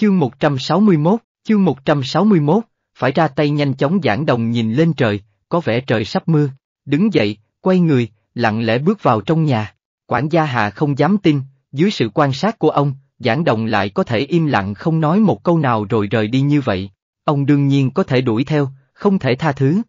Chương 161, chương 161, phải ra tay nhanh chóng giảng đồng nhìn lên trời, có vẻ trời sắp mưa, đứng dậy, quay người, lặng lẽ bước vào trong nhà. Quản gia Hà không dám tin, dưới sự quan sát của ông, giảng đồng lại có thể im lặng không nói một câu nào rồi rời đi như vậy. Ông đương nhiên có thể đuổi theo, không thể tha thứ.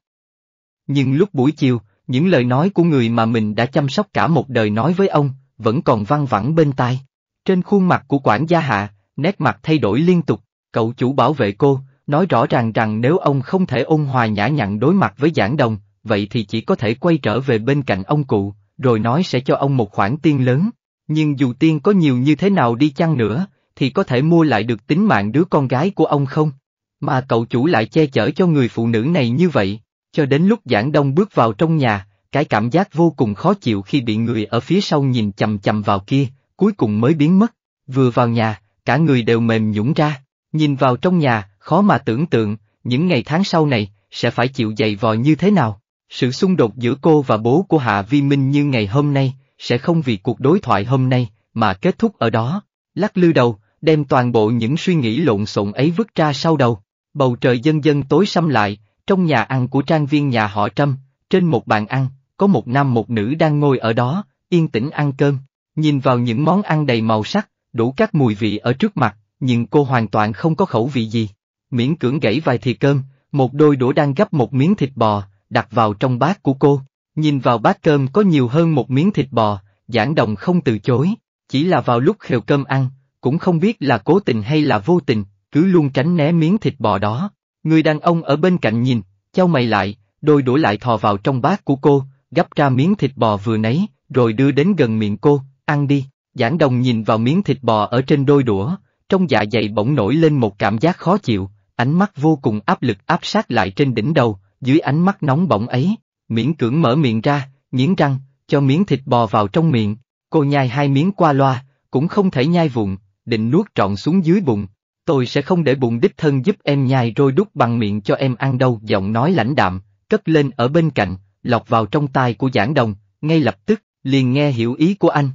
Nhưng lúc buổi chiều, những lời nói của người mà mình đã chăm sóc cả một đời nói với ông, vẫn còn văng vẳng bên tai. Trên khuôn mặt của quản gia Hà nét mặt thay đổi liên tục, cậu chủ bảo vệ cô, nói rõ ràng rằng nếu ông không thể ôn hòa nhã nhặn đối mặt với giảng đồng, vậy thì chỉ có thể quay trở về bên cạnh ông cụ, rồi nói sẽ cho ông một khoản tiền lớn. Nhưng dù tiền có nhiều như thế nào đi chăng nữa, thì có thể mua lại được tính mạng đứa con gái của ông không? Mà cậu chủ lại che chở cho người phụ nữ này như vậy, cho đến lúc giảng đông bước vào trong nhà, cái cảm giác vô cùng khó chịu khi bị người ở phía sau nhìn chầm chầm vào kia, cuối cùng mới biến mất. Vừa vào nhà, cả người đều mềm nhũng ra, nhìn vào trong nhà, khó mà tưởng tượng, những ngày tháng sau này, sẽ phải chịu dày vò như thế nào. Sự xung đột giữa cô và bố của Hạ Vi Minh như ngày hôm nay, sẽ không vì cuộc đối thoại hôm nay, mà kết thúc ở đó. Lắc lư đầu, đem toàn bộ những suy nghĩ lộn xộn ấy vứt ra sau đầu. Bầu trời dần dần tối sầm lại, trong nhà ăn của trang viên nhà họ Trâm, trên một bàn ăn, có một nam một nữ đang ngồi ở đó, yên tĩnh ăn cơm. Nhìn vào những món ăn đầy màu sắc, đủ các mùi vị ở trước mặt, nhưng cô hoàn toàn không có khẩu vị gì. Miễn cưỡng gãy vài thì cơm, một đôi đũa đang gấp một miếng thịt bò, đặt vào trong bát của cô. Nhìn vào bát cơm có nhiều hơn một miếng thịt bò, giảng đồng không từ chối, chỉ là vào lúc khều cơm ăn, cũng không biết là cố tình hay là vô tình, cứ luôn tránh né miếng thịt bò đó. Người đàn ông ở bên cạnh nhìn, trao mày lại, đôi đũa lại thò vào trong bát của cô, gấp ra miếng thịt bò vừa nấy, rồi đưa đến gần miệng cô, ăn đi. Giảng đồng nhìn vào miếng thịt bò ở trên đôi đũa, trong dạ dày bỗng nổi lên một cảm giác khó chịu, ánh mắt vô cùng áp lực áp sát lại trên đỉnh đầu, dưới ánh mắt nóng bỏng ấy, miễn cưỡng mở miệng ra, nghiến răng, cho miếng thịt bò vào trong miệng, cô nhai hai miếng qua loa, cũng không thể nhai vụn, định nuốt trọn xuống dưới bụng, tôi sẽ không để bụng đích thân giúp em nhai rồi đút bằng miệng cho em ăn đâu giọng nói lãnh đạm, cất lên ở bên cạnh, lọc vào trong tai của giảng đồng, ngay lập tức, liền nghe hiểu ý của anh,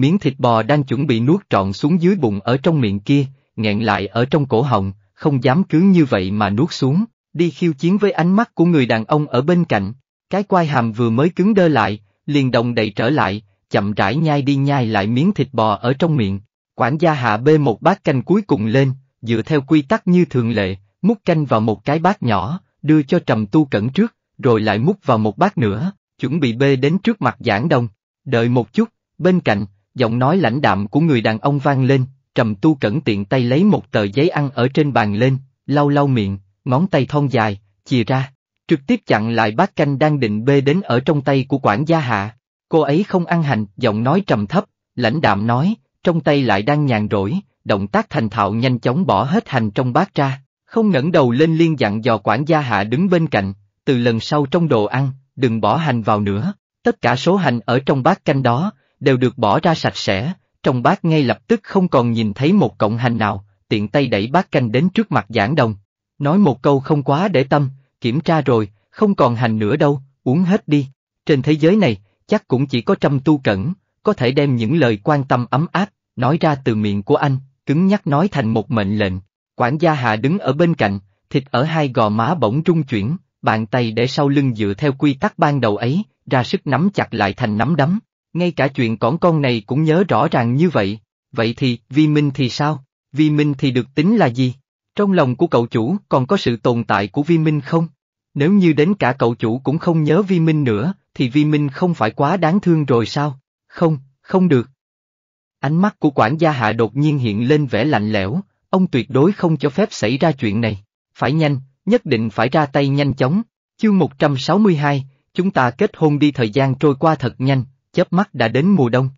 Miếng thịt bò đang chuẩn bị nuốt trọn xuống dưới bụng ở trong miệng kia, nghẹn lại ở trong cổ họng, không dám cứ như vậy mà nuốt xuống, đi khiêu chiến với ánh mắt của người đàn ông ở bên cạnh. Cái quai hàm vừa mới cứng đơ lại, liền đồng đầy trở lại, chậm rãi nhai đi nhai lại miếng thịt bò ở trong miệng. Quản gia hạ bê một bát canh cuối cùng lên, dựa theo quy tắc như thường lệ, múc canh vào một cái bát nhỏ, đưa cho trầm tu cẩn trước, rồi lại múc vào một bát nữa, chuẩn bị bê đến trước mặt giảng đông. Đợi một chút, bên cạnh, giọng nói lãnh đạm của người đàn ông vang lên, trầm tu cẩn tiện tay lấy một tờ giấy ăn ở trên bàn lên, lau lau miệng, ngón tay thon dài, chìa ra, trực tiếp chặn lại bát canh đang định bê đến ở trong tay của quản gia hạ. Cô ấy không ăn hành, giọng nói trầm thấp, lãnh đạm nói, trong tay lại đang nhàn rỗi, động tác thành thạo nhanh chóng bỏ hết hành trong bát ra, không ngẩng đầu lên liên dặn dò quản gia hạ đứng bên cạnh, từ lần sau trong đồ ăn, đừng bỏ hành vào nữa, tất cả số hành ở trong bát canh đó, đều được bỏ ra sạch sẽ, trong bát ngay lập tức không còn nhìn thấy một cộng hành nào, tiện tay đẩy bát canh đến trước mặt giảng đồng. Nói một câu không quá để tâm, kiểm tra rồi, không còn hành nữa đâu, uống hết đi. Trên thế giới này, chắc cũng chỉ có trăm tu cẩn, có thể đem những lời quan tâm ấm áp, nói ra từ miệng của anh, cứng nhắc nói thành một mệnh lệnh. Quản gia Hạ đứng ở bên cạnh, thịt ở hai gò má bỗng trung chuyển, bàn tay để sau lưng dựa theo quy tắc ban đầu ấy, ra sức nắm chặt lại thành nắm đấm. Ngay cả chuyện cỏn con này cũng nhớ rõ ràng như vậy. Vậy thì, vi minh thì sao? Vi minh thì được tính là gì? Trong lòng của cậu chủ còn có sự tồn tại của vi minh không? Nếu như đến cả cậu chủ cũng không nhớ vi minh nữa, thì vi minh không phải quá đáng thương rồi sao? Không, không được. Ánh mắt của quản gia hạ đột nhiên hiện lên vẻ lạnh lẽo, ông tuyệt đối không cho phép xảy ra chuyện này. Phải nhanh, nhất định phải ra tay nhanh chóng. Chương một trăm sáu mươi hai, chúng ta kết hôn đi thời gian trôi qua thật nhanh, chớp mắt đã đến mùa đông.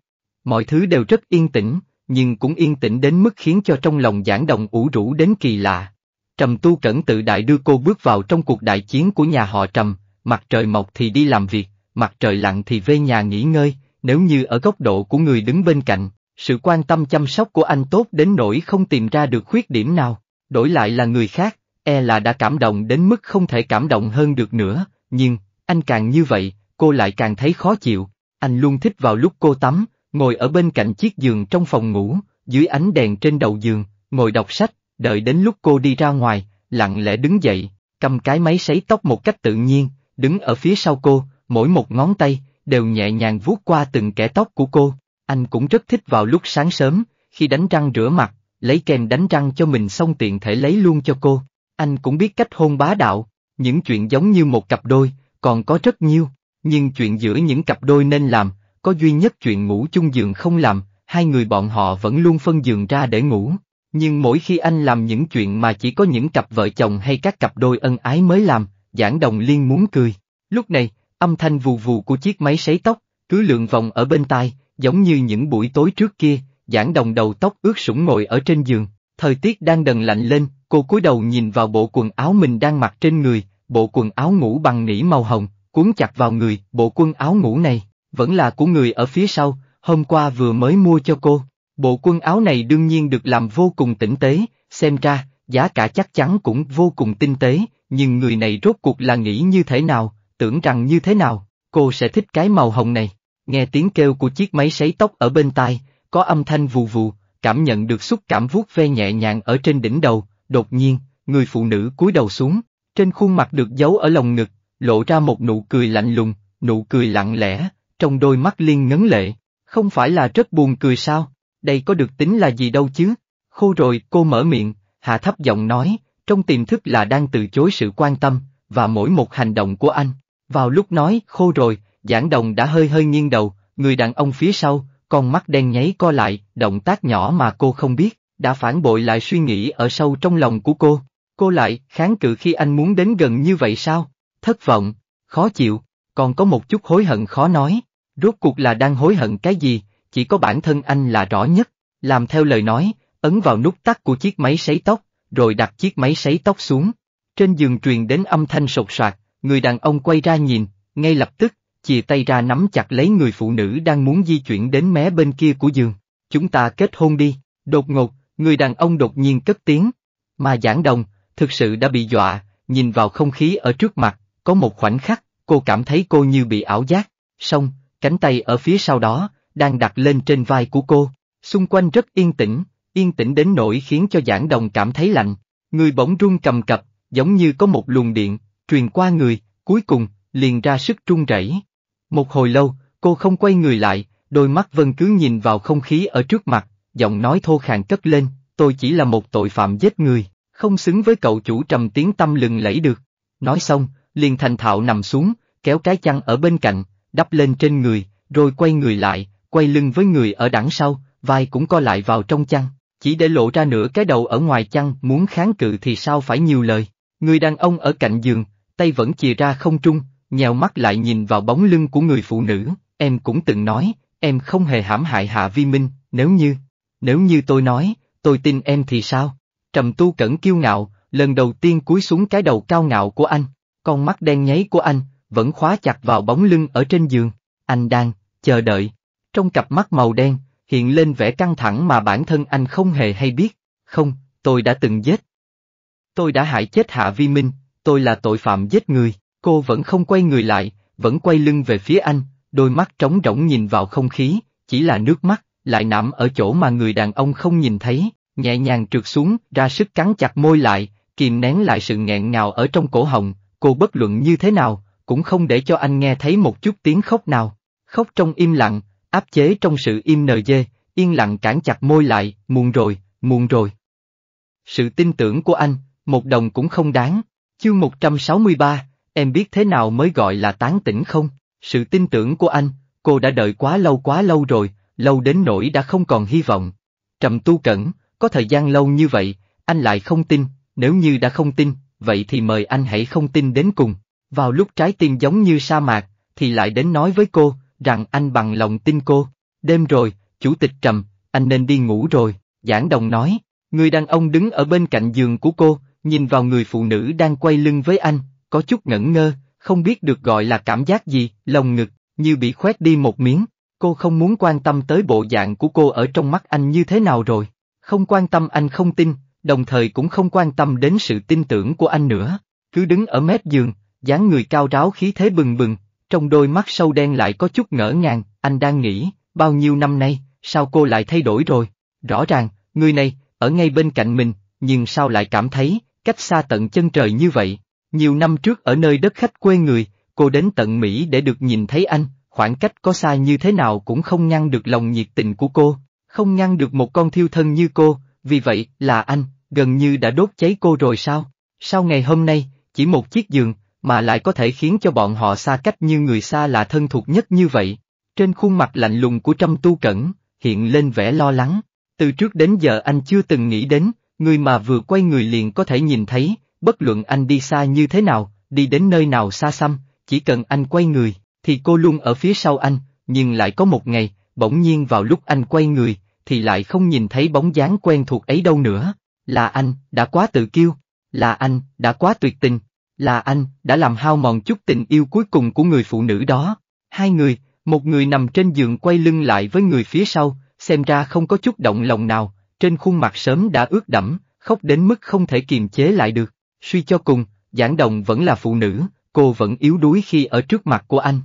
Mọi thứ đều rất yên tĩnh, nhưng cũng yên tĩnh đến mức khiến cho trong lòng giảng đồng ủ rũ đến kỳ lạ. Trầm tu cẩn tự đại đưa cô bước vào trong cuộc đại chiến của nhà họ Trầm, mặt trời mọc thì đi làm việc, mặt trời lặn thì về nhà nghỉ ngơi, nếu như ở góc độ của người đứng bên cạnh, sự quan tâm chăm sóc của anh tốt đến nỗi không tìm ra được khuyết điểm nào, đổi lại là người khác, e là đã cảm động đến mức không thể cảm động hơn được nữa, nhưng, anh càng như vậy, cô lại càng thấy khó chịu, anh luôn thích vào lúc cô tắm, ngồi ở bên cạnh chiếc giường trong phòng ngủ, dưới ánh đèn trên đầu giường, ngồi đọc sách, đợi đến lúc cô đi ra ngoài, lặng lẽ đứng dậy, cầm cái máy sấy tóc một cách tự nhiên, đứng ở phía sau cô, mỗi một ngón tay, đều nhẹ nhàng vuốt qua từng kẻ tóc của cô. Anh cũng rất thích vào lúc sáng sớm, khi đánh răng rửa mặt, lấy kem đánh răng cho mình xong tiện thể lấy luôn cho cô. Anh cũng biết cách hôn bá đạo, những chuyện giống như một cặp đôi, còn có rất nhiều. Nhưng chuyện giữa những cặp đôi nên làm, có duy nhất chuyện ngủ chung giường không làm, hai người bọn họ vẫn luôn phân giường ra để ngủ. Nhưng mỗi khi anh làm những chuyện mà chỉ có những cặp vợ chồng hay các cặp đôi ân ái mới làm, giảng đồng liên muốn cười. Lúc này, âm thanh vù vù của chiếc máy sấy tóc, cứ lượn vòng ở bên tai, giống như những buổi tối trước kia, giảng đồng đầu tóc ướt sũng ngồi ở trên giường. Thời tiết đang dần lạnh lên, cô cúi đầu nhìn vào bộ quần áo mình đang mặc trên người, bộ quần áo ngủ bằng nỉ màu hồng, cuốn chặt vào người, bộ quân áo ngủ này, vẫn là của người ở phía sau, hôm qua vừa mới mua cho cô. Bộ quân áo này đương nhiên được làm vô cùng tinh tế, xem ra, giá cả chắc chắn cũng vô cùng tinh tế, nhưng người này rốt cuộc là nghĩ như thế nào, tưởng rằng như thế nào, cô sẽ thích cái màu hồng này. Nghe tiếng kêu của chiếc máy sấy tóc ở bên tai, có âm thanh vù vù, cảm nhận được xúc cảm vuốt ve nhẹ nhàng ở trên đỉnh đầu, đột nhiên, người phụ nữ cúi đầu xuống, trên khuôn mặt được giấu ở lồng ngực, lộ ra một nụ cười lạnh lùng, nụ cười lặng lẽ, trong đôi mắt liên ngấn lệ. Không phải là rất buồn cười sao, đây có được tính là gì đâu chứ? Khô rồi, cô mở miệng, hạ thấp giọng nói, trong tiềm thức là đang từ chối sự quan tâm, và mỗi một hành động của anh. Vào lúc nói, khô rồi, giảng đồng đã hơi hơi nghiêng đầu, người đàn ông phía sau, con mắt đen nháy co lại, động tác nhỏ mà cô không biết, đã phản bội lại suy nghĩ ở sâu trong lòng của cô. Cô lại, kháng cự khi anh muốn đến gần như vậy sao? thất vọng, khó chịu, còn có một chút hối hận khó nói, rốt cuộc là đang hối hận cái gì, chỉ có bản thân anh là rõ nhất, làm theo lời nói, ấn vào nút tắt của chiếc máy sấy tóc, rồi đặt chiếc máy sấy tóc xuống. Trên giường truyền đến âm thanh sột soạt, người đàn ông quay ra nhìn, ngay lập tức, chìa tay ra nắm chặt lấy người phụ nữ đang muốn di chuyển đến mé bên kia của giường. Chúng ta kết hôn đi, đột ngột, người đàn ông đột nhiên cất tiếng. Mà giảng đồng, thực sự đã bị dọa, nhìn vào không khí ở trước mặt, có một khoảnh khắc, cô cảm thấy cô như bị ảo giác, xong, cánh tay ở phía sau đó, đang đặt lên trên vai của cô. Xung quanh rất yên tĩnh, yên tĩnh đến nỗi khiến cho giảng đồng cảm thấy lạnh, người bỗng run cầm cập, giống như có một luồng điện, truyền qua người, cuối cùng, liền ra sức trung rẩy. Một hồi lâu, cô không quay người lại, đôi mắt Vân cứ nhìn vào không khí ở trước mặt, giọng nói thô khàn cất lên, tôi chỉ là một tội phạm giết người, không xứng với cậu chủ trầm tiếng tâm lừng lẫy được. Nói xong, liền thành thạo nằm xuống, kéo cái chăn ở bên cạnh, đắp lên trên người, rồi quay người lại, quay lưng với người ở đằng sau, vai cũng co lại vào trong chăn, chỉ để lộ ra nửa cái đầu ở ngoài chăn, muốn kháng cự thì sao phải nhiều lời. Người đàn ông ở cạnh giường, tay vẫn chìa ra không trung, nhèo mắt lại nhìn vào bóng lưng của người phụ nữ, em cũng từng nói, em không hề hãm hại Hạ Vi Minh, nếu như, nếu như tôi nói, tôi tin em thì sao? Trầm tu cẩn kiêu ngạo, lần đầu tiên cúi xuống cái đầu cao ngạo của anh, con mắt đen nháy của anh, vẫn khóa chặt vào bóng lưng ở trên giường. Anh đang, chờ đợi. Trong cặp mắt màu đen, hiện lên vẻ căng thẳng mà bản thân anh không hề hay biết. Không, tôi đã từng giết. Tôi đã hại chết Hạ Vi Minh, tôi là tội phạm giết người. Cô vẫn không quay người lại, vẫn quay lưng về phía anh, đôi mắt trống rỗng nhìn vào không khí, chỉ là nước mắt, lại nằm ở chỗ mà người đàn ông không nhìn thấy, nhẹ nhàng trượt xuống, ra sức cắn chặt môi lại, kìm nén lại sự nghẹn ngào ở trong cổ họng, cô bất luận như thế nào, cũng không để cho anh nghe thấy một chút tiếng khóc nào. Khóc trong im lặng, áp chế trong sự im nờ dê, yên lặng cản chặt môi lại, muộn rồi, muộn rồi. Sự tin tưởng của anh, một đồng cũng không đáng. Chương 163, em biết thế nào mới gọi là tán tỉnh không? Sự tin tưởng của anh, cô đã đợi quá lâu quá lâu rồi, lâu đến nỗi đã không còn hy vọng. Trầm tu cẩn, có thời gian lâu như vậy, anh lại không tin, nếu như đã không tin, vậy thì mời anh hãy không tin đến cùng. Vào lúc trái tim giống như sa mạc, thì lại đến nói với cô, rằng anh bằng lòng tin cô. Đêm rồi, chủ tịch trầm, anh nên đi ngủ rồi, giảng đồng nói. Người đàn ông đứng ở bên cạnh giường của cô, nhìn vào người phụ nữ đang quay lưng với anh, có chút ngẩn ngơ, không biết được gọi là cảm giác gì, lòng ngực, như bị khoét đi một miếng. Cô không muốn quan tâm tới bộ dạng của cô ở trong mắt anh như thế nào rồi. Không quan tâm anh không tin, đồng thời cũng không quan tâm đến sự tin tưởng của anh nữa, cứ đứng ở mép giường, dáng người cao ráo khí thế bừng bừng, trong đôi mắt sâu đen lại có chút ngỡ ngàng, anh đang nghĩ, bao nhiêu năm nay, sao cô lại thay đổi rồi, rõ ràng, người này, ở ngay bên cạnh mình, nhưng sao lại cảm thấy, cách xa tận chân trời như vậy, nhiều năm trước ở nơi đất khách quê người, cô đến tận Mỹ để được nhìn thấy anh, khoảng cách có xa như thế nào cũng không ngăn được lòng nhiệt tình của cô, không ngăn được một con thiêu thân như cô, vì vậy là anh, gần như đã đốt cháy cô rồi sao? Sao ngày hôm nay, chỉ một chiếc giường, mà lại có thể khiến cho bọn họ xa cách như người xa là thân thuộc nhất như vậy? Trên khuôn mặt lạnh lùng của Trâm Tu Cẩn, hiện lên vẻ lo lắng. Từ trước đến giờ anh chưa từng nghĩ đến, người mà vừa quay người liền có thể nhìn thấy, bất luận anh đi xa như thế nào, đi đến nơi nào xa xăm, chỉ cần anh quay người, thì cô luôn ở phía sau anh, nhưng lại có một ngày, bỗng nhiên vào lúc anh quay người, thì lại không nhìn thấy bóng dáng quen thuộc ấy đâu nữa. Là anh, đã quá tự kiêu, là anh, đã quá tuyệt tình, là anh, đã làm hao mòn chút tình yêu cuối cùng của người phụ nữ đó. Hai người, một người nằm trên giường quay lưng lại với người phía sau, xem ra không có chút động lòng nào, trên khuôn mặt sớm đã ướt đẫm, khóc đến mức không thể kiềm chế lại được. Suy cho cùng, giảng đồng vẫn là phụ nữ, cô vẫn yếu đuối khi ở trước mặt của anh.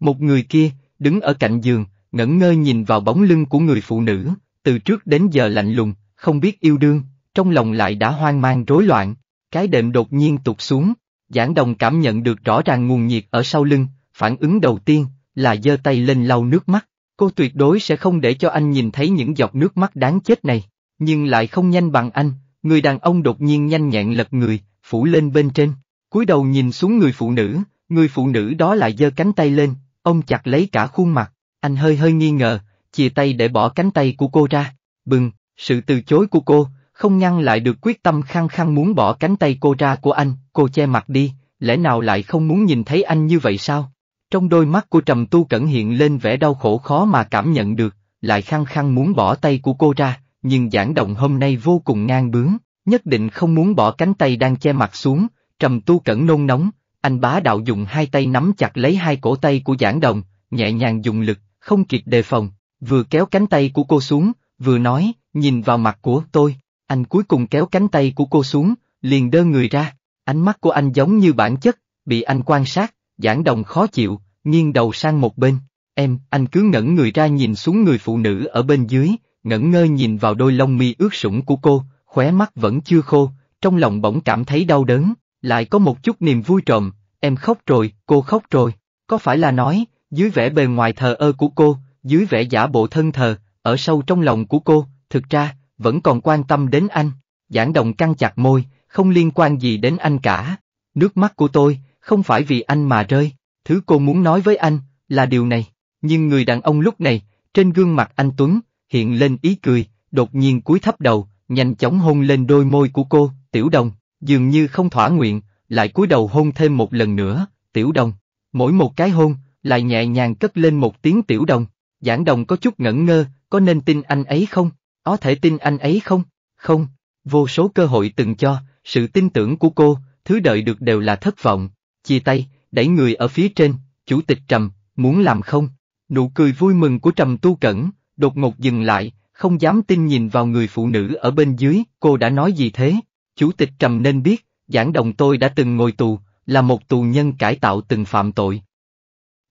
Một người kia, đứng ở cạnh giường, ngẩn ngơ nhìn vào bóng lưng của người phụ nữ, từ trước đến giờ lạnh lùng, không biết yêu đương, trong lòng lại đã hoang mang rối loạn, cái đệm đột nhiên tụt xuống, giảng đồng cảm nhận được rõ ràng nguồn nhiệt ở sau lưng, phản ứng đầu tiên là giơ tay lên lau nước mắt, cô tuyệt đối sẽ không để cho anh nhìn thấy những giọt nước mắt đáng chết này, nhưng lại không nhanh bằng anh, người đàn ông đột nhiên nhanh nhẹn lật người, phủ lên bên trên, cúi đầu nhìn xuống người phụ nữ, người phụ nữ đó lại giơ cánh tay lên, ông chặt lấy cả khuôn mặt, anh hơi hơi nghi ngờ, chia tay để bỏ cánh tay của cô ra, bừng, sự từ chối của cô, không ngăn lại được quyết tâm khăng khăng muốn bỏ cánh tay cô ra của anh, cô che mặt đi, lẽ nào lại không muốn nhìn thấy anh như vậy sao? Trong đôi mắt của Trầm Tu Cẩn hiện lên vẻ đau khổ khó mà cảm nhận được, lại khăng khăng muốn bỏ tay của cô ra, nhưng giảng động hôm nay vô cùng ngang bướng, nhất định không muốn bỏ cánh tay đang che mặt xuống, Trầm Tu Cẩn nôn nóng, anh bá đạo dùng hai tay nắm chặt lấy hai cổ tay của giảng đồng, nhẹ nhàng dùng lực, không kịp đề phòng, vừa kéo cánh tay của cô xuống, vừa nói, nhìn vào mặt của tôi, anh cuối cùng kéo cánh tay của cô xuống, liền đơ người ra, ánh mắt của anh giống như bản chất, bị anh quan sát, giảng đồng khó chịu, nghiêng đầu sang một bên, em, anh cứ ngẩn người ra nhìn xuống người phụ nữ ở bên dưới, ngẩn ngơ nhìn vào đôi lông mi ướt sũng của cô, khóe mắt vẫn chưa khô, trong lòng bỗng cảm thấy đau đớn, lại có một chút niềm vui trộm, em khóc rồi, cô khóc rồi, có phải là nói, dưới vẻ bề ngoài thờ ơ của cô, dưới vẻ giả bộ thân thờ, ở sâu trong lòng của cô, thực ra, vẫn còn quan tâm đến anh. Giảng đồng căng chặt môi, không liên quan gì đến anh cả. Nước mắt của tôi, không phải vì anh mà rơi. Thứ cô muốn nói với anh, là điều này. Nhưng người đàn ông lúc này, trên gương mặt anh Tuấn, hiện lên ý cười, đột nhiên cúi thấp đầu, nhanh chóng hôn lên đôi môi của cô, tiểu đồng, dường như không thỏa nguyện, lại cúi đầu hôn thêm một lần nữa, tiểu đồng. Mỗi một cái hôn, lại nhẹ nhàng cất lên một tiếng tiểu đồng. Giảng đồng có chút ngẩn ngơ, có nên tin anh ấy không? Có thể tin anh ấy không? Không, vô số cơ hội từng cho, sự tin tưởng của cô, thứ đợi được đều là thất vọng. Chia tay, đẩy người ở phía trên, chủ tịch Trầm, muốn làm không? Nụ cười vui mừng của Trầm Tu Cẩn, đột ngột dừng lại, không dám tin nhìn vào người phụ nữ ở bên dưới, cô đã nói gì thế? Chủ tịch Trầm nên biết, giảng đồng tôi đã từng ngồi tù, là một tù nhân cải tạo từng phạm tội,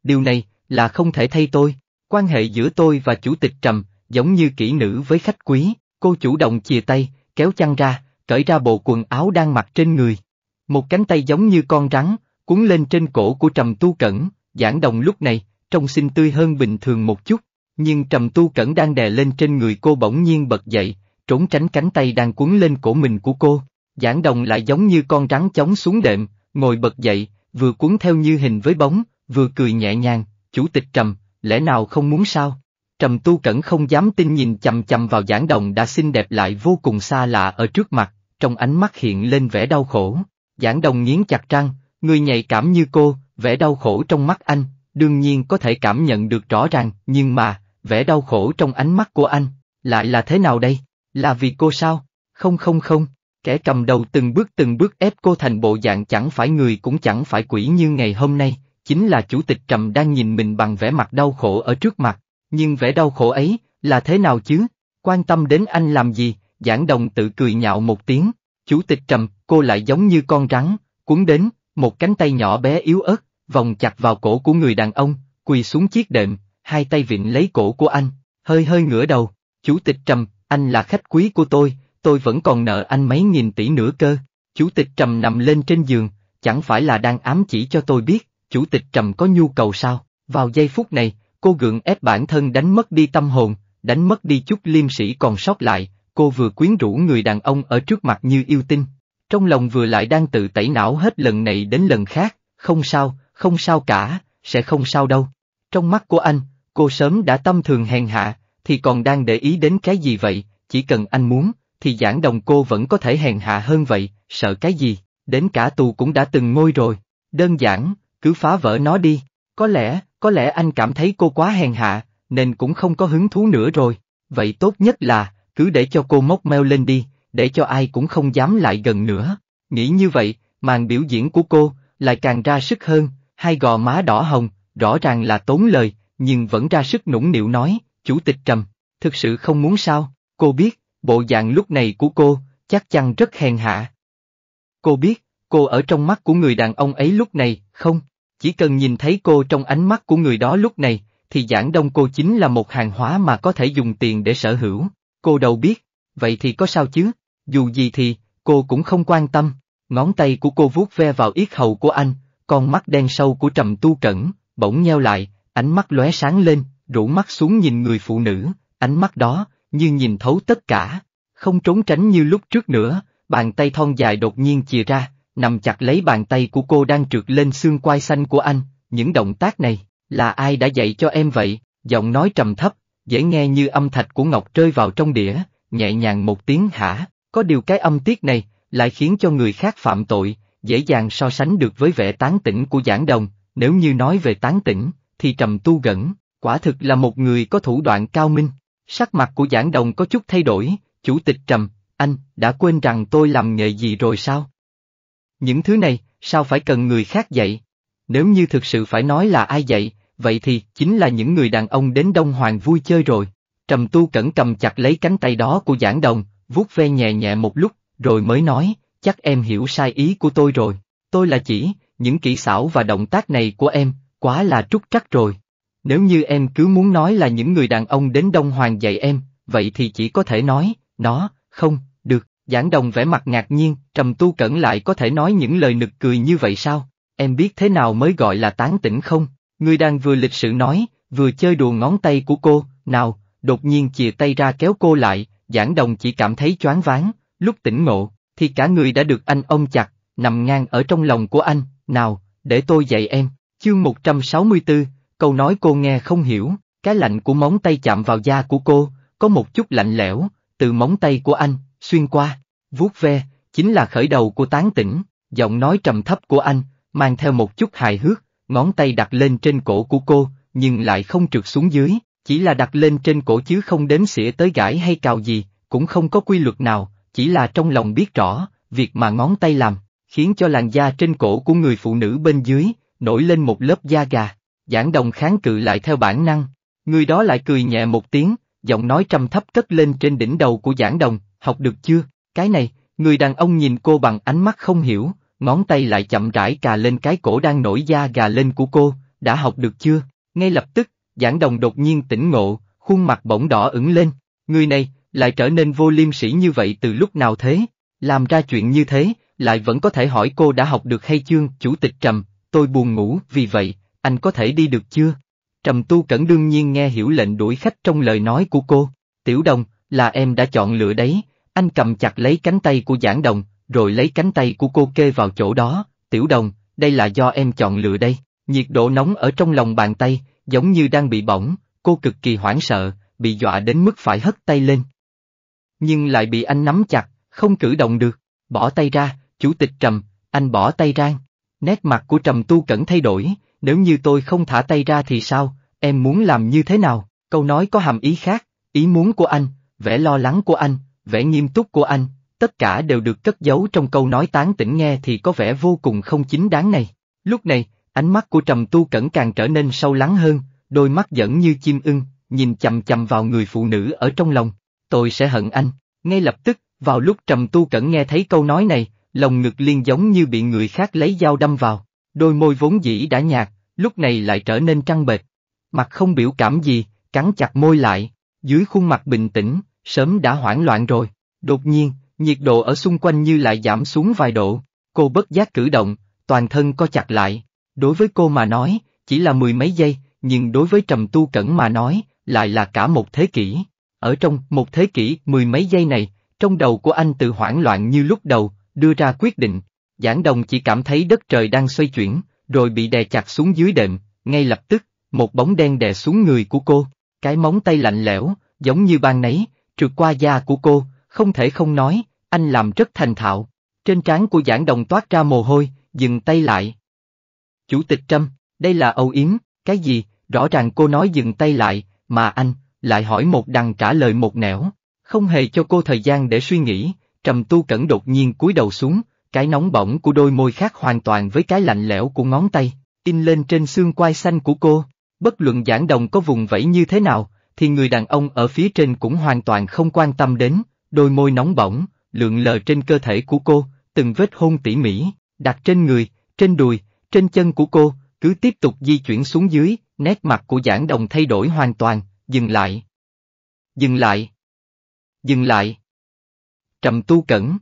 Điều này là không thể thay tôi. Quan hệ giữa tôi và chủ tịch Trầm, giống như kỹ nữ với khách quý, cô chủ động chìa tay, kéo chăn ra, cởi ra bộ quần áo đang mặc trên người. Một cánh tay giống như con rắn, cuốn lên trên cổ của Trầm Tu Cẩn, giảng đồng lúc này, trông xinh tươi hơn bình thường một chút, nhưng Trầm Tu Cẩn đang đè lên trên người cô bỗng nhiên bật dậy, trốn tránh cánh tay đang cuốn lên cổ mình của cô. Giảng đồng lại giống như con rắn chống xuống đệm, ngồi bật dậy, vừa cuốn theo như hình với bóng, vừa cười nhẹ nhàng, chủ tịch Trầm, lẽ nào không muốn sao? Trầm Tu Cẩn không dám tin nhìn chầm chầm vào giảng đồng đã xinh đẹp lại vô cùng xa lạ ở trước mặt, trong ánh mắt hiện lên vẻ đau khổ. Giảng đồng nghiến chặt răng, người nhạy cảm như cô, vẻ đau khổ trong mắt anh, đương nhiên có thể cảm nhận được rõ ràng, nhưng mà, vẻ đau khổ trong ánh mắt của anh, lại là thế nào đây? Là vì cô sao? Không không không, kẻ cầm đầu từng bước từng bước ép cô thành bộ dạng chẳng phải người cũng chẳng phải quỷ như ngày hôm nay, chính là chủ tịch Trầm đang nhìn mình bằng vẻ mặt đau khổ ở trước mặt, nhưng vẻ đau khổ ấy, là thế nào chứ? Quan tâm đến anh làm gì? Giảng đồng tự cười nhạo một tiếng, chủ tịch Trầm, cô lại giống như con rắn, cuốn đến, một cánh tay nhỏ bé yếu ớt, vòng chặt vào cổ của người đàn ông, quỳ xuống chiếc đệm, hai tay vịn lấy cổ của anh, hơi hơi ngửa đầu, chủ tịch Trầm, anh là khách quý của tôi, tôi vẫn còn nợ anh mấy nghìn tỷ nữa cơ. Chủ tịch Trầm nằm lên trên giường, chẳng phải là đang ám chỉ cho tôi biết, chủ tịch Trầm có nhu cầu sao? Vào giây phút này, cô gượng ép bản thân đánh mất đi tâm hồn, đánh mất đi chút liêm sĩ còn sót lại, cô vừa quyến rũ người đàn ông ở trước mặt như yêu tinh. Trong lòng vừa lại đang tự tẩy não hết lần này đến lần khác, không sao, không sao cả, sẽ không sao đâu. Trong mắt của anh, cô sớm đã tâm thường hèn hạ, thì còn đang để ý đến cái gì vậy, chỉ cần anh muốn, thì giảng đồng cô vẫn có thể hèn hạ hơn vậy, sợ cái gì, đến cả tù cũng đã từng ngôi rồi. Đơn giản, cứ phá vỡ nó đi. Có lẽ, có lẽ anh cảm thấy cô quá hèn hạ, nên cũng không có hứng thú nữa rồi. Vậy tốt nhất là, cứ để cho cô móc meo lên đi, để cho ai cũng không dám lại gần nữa. Nghĩ như vậy, màn biểu diễn của cô lại càng ra sức hơn, hai gò má đỏ hồng, rõ ràng là tốn lời, nhưng vẫn ra sức nũng nịu nói, chủ tịch trầm, thực sự không muốn sao, cô biết, bộ dạng lúc này của cô, chắc chắn rất hèn hạ. Cô biết, cô ở trong mắt của người đàn ông ấy lúc này, không? Chỉ cần nhìn thấy cô trong ánh mắt của người đó lúc này, thì giảng đông cô chính là một hàng hóa mà có thể dùng tiền để sở hữu. Cô đâu biết, vậy thì có sao chứ, dù gì thì, cô cũng không quan tâm. Ngón tay của cô vuốt ve vào yết hầu của anh, con mắt đen sâu của trầm tu cẩn, bỗng nheo lại, ánh mắt lóe sáng lên, rủ mắt xuống nhìn người phụ nữ, ánh mắt đó, như nhìn thấu tất cả, không trốn tránh như lúc trước nữa, bàn tay thon dài đột nhiên chìa ra, nằm chặt lấy bàn tay của cô đang trượt lên xương quai xanh của anh, những động tác này, là ai đã dạy cho em vậy, giọng nói trầm thấp, dễ nghe như âm thạch của Ngọc rơi vào trong đĩa, nhẹ nhàng một tiếng hả, có điều cái âm tiết này, lại khiến cho người khác phạm tội, dễ dàng so sánh được với vẻ tán tỉnh của giảng đồng, nếu như nói về tán tỉnh, thì trầm tu gẩn, quả thực là một người có thủ đoạn cao minh, sắc mặt của giảng đồng có chút thay đổi, chủ tịch trầm, anh, đã quên rằng tôi làm nghề gì rồi sao? Những thứ này, sao phải cần người khác dạy? Nếu như thực sự phải nói là ai dạy, vậy thì chính là những người đàn ông đến Đông Hoàng vui chơi rồi. Trầm tu cẩn cầm chặt lấy cánh tay đó của giảng đồng, vuốt ve nhẹ nhẹ một lúc, rồi mới nói, chắc em hiểu sai ý của tôi rồi. Tôi là chỉ, những kỹ xảo và động tác này của em, quá là trúc trắc rồi. Nếu như em cứ muốn nói là những người đàn ông đến Đông Hoàng dạy em, vậy thì chỉ có thể nói, nó, không, Giảng đồng vẻ mặt ngạc nhiên, trầm tu cẩn lại có thể nói những lời nực cười như vậy sao? Em biết thế nào mới gọi là tán tỉnh không? Người đang vừa lịch sự nói, vừa chơi đùa ngón tay của cô, nào, đột nhiên chìa tay ra kéo cô lại, giảng đồng chỉ cảm thấy choáng ván. lúc tỉnh ngộ, thì cả người đã được anh ôm chặt, nằm ngang ở trong lòng của anh, nào, để tôi dạy em, chương 164, câu nói cô nghe không hiểu, cái lạnh của móng tay chạm vào da của cô, có một chút lạnh lẽo, từ móng tay của anh, xuyên qua, vuốt ve, chính là khởi đầu của tán tỉnh, giọng nói trầm thấp của anh, mang theo một chút hài hước, ngón tay đặt lên trên cổ của cô, nhưng lại không trượt xuống dưới, chỉ là đặt lên trên cổ chứ không đếm xỉa tới gãi hay cào gì, cũng không có quy luật nào, chỉ là trong lòng biết rõ, việc mà ngón tay làm, khiến cho làn da trên cổ của người phụ nữ bên dưới, nổi lên một lớp da gà, giảng đồng kháng cự lại theo bản năng, người đó lại cười nhẹ một tiếng, giọng nói trầm thấp cất lên trên đỉnh đầu của giảng đồng, học được chưa, cái này, người đàn ông nhìn cô bằng ánh mắt không hiểu, ngón tay lại chậm rãi cà lên cái cổ đang nổi da gà lên của cô, đã học được chưa, ngay lập tức, giảng đồng đột nhiên tỉnh ngộ, khuôn mặt bỗng đỏ ửng lên, người này, lại trở nên vô liêm sỉ như vậy từ lúc nào thế, làm ra chuyện như thế, lại vẫn có thể hỏi cô đã học được hay chưa, chủ tịch Trầm, tôi buồn ngủ, vì vậy, anh có thể đi được chưa? Trầm Tu Cẩn đương nhiên nghe hiểu lệnh đuổi khách trong lời nói của cô, tiểu đồng, là em đã chọn lựa đấy, anh cầm chặt lấy cánh tay của giảng đồng, rồi lấy cánh tay của cô kê vào chỗ đó, tiểu đồng, đây là do em chọn lựa đây, nhiệt độ nóng ở trong lòng bàn tay, giống như đang bị bỏng, cô cực kỳ hoảng sợ, bị dọa đến mức phải hất tay lên. Nhưng lại bị anh nắm chặt, không cử động được, bỏ tay ra, chủ tịch trầm, anh bỏ tay ra. Nét mặt của trầm tu cẩn thay đổi, nếu như tôi không thả tay ra thì sao, em muốn làm như thế nào, câu nói có hàm ý khác, ý muốn của anh, vẻ lo lắng của anh, vẻ nghiêm túc của anh, tất cả đều được cất giấu trong câu nói tán tỉnh nghe thì có vẻ vô cùng không chính đáng này. Lúc này, ánh mắt của trầm tu cẩn càng trở nên sâu lắng hơn, đôi mắt dẫn như chim ưng, nhìn chầm chầm vào người phụ nữ ở trong lòng. Tôi sẽ hận anh. Ngay lập tức, vào lúc trầm tu cẩn nghe thấy câu nói này, lòng ngực liên giống như bị người khác lấy dao đâm vào. Đôi môi vốn dĩ đã nhạt, lúc này lại trở nên trăng bệt. Mặt không biểu cảm gì, cắn chặt môi lại. Dưới khuôn mặt bình tĩnh, sớm đã hoảng loạn rồi, đột nhiên, nhiệt độ ở xung quanh như lại giảm xuống vài độ, cô bất giác cử động, toàn thân co chặt lại. Đối với cô mà nói, chỉ là mười mấy giây, nhưng đối với trầm tu cẩn mà nói, lại là cả một thế kỷ. Ở trong một thế kỷ mười mấy giây này, trong đầu của anh tự hoảng loạn như lúc đầu, đưa ra quyết định. Giảng đồng chỉ cảm thấy đất trời đang xoay chuyển, rồi bị đè chặt xuống dưới đệm, ngay lập tức, một bóng đen đè xuống người của cô. Cái móng tay lạnh lẽo, giống như ban nấy, trượt qua da của cô, không thể không nói, anh làm rất thành thạo. Trên trán của giảng đồng toát ra mồ hôi, dừng tay lại. Chủ tịch Trâm, đây là âu yếm, cái gì, rõ ràng cô nói dừng tay lại, mà anh, lại hỏi một đằng trả lời một nẻo, không hề cho cô thời gian để suy nghĩ, trầm tu cẩn đột nhiên cúi đầu xuống, cái nóng bỏng của đôi môi khác hoàn toàn với cái lạnh lẽo của ngón tay, in lên trên xương quai xanh của cô. Bất luận giảng đồng có vùng vẫy như thế nào, thì người đàn ông ở phía trên cũng hoàn toàn không quan tâm đến, đôi môi nóng bỏng, lượng lờ trên cơ thể của cô, từng vết hôn tỉ mỉ, đặt trên người, trên đùi, trên chân của cô, cứ tiếp tục di chuyển xuống dưới, nét mặt của giảng đồng thay đổi hoàn toàn, dừng lại. Dừng lại. Dừng lại. Trầm tu cẩn.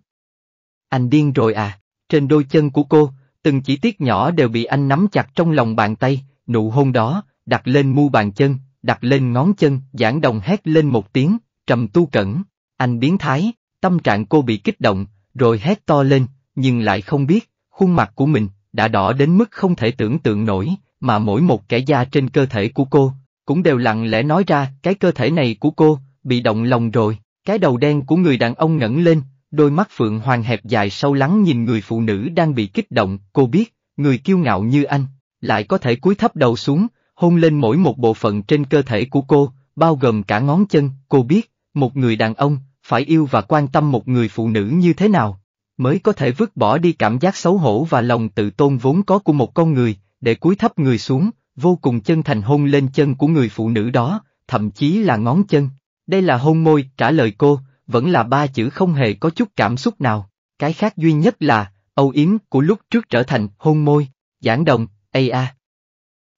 Anh điên rồi à, trên đôi chân của cô, từng chỉ tiết nhỏ đều bị anh nắm chặt trong lòng bàn tay, nụ hôn đó, đặt lên mu bàn chân, đặt lên ngón chân, giảng đồng hét lên một tiếng, trầm tu cẩn, anh biến thái, tâm trạng cô bị kích động, rồi hét to lên, nhưng lại không biết, khuôn mặt của mình, đã đỏ đến mức không thể tưởng tượng nổi, mà mỗi một kẻ da trên cơ thể của cô, cũng đều lặng lẽ nói ra cái cơ thể này của cô, bị động lòng rồi, cái đầu đen của người đàn ông ngẩng lên, đôi mắt phượng hoàng hẹp dài sâu lắng nhìn người phụ nữ đang bị kích động, cô biết, người kiêu ngạo như anh, lại có thể cúi thấp đầu xuống, hôn lên mỗi một bộ phận trên cơ thể của cô, bao gồm cả ngón chân, cô biết, một người đàn ông, phải yêu và quan tâm một người phụ nữ như thế nào, mới có thể vứt bỏ đi cảm giác xấu hổ và lòng tự tôn vốn có của một con người, để cúi thấp người xuống, vô cùng chân thành hôn lên chân của người phụ nữ đó, thậm chí là ngón chân. Đây là hôn môi, trả lời cô, vẫn là ba chữ không hề có chút cảm xúc nào. Cái khác duy nhất là, âu yếm của lúc trước trở thành hôn môi, giảng đồng, ây a.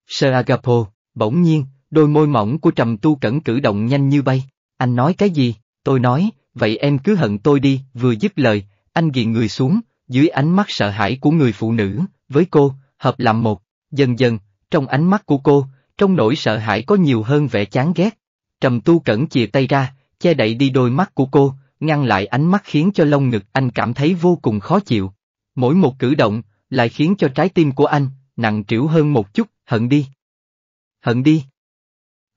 Sơ Agapo, bỗng nhiên, đôi môi mỏng của trầm tu cẩn cử động nhanh như bay. Anh nói cái gì? Tôi nói, vậy em cứ hận tôi đi, vừa dứt lời, anh ghiền người xuống, dưới ánh mắt sợ hãi của người phụ nữ, với cô, hợp làm một, dần dần, trong ánh mắt của cô, trong nỗi sợ hãi có nhiều hơn vẻ chán ghét. Trầm tu cẩn chìa tay ra, che đậy đi đôi mắt của cô, ngăn lại ánh mắt khiến cho lông ngực anh cảm thấy vô cùng khó chịu. Mỗi một cử động, lại khiến cho trái tim của anh, nặng trĩu hơn một chút, hận đi. Hận đi.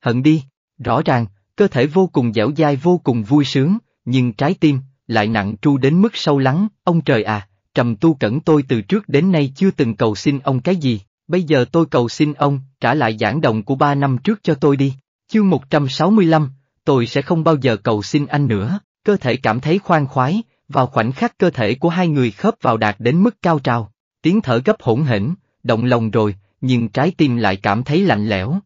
Hận đi, rõ ràng, cơ thể vô cùng dẻo dai vô cùng vui sướng, nhưng trái tim, lại nặng tru đến mức sâu lắng, ông trời à, trầm tu cẩn tôi từ trước đến nay chưa từng cầu xin ông cái gì, bây giờ tôi cầu xin ông, trả lại giảng đồng của ba năm trước cho tôi đi, chương 165, tôi sẽ không bao giờ cầu xin anh nữa, cơ thể cảm thấy khoan khoái, vào khoảnh khắc cơ thể của hai người khớp vào đạt đến mức cao trào, tiếng thở gấp hỗn hỉnh, động lòng rồi, nhưng trái tim lại cảm thấy lạnh lẽo.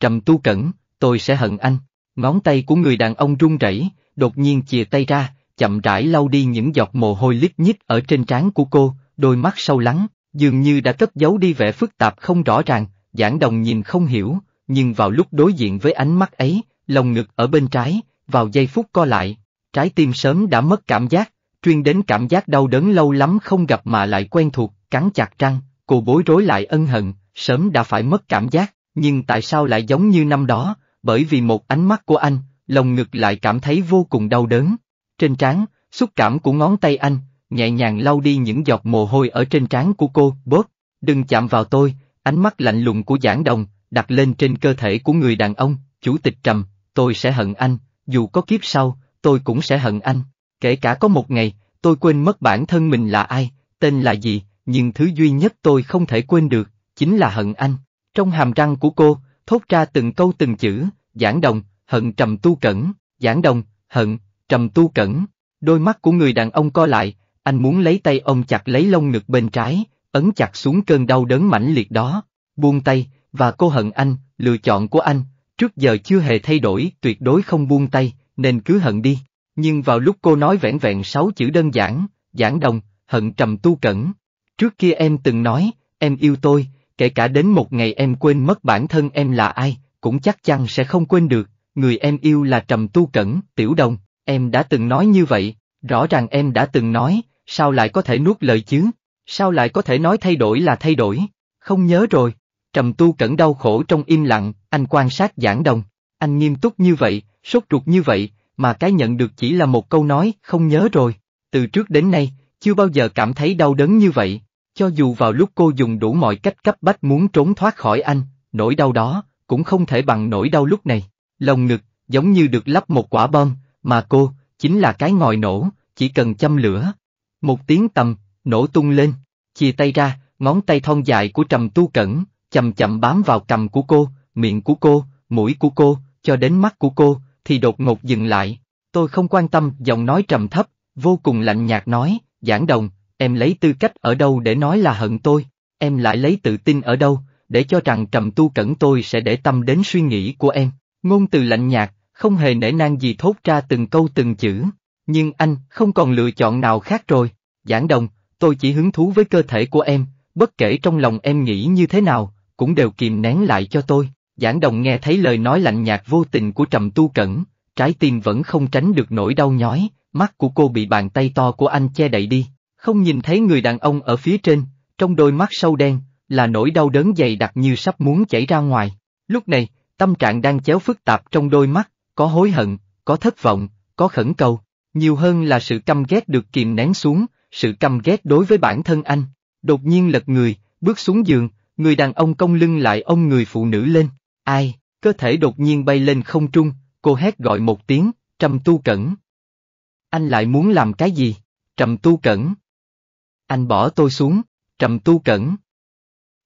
Trầm tu cẩn, tôi sẽ hận anh. Ngón tay của người đàn ông run rẩy, đột nhiên chìa tay ra, chậm rãi lau đi những giọt mồ hôi lít nhít ở trên trán của cô, đôi mắt sâu lắng, dường như đã cất giấu đi vẻ phức tạp không rõ ràng, giảng đồng nhìn không hiểu, nhưng vào lúc đối diện với ánh mắt ấy, lồng ngực ở bên trái, vào giây phút co lại, trái tim sớm đã mất cảm giác, truyền đến cảm giác đau đớn lâu lắm không gặp mà lại quen thuộc, cắn chặt răng, cô bối rối lại ân hận, sớm đã phải mất cảm giác, nhưng tại sao lại giống như năm đó, bởi vì một ánh mắt của anh, lồng ngực lại cảm thấy vô cùng đau đớn. Trên trán, xúc cảm của ngón tay anh, nhẹ nhàng lau đi những giọt mồ hôi ở trên trán của cô, bớt, đừng chạm vào tôi, ánh mắt lạnh lùng của giảng đồng, đặt lên trên cơ thể của người đàn ông, chủ tịch trầm, tôi sẽ hận anh, dù có kiếp sau, tôi cũng sẽ hận anh, kể cả có một ngày, tôi quên mất bản thân mình là ai, tên là gì, nhưng thứ duy nhất tôi không thể quên được, chính là hận anh. Trong hàm răng của cô, thốt ra từng câu từng chữ, giảng đồng, hận trầm tu cẩn, giảng đồng, hận, trầm tu cẩn. Đôi mắt của người đàn ông co lại, anh muốn lấy tay ông chặt lấy lông ngực bên trái, ấn chặt xuống cơn đau đớn mãnh liệt đó, buông tay, và cô hận anh, lựa chọn của anh, trước giờ chưa hề thay đổi, tuyệt đối không buông tay, nên cứ hận đi. Nhưng vào lúc cô nói vẻn vẹn sáu chữ đơn giản, giảng đồng, hận trầm tu cẩn. Trước kia em từng nói, em yêu tôi, kể cả đến một ngày em quên mất bản thân em là ai, cũng chắc chắn sẽ không quên được, người em yêu là Trầm Tu Cẩn, Tiểu Đồng, em đã từng nói như vậy, rõ ràng em đã từng nói, sao lại có thể nuốt lời chứ, sao lại có thể nói thay đổi là thay đổi, không nhớ rồi. Trầm Tu Cẩn đau khổ trong im lặng, anh quan sát giảng đồng, anh nghiêm túc như vậy, sốt ruột như vậy, mà cái nhận được chỉ là một câu nói, không nhớ rồi, từ trước đến nay, chưa bao giờ cảm thấy đau đớn như vậy. Cho dù vào lúc cô dùng đủ mọi cách cấp bách muốn trốn thoát khỏi anh, nỗi đau đó, cũng không thể bằng nỗi đau lúc này. Lòng ngực, giống như được lắp một quả bom, mà cô, chính là cái ngòi nổ, chỉ cần châm lửa. Một tiếng tầm, nổ tung lên, chia tay ra, ngón tay thon dài của trầm tu cẩn, chậm chậm bám vào cầm của cô, miệng của cô, mũi của cô, cho đến mắt của cô, thì đột ngột dừng lại. Tôi không quan tâm, giọng nói trầm thấp, vô cùng lạnh nhạt nói, giảng đồng, Em lấy tư cách ở đâu để nói là hận tôi, em lại lấy tự tin ở đâu, để cho rằng trầm tu cẩn tôi sẽ để tâm đến suy nghĩ của em. Ngôn từ lạnh nhạt, không hề nể nang gì thốt ra từng câu từng chữ. Nhưng anh không còn lựa chọn nào khác rồi. Giảng đồng, tôi chỉ hứng thú với cơ thể của em, bất kể trong lòng em nghĩ như thế nào, cũng đều kìm nén lại cho tôi. Giảng đồng nghe thấy lời nói lạnh nhạt vô tình của trầm tu cẩn, trái tim vẫn không tránh được nỗi đau nhói, mắt của cô bị bàn tay to của anh che đậy đi, không nhìn thấy người đàn ông ở phía trên, trong đôi mắt sâu đen, là nỗi đau đớn dày đặc như sắp muốn chảy ra ngoài. Lúc này, tâm trạng đang chéo phức tạp trong đôi mắt, có hối hận, có thất vọng, có khẩn cầu, nhiều hơn là sự căm ghét được kìm nén xuống, sự căm ghét đối với bản thân anh. Đột nhiên lật người, bước xuống giường, người đàn ông cong lưng lại ông người phụ nữ lên, ai, cơ thể đột nhiên bay lên không trung, cô hét gọi một tiếng, trầm tu cẩn. Anh lại muốn làm cái gì? Trầm tu cẩn. Anh bỏ tôi xuống, trầm tu cẩn.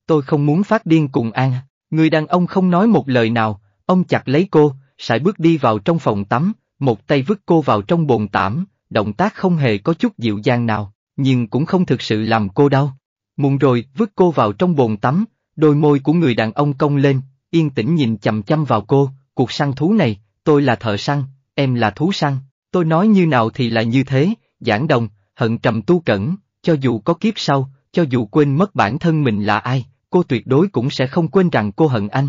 Tôi không muốn phát điên cùng An, người đàn ông không nói một lời nào, ông chặt lấy cô, sải bước đi vào trong phòng tắm, một tay vứt cô vào trong bồn tắm, động tác không hề có chút dịu dàng nào, nhưng cũng không thực sự làm cô đau. Muộn rồi, vứt cô vào trong bồn tắm, đôi môi của người đàn ông cong lên, yên tĩnh nhìn chầm chăm vào cô, cuộc săn thú này, tôi là thợ săn, em là thú săn, tôi nói như nào thì là như thế, giảng đồng, hận trầm tu cẩn, cho dù có kiếp sau, cho dù quên mất bản thân mình là ai, cô tuyệt đối cũng sẽ không quên rằng cô hận anh.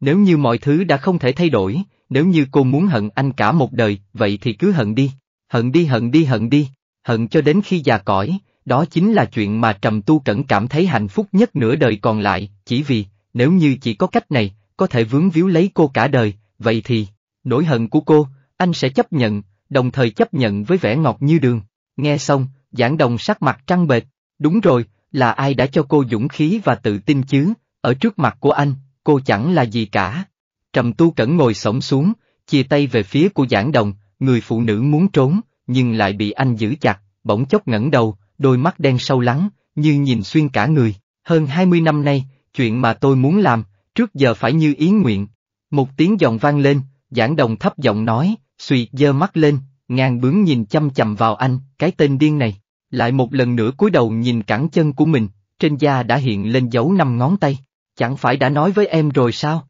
Nếu như mọi thứ đã không thể thay đổi, nếu như cô muốn hận anh cả một đời, vậy thì cứ hận đi, hận đi hận đi hận đi, hận cho đến khi già cõi, đó chính là chuyện mà Trầm Tu Cẩn cảm thấy hạnh phúc nhất nửa đời còn lại, chỉ vì, nếu như chỉ có cách này, có thể vướng víu lấy cô cả đời, vậy thì, nỗi hận của cô, anh sẽ chấp nhận, đồng thời chấp nhận với vẻ ngọt như đường. Nghe xong, Giảng đồng sắc mặt trăng bệt, đúng rồi, là ai đã cho cô dũng khí và tự tin chứ, ở trước mặt của anh, cô chẳng là gì cả. Trầm tu cẩn ngồi sổng xuống, chia tay về phía của giảng đồng, người phụ nữ muốn trốn, nhưng lại bị anh giữ chặt, bỗng chốc ngẩng đầu, đôi mắt đen sâu lắng, như nhìn xuyên cả người. Hơn 20 năm nay, chuyện mà tôi muốn làm, trước giờ phải như ý nguyện. Một tiếng giòn vang lên, giảng đồng thấp giọng nói, suy giơ mắt lên, ngang bướng nhìn chăm chầm vào anh, cái tên điên này. Lại một lần nữa cúi đầu nhìn cẳng chân của mình, trên da đã hiện lên dấu năm ngón tay, chẳng phải đã nói với em rồi sao?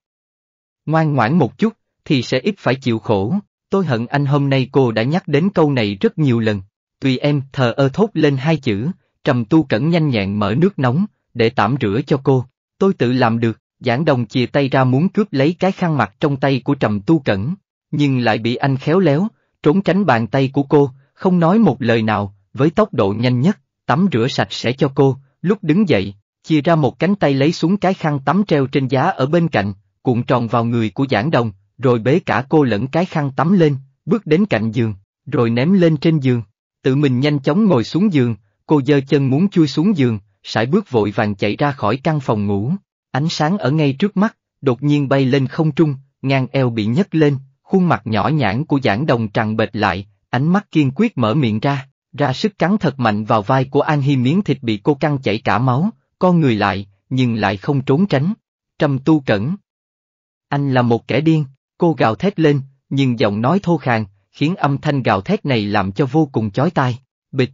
Ngoan ngoãn một chút, thì sẽ ít phải chịu khổ, tôi hận anh hôm nay cô đã nhắc đến câu này rất nhiều lần, tùy em thờ ơ thốt lên hai chữ, trầm tu cẩn nhanh nhẹn mở nước nóng, để tạm rửa cho cô, tôi tự làm được, giảng đồng chìa tay ra muốn cướp lấy cái khăn mặt trong tay của trầm tu cẩn, nhưng lại bị anh khéo léo, trốn tránh bàn tay của cô, không nói một lời nào, với tốc độ nhanh nhất, tắm rửa sạch sẽ cho cô, lúc đứng dậy, chia ra một cánh tay lấy xuống cái khăn tắm treo trên giá ở bên cạnh, cuộn tròn vào người của giảng đồng, rồi bế cả cô lẫn cái khăn tắm lên, bước đến cạnh giường, rồi ném lên trên giường. Tự mình nhanh chóng ngồi xuống giường, cô giơ chân muốn chui xuống giường, sải bước vội vàng chạy ra khỏi căn phòng ngủ. Ánh sáng ở ngay trước mắt, đột nhiên bay lên không trung, ngang eo bị nhấc lên, khuôn mặt nhỏ nhãn của giảng đồng tràn bệt lại, ánh mắt kiên quyết mở miệng ra ra sức cắn thật mạnh vào vai của An Hi miếng thịt bị cô căng chảy cả máu, con người lại, nhưng lại không trốn tránh. Trầm tu cẩn. Anh là một kẻ điên, cô gào thét lên, nhưng giọng nói thô khàn, khiến âm thanh gào thét này làm cho vô cùng chói tai. Bịch,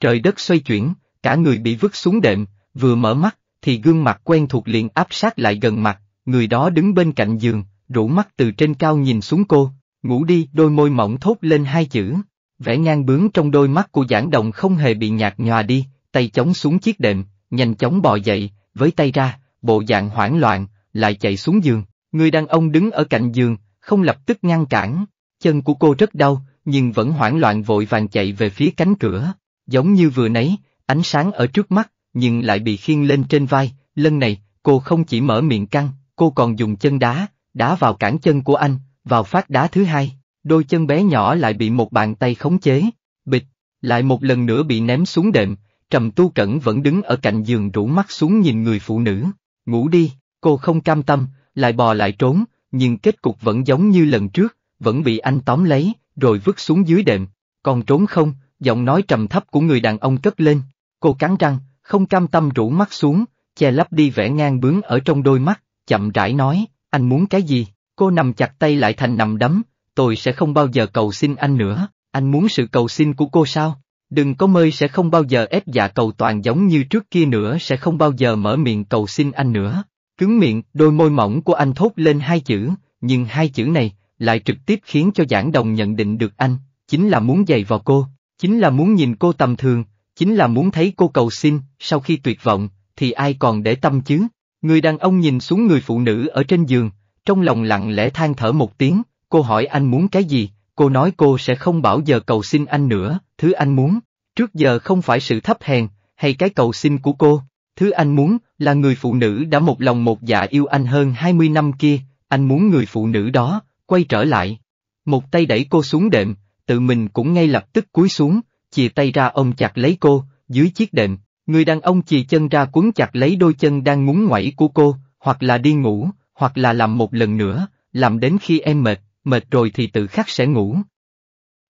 trời đất xoay chuyển, cả người bị vứt xuống đệm, vừa mở mắt, thì gương mặt quen thuộc liền áp sát lại gần mặt, người đó đứng bên cạnh giường, rủ mắt từ trên cao nhìn xuống cô, ngủ đi đôi môi mỏng thốt lên hai chữ. Vẻ ngang bướng trong đôi mắt của giảng đồng không hề bị nhạt nhòa đi, tay chống xuống chiếc đệm, nhanh chóng bò dậy, với tay ra, bộ dạng hoảng loạn, lại chạy xuống giường. Người đàn ông đứng ở cạnh giường, không lập tức ngăn cản. Chân của cô rất đau, nhưng vẫn hoảng loạn vội vàng chạy về phía cánh cửa. Giống như vừa nấy, ánh sáng ở trước mắt, nhưng lại bị khiêng lên trên vai. Lần này, cô không chỉ mở miệng căng, cô còn dùng chân đá, đá vào cản chân của anh, vào phát đá thứ hai. Đôi chân bé nhỏ lại bị một bàn tay khống chế, bịch, lại một lần nữa bị ném xuống đệm, trầm tu cẩn vẫn đứng ở cạnh giường rủ mắt xuống nhìn người phụ nữ, ngủ đi, cô không cam tâm, lại bò lại trốn, nhưng kết cục vẫn giống như lần trước, vẫn bị anh tóm lấy, rồi vứt xuống dưới đệm, còn trốn không, giọng nói trầm thấp của người đàn ông cất lên, cô cắn răng, không cam tâm rủ mắt xuống, che lấp đi vẻ ngang bướng ở trong đôi mắt, chậm rãi nói, anh muốn cái gì, cô nằm chặt tay lại thành nằm đấm, tôi sẽ không bao giờ cầu xin anh nữa, anh muốn sự cầu xin của cô sao? Đừng có mơ sẽ không bao giờ ép dạ cầu toàn giống như trước kia nữa sẽ không bao giờ mở miệng cầu xin anh nữa. Cứng miệng, đôi môi mỏng của anh thốt lên hai chữ, nhưng hai chữ này lại trực tiếp khiến cho giảng đồng nhận định được anh, chính là muốn giày vào cô, chính là muốn nhìn cô tầm thường, chính là muốn thấy cô cầu xin, sau khi tuyệt vọng, thì ai còn để tâm chứ? Người đàn ông nhìn xuống người phụ nữ ở trên giường, trong lòng lặng lẽ than thở một tiếng, cô hỏi anh muốn cái gì, cô nói cô sẽ không bảo giờ cầu xin anh nữa, thứ anh muốn, trước giờ không phải sự thấp hèn, hay cái cầu xin của cô, thứ anh muốn là người phụ nữ đã một lòng một dạ yêu anh hơn 20 năm kia, anh muốn người phụ nữ đó, quay trở lại. Một tay đẩy cô xuống đệm, tự mình cũng ngay lập tức cúi xuống, chìa tay ra ông chặt lấy cô, dưới chiếc đệm, người đàn ông chì chân ra cuốn chặt lấy đôi chân đang ngúng ngoẩy của cô, hoặc là đi ngủ, hoặc là làm một lần nữa, làm đến khi em mệt, mệt rồi thì tự khắc sẽ ngủ.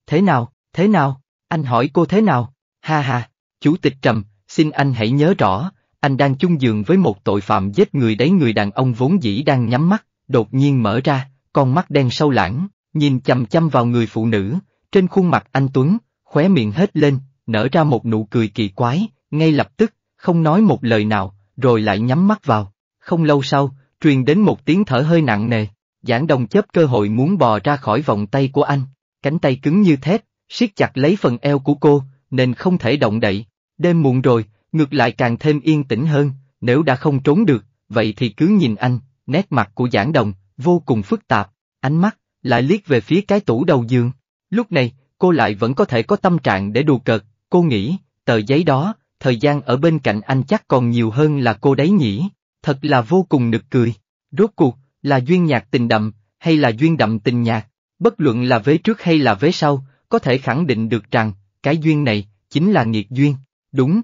Thế nào, thế nào, anh hỏi cô thế nào, ha ha, chủ tịch Trầm, xin anh hãy nhớ rõ, anh đang chung giường với một tội phạm giết người đấy người đàn ông vốn dĩ đang nhắm mắt, đột nhiên mở ra, con mắt đen sâu lãng, nhìn chằm chăm vào người phụ nữ, trên khuôn mặt anh Tuấn, khóe miệng hết lên, nở ra một nụ cười kỳ quái, ngay lập tức, không nói một lời nào, rồi lại nhắm mắt vào. Không lâu sau, truyền đến một tiếng thở hơi nặng nề, Giảng đồng chớp cơ hội muốn bò ra khỏi vòng tay của anh, cánh tay cứng như thép, siết chặt lấy phần eo của cô, nên không thể động đậy. Đêm muộn rồi, ngược lại càng thêm yên tĩnh hơn, nếu đã không trốn được, vậy thì cứ nhìn anh, nét mặt của giảng đồng, vô cùng phức tạp, ánh mắt, lại liếc về phía cái tủ đầu giường. Lúc này, cô lại vẫn có thể có tâm trạng để đùa cợt, cô nghĩ, tờ giấy đó, thời gian ở bên cạnh anh chắc còn nhiều hơn là cô đấy nhỉ, thật là vô cùng nực cười. Rốt cuộc, là duyên nhạc tình đậm, hay là duyên đậm tình nhạc, bất luận là vế trước hay là vế sau, có thể khẳng định được rằng, cái duyên này, chính là nghiệt duyên, đúng.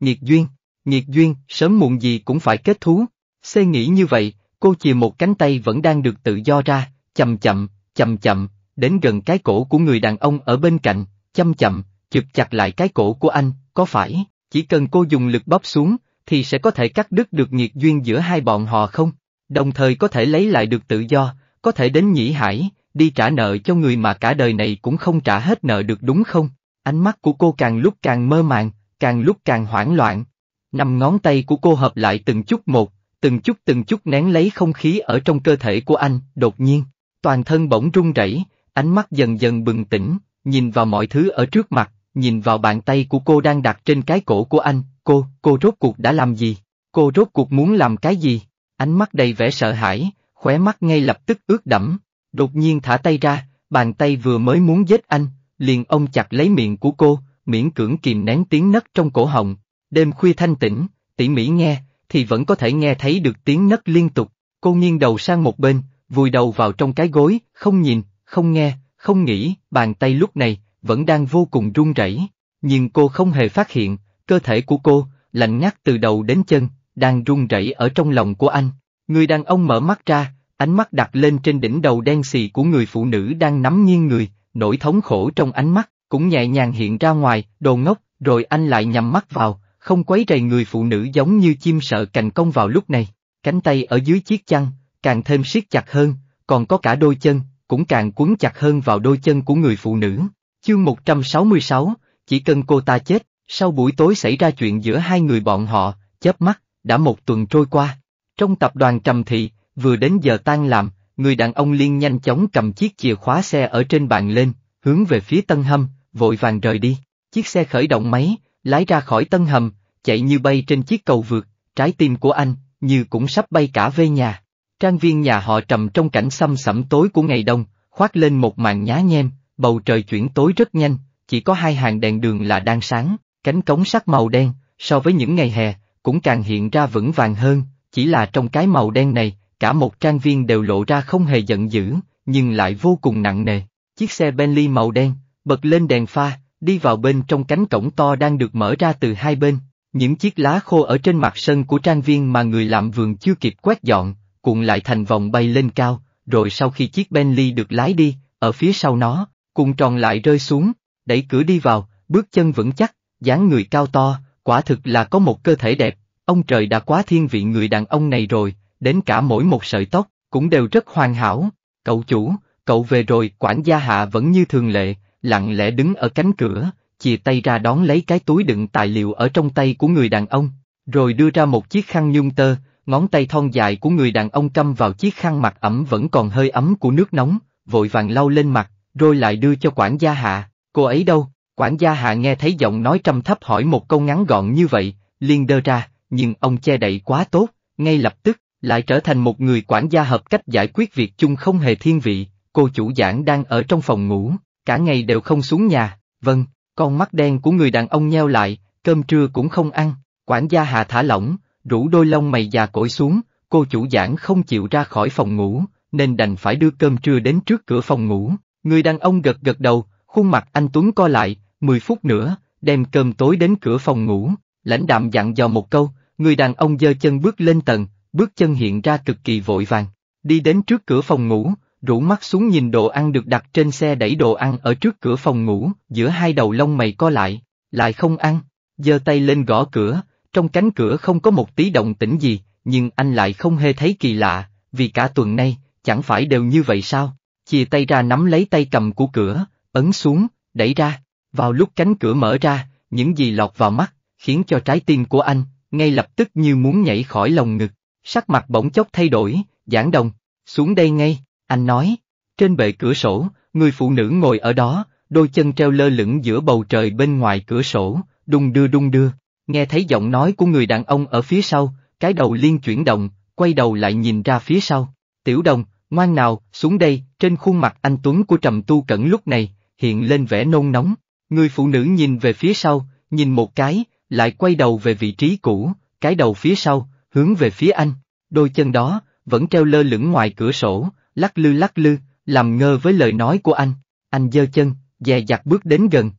Nghiệt duyên, nghiệt duyên, sớm muộn gì cũng phải kết thú. Xê nghĩ như vậy, cô chìa một cánh tay vẫn đang được tự do ra, chậm chậm, chậm chậm, đến gần cái cổ của người đàn ông ở bên cạnh, chậm chậm, chụp chặt lại cái cổ của anh, có phải, chỉ cần cô dùng lực bóp xuống, thì sẽ có thể cắt đứt được nghiệt duyên giữa hai bọn họ không? Đồng thời có thể lấy lại được tự do, có thể đến Nhĩ Hải, đi trả nợ cho người mà cả đời này cũng không trả hết nợ được đúng không? Ánh mắt của cô càng lúc càng mơ màng, càng lúc càng hoảng loạn. Năm ngón tay của cô hợp lại từng chút một, từng chút từng chút nén lấy không khí ở trong cơ thể của anh, đột nhiên, toàn thân bỗng run rẩy, ánh mắt dần dần bừng tỉnh, nhìn vào mọi thứ ở trước mặt, nhìn vào bàn tay của cô đang đặt trên cái cổ của anh, cô, cô rốt cuộc đã làm gì? Cô rốt cuộc muốn làm cái gì? ánh mắt đầy vẻ sợ hãi, khóe mắt ngay lập tức ướt đẫm, đột nhiên thả tay ra, bàn tay vừa mới muốn giết anh, liền ông chặt lấy miệng của cô, miễn cưỡng kìm nén tiếng nấc trong cổ họng, đêm khuya thanh tĩnh, tỉ mỉ nghe, thì vẫn có thể nghe thấy được tiếng nấc liên tục, cô nghiêng đầu sang một bên, vùi đầu vào trong cái gối, không nhìn, không nghe, không nghĩ, bàn tay lúc này, vẫn đang vô cùng run rẩy, nhưng cô không hề phát hiện, cơ thể của cô, lạnh ngắt từ đầu đến chân, đang run rẩy ở trong lòng của anh. Người đàn ông mở mắt ra, ánh mắt đặt lên trên đỉnh đầu đen xì của người phụ nữ đang nắm nghiêng người, nỗi thống khổ trong ánh mắt, cũng nhẹ nhàng hiện ra ngoài, đồ ngốc, rồi anh lại nhắm mắt vào, không quấy rầy người phụ nữ giống như chim sợ cành công vào lúc này. Cánh tay ở dưới chiếc chăn, càng thêm siết chặt hơn, còn có cả đôi chân, cũng càng quấn chặt hơn vào đôi chân của người phụ nữ. Chương 166, chỉ cần cô ta chết, sau buổi tối xảy ra chuyện giữa hai người bọn họ, chớp mắt, đã một tuần trôi qua, trong tập đoàn Trầm Thị, vừa đến giờ tan làm, người đàn ông liên nhanh chóng cầm chiếc chìa khóa xe ở trên bàn lên, hướng về phía Tân Hâm, vội vàng rời đi. Chiếc xe khởi động máy, lái ra khỏi Tân Hầm, chạy như bay trên chiếc cầu vượt, trái tim của anh, như cũng sắp bay cả về nhà. Trang viên nhà họ trầm trong cảnh xăm sẩm tối của ngày đông, khoác lên một màn nhá nhem, bầu trời chuyển tối rất nhanh, chỉ có hai hàng đèn đường là đang sáng, cánh cống sắc màu đen, so với những ngày hè, cũng càng hiện ra vững vàng hơn, chỉ là trong cái màu đen này, cả một trang viên đều lộ ra không hề giận dữ, nhưng lại vô cùng nặng nề. Chiếc xe Bentley màu đen, bật lên đèn pha, đi vào bên trong cánh cổng to đang được mở ra từ hai bên, những chiếc lá khô ở trên mặt sân của trang viên mà người làm vườn chưa kịp quét dọn, cuộn lại thành vòng bay lên cao, rồi sau khi chiếc Bentley được lái đi, ở phía sau nó, cuộn tròn lại rơi xuống, đẩy cửa đi vào, bước chân vững chắc, dáng người cao to, Quả thực là có một cơ thể đẹp, ông trời đã quá thiên vị người đàn ông này rồi, đến cả mỗi một sợi tóc, cũng đều rất hoàn hảo. Cậu chủ, cậu về rồi, quản gia hạ vẫn như thường lệ, lặng lẽ đứng ở cánh cửa, chìa tay ra đón lấy cái túi đựng tài liệu ở trong tay của người đàn ông, rồi đưa ra một chiếc khăn nhung tơ, ngón tay thon dài của người đàn ông căm vào chiếc khăn mặt ẩm vẫn còn hơi ấm của nước nóng, vội vàng lau lên mặt, rồi lại đưa cho quản gia hạ, cô ấy đâu? Quản gia hạ nghe thấy giọng nói trầm thấp hỏi một câu ngắn gọn như vậy, liền đơ ra, nhưng ông che đậy quá tốt, ngay lập tức, lại trở thành một người quản gia hợp cách giải quyết việc chung không hề thiên vị, cô chủ giảng đang ở trong phòng ngủ, cả ngày đều không xuống nhà, vâng, con mắt đen của người đàn ông nheo lại, cơm trưa cũng không ăn, quản gia hạ thả lỏng, rủ đôi lông mày già cỗi xuống, cô chủ giảng không chịu ra khỏi phòng ngủ, nên đành phải đưa cơm trưa đến trước cửa phòng ngủ, người đàn ông gật gật đầu, khuôn mặt anh Tuấn co lại, 10 phút nữa, đem cơm tối đến cửa phòng ngủ, lãnh đạm dặn dò một câu, người đàn ông dơ chân bước lên tầng, bước chân hiện ra cực kỳ vội vàng, đi đến trước cửa phòng ngủ, rủ mắt xuống nhìn đồ ăn được đặt trên xe đẩy đồ ăn ở trước cửa phòng ngủ, giữa hai đầu lông mày co lại, lại không ăn, Dơ tay lên gõ cửa, trong cánh cửa không có một tí động tĩnh gì, nhưng anh lại không hề thấy kỳ lạ, vì cả tuần nay, chẳng phải đều như vậy sao, chia tay ra nắm lấy tay cầm của cửa, ấn xuống, đẩy ra, vào lúc cánh cửa mở ra, những gì lọt vào mắt, khiến cho trái tim của anh, ngay lập tức như muốn nhảy khỏi lòng ngực, sắc mặt bỗng chốc thay đổi, giảng đồng, xuống đây ngay, anh nói. Trên bệ cửa sổ, người phụ nữ ngồi ở đó, đôi chân treo lơ lửng giữa bầu trời bên ngoài cửa sổ, đung đưa đung đưa, nghe thấy giọng nói của người đàn ông ở phía sau, cái đầu liên chuyển động, quay đầu lại nhìn ra phía sau, tiểu đồng, ngoan nào, xuống đây, trên khuôn mặt anh Tuấn của trầm tu cẩn lúc này, hiện lên vẻ nôn nóng. Người phụ nữ nhìn về phía sau, nhìn một cái, lại quay đầu về vị trí cũ, cái đầu phía sau, hướng về phía anh, đôi chân đó, vẫn treo lơ lửng ngoài cửa sổ, lắc lư lắc lư, làm ngơ với lời nói của anh, anh giơ chân, dè dặt bước đến gần,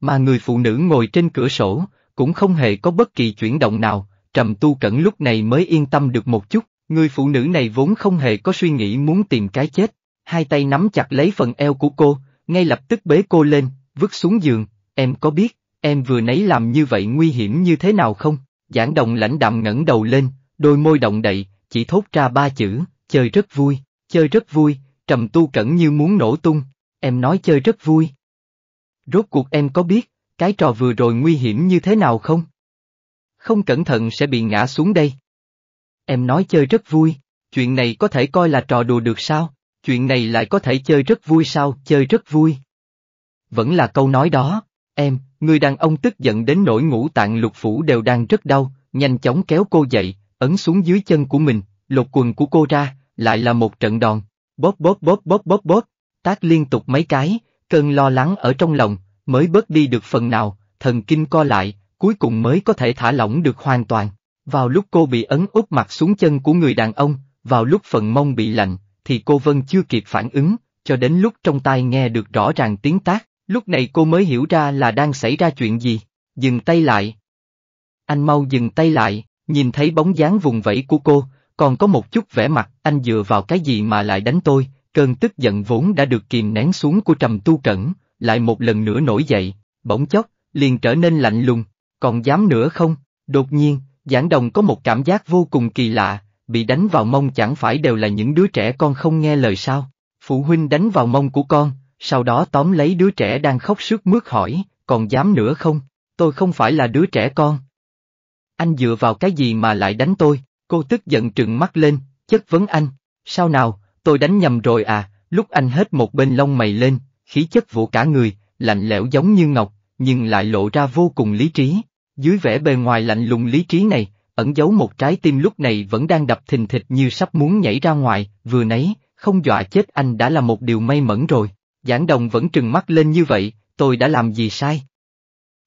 mà người phụ nữ ngồi trên cửa sổ, cũng không hề có bất kỳ chuyển động nào, trầm tu cẩn lúc này mới yên tâm được một chút, người phụ nữ này vốn không hề có suy nghĩ muốn tìm cái chết, hai tay nắm chặt lấy phần eo của cô, ngay lập tức bế cô lên, vứt xuống giường, em có biết, em vừa nấy làm như vậy nguy hiểm như thế nào không? Giảng đồng lãnh đạm ngẩng đầu lên, đôi môi động đậy, chỉ thốt ra ba chữ, chơi rất vui, chơi rất vui, trầm tu cẩn như muốn nổ tung, em nói chơi rất vui. Rốt cuộc em có biết, cái trò vừa rồi nguy hiểm như thế nào không? Không cẩn thận sẽ bị ngã xuống đây. Em nói chơi rất vui, chuyện này có thể coi là trò đùa được sao? Chuyện này lại có thể chơi rất vui sao, chơi rất vui vẫn là câu nói đó. Em, người đàn ông tức giận đến nỗi ngũ tạng lục phủ đều đang rất đau, nhanh chóng kéo cô dậy, ấn xuống dưới chân của mình, lột quần của cô ra, lại là một trận đòn. Bóp bóp bóp bóp bóp bóp, tác liên tục mấy cái, cơn lo lắng ở trong lòng, mới bớt đi được phần nào, thần kinh co lại, cuối cùng mới có thể thả lỏng được hoàn toàn. Vào lúc cô bị ấn úp mặt xuống chân của người đàn ông, vào lúc phần mông bị lạnh, thì cô Vân chưa kịp phản ứng, cho đến lúc trong tai nghe được rõ ràng tiếng tác, Lúc này cô mới hiểu ra là đang xảy ra chuyện gì, dừng tay lại. Anh mau dừng tay lại, nhìn thấy bóng dáng vùng vẫy của cô, còn có một chút vẻ mặt, anh dựa vào cái gì mà lại đánh tôi, cơn tức giận vốn đã được kìm nén xuống của trầm tu cẩn, lại một lần nữa nổi dậy, bỗng chốc, liền trở nên lạnh lùng, còn dám nữa không, đột nhiên, giảng đồng có một cảm giác vô cùng kỳ lạ, bị đánh vào mông chẳng phải đều là những đứa trẻ con không nghe lời sao, phụ huynh đánh vào mông của con, sau đó tóm lấy đứa trẻ đang khóc sướt mướt hỏi, còn dám nữa không, tôi không phải là đứa trẻ con. Anh dựa vào cái gì mà lại đánh tôi, cô tức giận trừng mắt lên, chất vấn anh, sao nào, tôi đánh nhầm rồi à, lúc anh hết một bên lông mày lên, khí chất vụ cả người, lạnh lẽo giống như ngọc, nhưng lại lộ ra vô cùng lý trí, dưới vẻ bề ngoài lạnh lùng lý trí này, ẩn giấu một trái tim lúc này vẫn đang đập thình thịch như sắp muốn nhảy ra ngoài, vừa nấy, không dọa chết anh đã là một điều may mẫn rồi. Giảng đồng vẫn trừng mắt lên như vậy, tôi đã làm gì sai?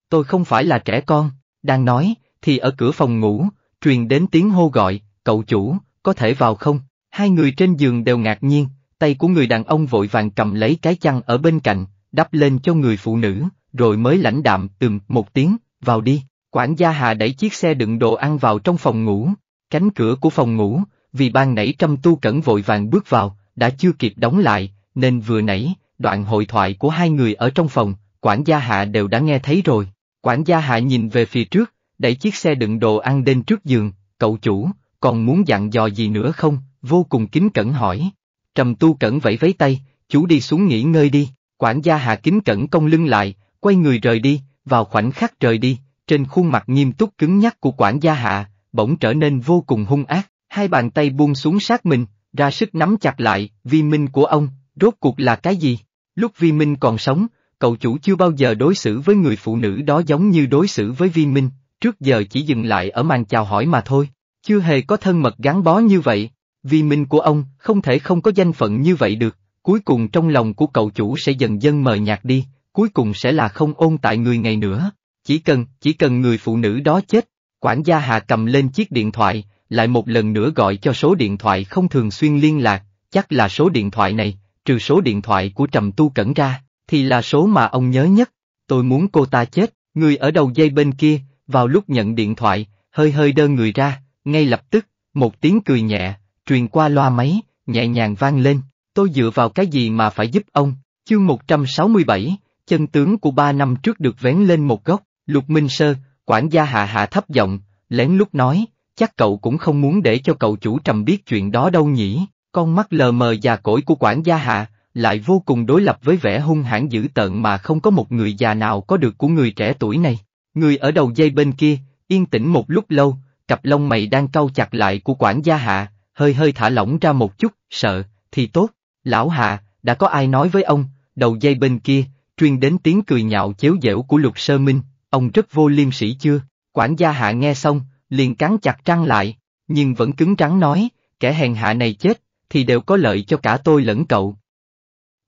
Tôi không phải là trẻ con, đang nói, thì ở cửa phòng ngủ, truyền đến tiếng hô gọi, cậu chủ, có thể vào không? Hai người trên giường đều ngạc nhiên, tay của người đàn ông vội vàng cầm lấy cái chăn ở bên cạnh, đắp lên cho người phụ nữ, rồi mới lãnh đạm từng một tiếng, vào đi. Quản gia Hà đẩy chiếc xe đựng đồ ăn vào trong phòng ngủ, cánh cửa của phòng ngủ, vì ban nãy trăm tu cẩn vội vàng bước vào, đã chưa kịp đóng lại, nên vừa nãy, đoạn hội thoại của hai người ở trong phòng, quản gia hạ đều đã nghe thấy rồi. Quản gia hạ nhìn về phía trước, đẩy chiếc xe đựng đồ ăn đến trước giường, cậu chủ, còn muốn dặn dò gì nữa không, vô cùng kính cẩn hỏi. Trầm tu cẩn vẫy vấy tay, chú đi xuống nghỉ ngơi đi, quản gia hạ kính cẩn cong lưng lại, quay người rời đi, vào khoảnh khắc rời đi, trên khuôn mặt nghiêm túc cứng nhắc của quản gia hạ, bỗng trở nên vô cùng hung ác, hai bàn tay buông xuống sát mình, ra sức nắm chặt lại, vi minh của ông, rốt cuộc là cái gì? Lúc Vi Minh còn sống, cậu chủ chưa bao giờ đối xử với người phụ nữ đó giống như đối xử với Vi Minh, trước giờ chỉ dừng lại ở màn chào hỏi mà thôi, chưa hề có thân mật gắn bó như vậy. Vi Minh của ông không thể không có danh phận như vậy được, cuối cùng trong lòng của cậu chủ sẽ dần dần mờ nhạt đi, cuối cùng sẽ là không ôn tại người ngày nữa. Chỉ cần, chỉ cần người phụ nữ đó chết, quản gia Hà cầm lên chiếc điện thoại, lại một lần nữa gọi cho số điện thoại không thường xuyên liên lạc, chắc là số điện thoại này, trừ số điện thoại của Trầm Tu Cẩn ra, thì là số mà ông nhớ nhất. Tôi muốn cô ta chết, người ở đầu dây bên kia, vào lúc nhận điện thoại, hơi hơi đơn người ra, ngay lập tức, một tiếng cười nhẹ, truyền qua loa máy, nhẹ nhàng vang lên, tôi dựa vào cái gì mà phải giúp ông, chương 167, chân tướng của ba năm trước được vén lên một góc, Lục Minh Sơ, quản gia hạ hạ thấp giọng, lén lút nói, chắc cậu cũng không muốn để cho cậu chủ trầm biết chuyện đó đâu nhỉ, con mắt lờ mờ già cỗi của quản gia hạ, lại vô cùng đối lập với vẻ hung hãn dữ tợn mà không có một người già nào có được của người trẻ tuổi này. Người ở đầu dây bên kia, yên tĩnh một lúc lâu, cặp lông mày đang cau chặt lại của quản gia hạ, hơi hơi thả lỏng ra một chút, sợ, thì tốt. Lão hạ, đã có ai nói với ông, đầu dây bên kia, truyền đến tiếng cười nhạo chéo dẻo của lục sơ minh, ông rất vô liêm sĩ chưa? Quản gia hạ nghe xong, liền cắn chặt răng lại, nhưng vẫn cứng trắng nói, kẻ hèn hạ này chết, thì đều có lợi cho cả tôi lẫn cậu.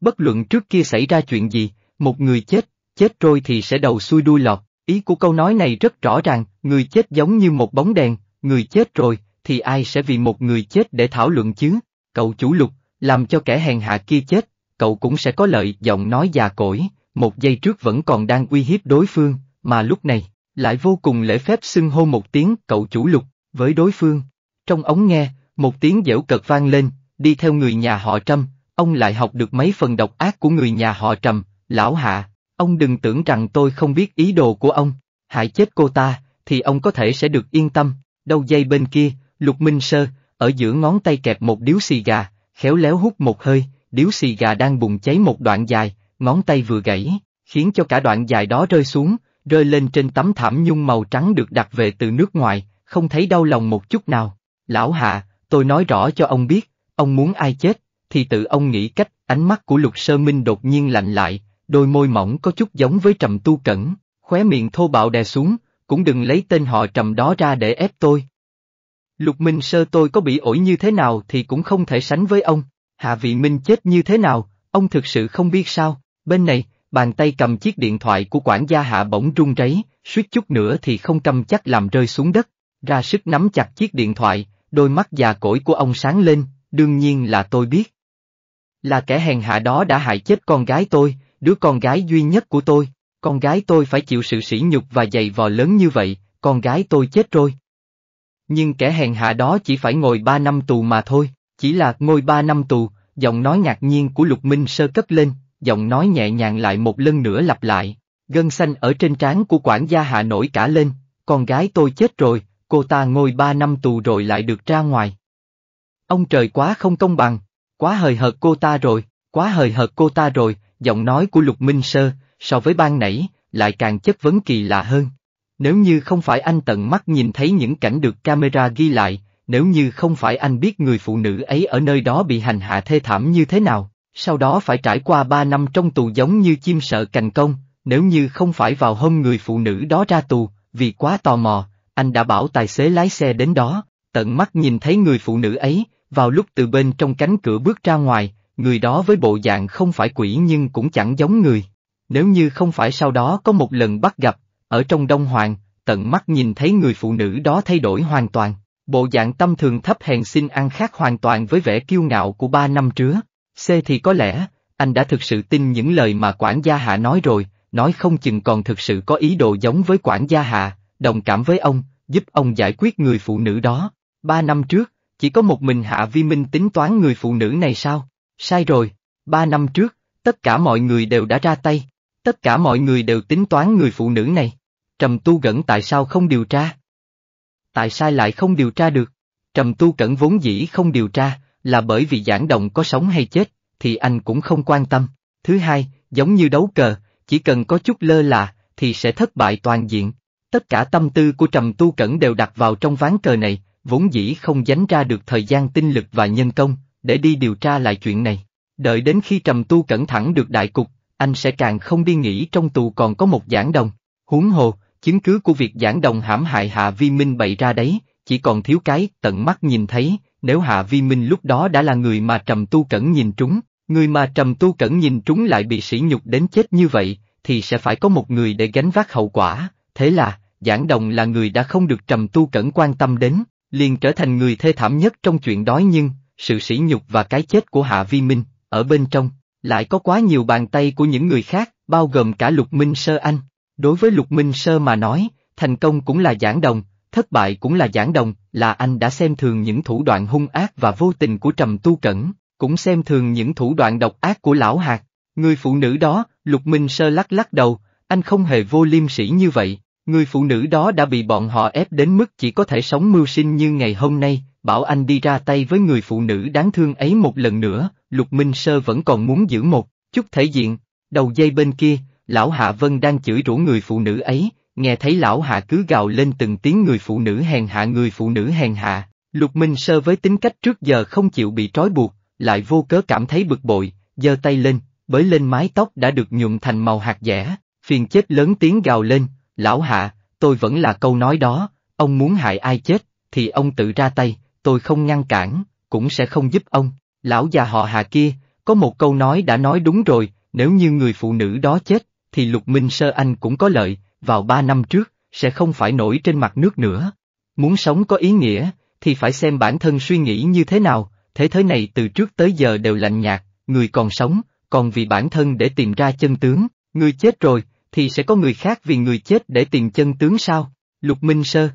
Bất luận trước kia xảy ra chuyện gì, một người chết, chết rồi thì sẽ đầu xuôi đuôi lọt, ý của câu nói này rất rõ ràng, người chết giống như một bóng đèn, người chết rồi, thì ai sẽ vì một người chết để thảo luận chứ, cậu chủ lục, làm cho kẻ hèn hạ kia chết, cậu cũng sẽ có lợi giọng nói già cỗi, một giây trước vẫn còn đang uy hiếp đối phương, mà lúc này, lại vô cùng lễ phép xưng hô một tiếng cậu chủ lục, với đối phương. Trong ống nghe, một tiếng dễu cợt vang lên, đi theo người nhà họ Trâm, ông lại học được mấy phần độc ác của người nhà họ Trầm, lão hạ, ông đừng tưởng rằng tôi không biết ý đồ của ông, hại chết cô ta, thì ông có thể sẽ được yên tâm, đầu dây bên kia, Lục Minh Sơ, ở giữa ngón tay kẹp một điếu xì gà, khéo léo hút một hơi, điếu xì gà đang bùng cháy một đoạn dài, ngón tay vừa gãy, khiến cho cả đoạn dài đó rơi xuống, rơi lên trên tấm thảm nhung màu trắng được đặt về từ nước ngoài, không thấy đau lòng một chút nào. Lão hạ, tôi nói rõ cho ông biết, ông muốn ai chết, thì tự ông nghĩ cách, ánh mắt của Lục Sơ Minh đột nhiên lạnh lại, đôi môi mỏng có chút giống với trầm tu cẩn, khóe miệng thô bạo đè xuống, cũng đừng lấy tên họ trầm đó ra để ép tôi. Lục Minh Sơ tôi có bị ổi như thế nào thì cũng không thể sánh với ông, Hạ Vị Minh chết như thế nào, ông thực sự không biết sao, bên này, bàn tay cầm chiếc điện thoại của quản gia Hạ bỗng run rấy, suýt chút nữa thì không cầm chắc làm rơi xuống đất, ra sức nắm chặt chiếc điện thoại, đôi mắt già cỗi của ông sáng lên, Đương nhiên là tôi biết. Là kẻ hèn hạ đó đã hại chết con gái tôi, đứa con gái duy nhất của tôi, con gái tôi phải chịu sự sỉ nhục và dày vò lớn như vậy, con gái tôi chết rồi. Nhưng kẻ hèn hạ đó chỉ phải ngồi ba năm tù mà thôi, chỉ là ngồi ba năm tù, giọng nói ngạc nhiên của Lục Minh sơ cất lên, giọng nói nhẹ nhàng lại một lần nữa lặp lại, gân xanh ở trên trán của quản gia hạ nổi cả lên, con gái tôi chết rồi, cô ta ngồi ba năm tù rồi lại được ra ngoài. Ông trời quá không công bằng, quá hời hợt cô ta rồi, quá hời hợt cô ta rồi, giọng nói của Lục Minh Sơ, so với ban nãy, lại càng chất vấn kỳ lạ hơn. Nếu như không phải anh tận mắt nhìn thấy những cảnh được camera ghi lại, nếu như không phải anh biết người phụ nữ ấy ở nơi đó bị hành hạ thê thảm như thế nào, sau đó phải trải qua ba năm trong tù giống như chim sợ cành công, nếu như không phải vào hôm người phụ nữ đó ra tù, vì quá tò mò, anh đã bảo tài xế lái xe đến đó, tận mắt nhìn thấy người phụ nữ ấy, vào lúc từ bên trong cánh cửa bước ra ngoài, người đó với bộ dạng không phải quỷ nhưng cũng chẳng giống người. Nếu như không phải sau đó có một lần bắt gặp, ở trong Đông Hoàng, tận mắt nhìn thấy người phụ nữ đó thay đổi hoàn toàn, bộ dạng tâm thường thấp hèn xin ăn khác hoàn toàn với vẻ kiêu ngạo của ba năm trước. C thì có lẽ, anh đã thực sự tin những lời mà quản gia hạ nói rồi, nói không chừng còn thực sự có ý đồ giống với quản gia hạ, đồng cảm với ông, giúp ông giải quyết người phụ nữ đó. Ba năm trước, chỉ có một mình Hạ Vi Minh tính toán người phụ nữ này sao? Sai rồi, ba năm trước, tất cả mọi người đều đã ra tay, tất cả mọi người đều tính toán người phụ nữ này. Trầm Tu Cẩn tại sao không điều tra? Tại sao lại không điều tra được? Trầm Tu Cẩn vốn dĩ không điều tra, là bởi vì giảng động có sống hay chết, thì anh cũng không quan tâm. Thứ hai, giống như đấu cờ, chỉ cần có chút lơ là, thì sẽ thất bại toàn diện. Tất cả tâm tư của Trầm Tu Cẩn đều đặt vào trong ván cờ này, vốn dĩ không dánh ra được thời gian tinh lực và nhân công, để đi điều tra lại chuyện này. Đợi đến khi trầm tu cẩn thẳng được đại cục, anh sẽ càng không đi nghĩ trong tù còn có một giảng đồng. Huống hồ, chứng cứ của việc giảng đồng hãm hại Hạ Vi Minh bày ra đấy, chỉ còn thiếu cái tận mắt nhìn thấy, nếu Hạ Vi Minh lúc đó đã là người mà trầm tu cẩn nhìn trúng, người mà trầm tu cẩn nhìn trúng lại bị sỉ nhục đến chết như vậy, thì sẽ phải có một người để gánh vác hậu quả, thế là, giảng đồng là người đã không được trầm tu cẩn quan tâm đến, liền trở thành người thê thảm nhất trong chuyện đói nhưng, sự sỉ nhục và cái chết của Hạ Vi Minh, ở bên trong, lại có quá nhiều bàn tay của những người khác, bao gồm cả Lục Minh Sơ Anh. Đối với Lục Minh Sơ mà nói, thành công cũng là giảng đồng, thất bại cũng là giảng đồng, là anh đã xem thường những thủ đoạn hung ác và vô tình của Trầm Tu Cẩn, cũng xem thường những thủ đoạn độc ác của Lão Hạc. Người phụ nữ đó, Lục Minh Sơ lắc lắc đầu, anh không hề vô liêm sỉ như vậy, Người phụ nữ đó đã bị bọn họ ép đến mức chỉ có thể sống mưu sinh như ngày hôm nay, bảo anh đi ra tay với người phụ nữ đáng thương ấy một lần nữa, Lục Minh Sơ vẫn còn muốn giữ một chút thể diện. Đầu dây bên kia, lão Hạ Vân đang chửi rủa người phụ nữ ấy, nghe thấy lão Hạ cứ gào lên từng tiếng người phụ nữ hèn hạ người phụ nữ hèn hạ. Lục Minh Sơ với tính cách trước giờ không chịu bị trói buộc, lại vô cớ cảm thấy bực bội, giơ tay lên, bới lên mái tóc đã được nhuộm thành màu hạt dẻ, phiền chết lớn tiếng gào lên, lão hạ, tôi vẫn là câu nói đó, ông muốn hại ai chết, thì ông tự ra tay, tôi không ngăn cản, cũng sẽ không giúp ông. Lão già họ hạ kia, có một câu nói đã nói đúng rồi, nếu như người phụ nữ đó chết, thì lục minh sơ anh cũng có lợi, vào ba năm trước, sẽ không phải nổi trên mặt nước nữa. Muốn sống có ý nghĩa, thì phải xem bản thân suy nghĩ như thế nào, thế thế này từ trước tới giờ đều lạnh nhạt, người còn sống, còn vì bản thân để tìm ra chân tướng, người chết rồi, thì sẽ có người khác vì người chết để tìm chân tướng sao, Lục Minh Sơ.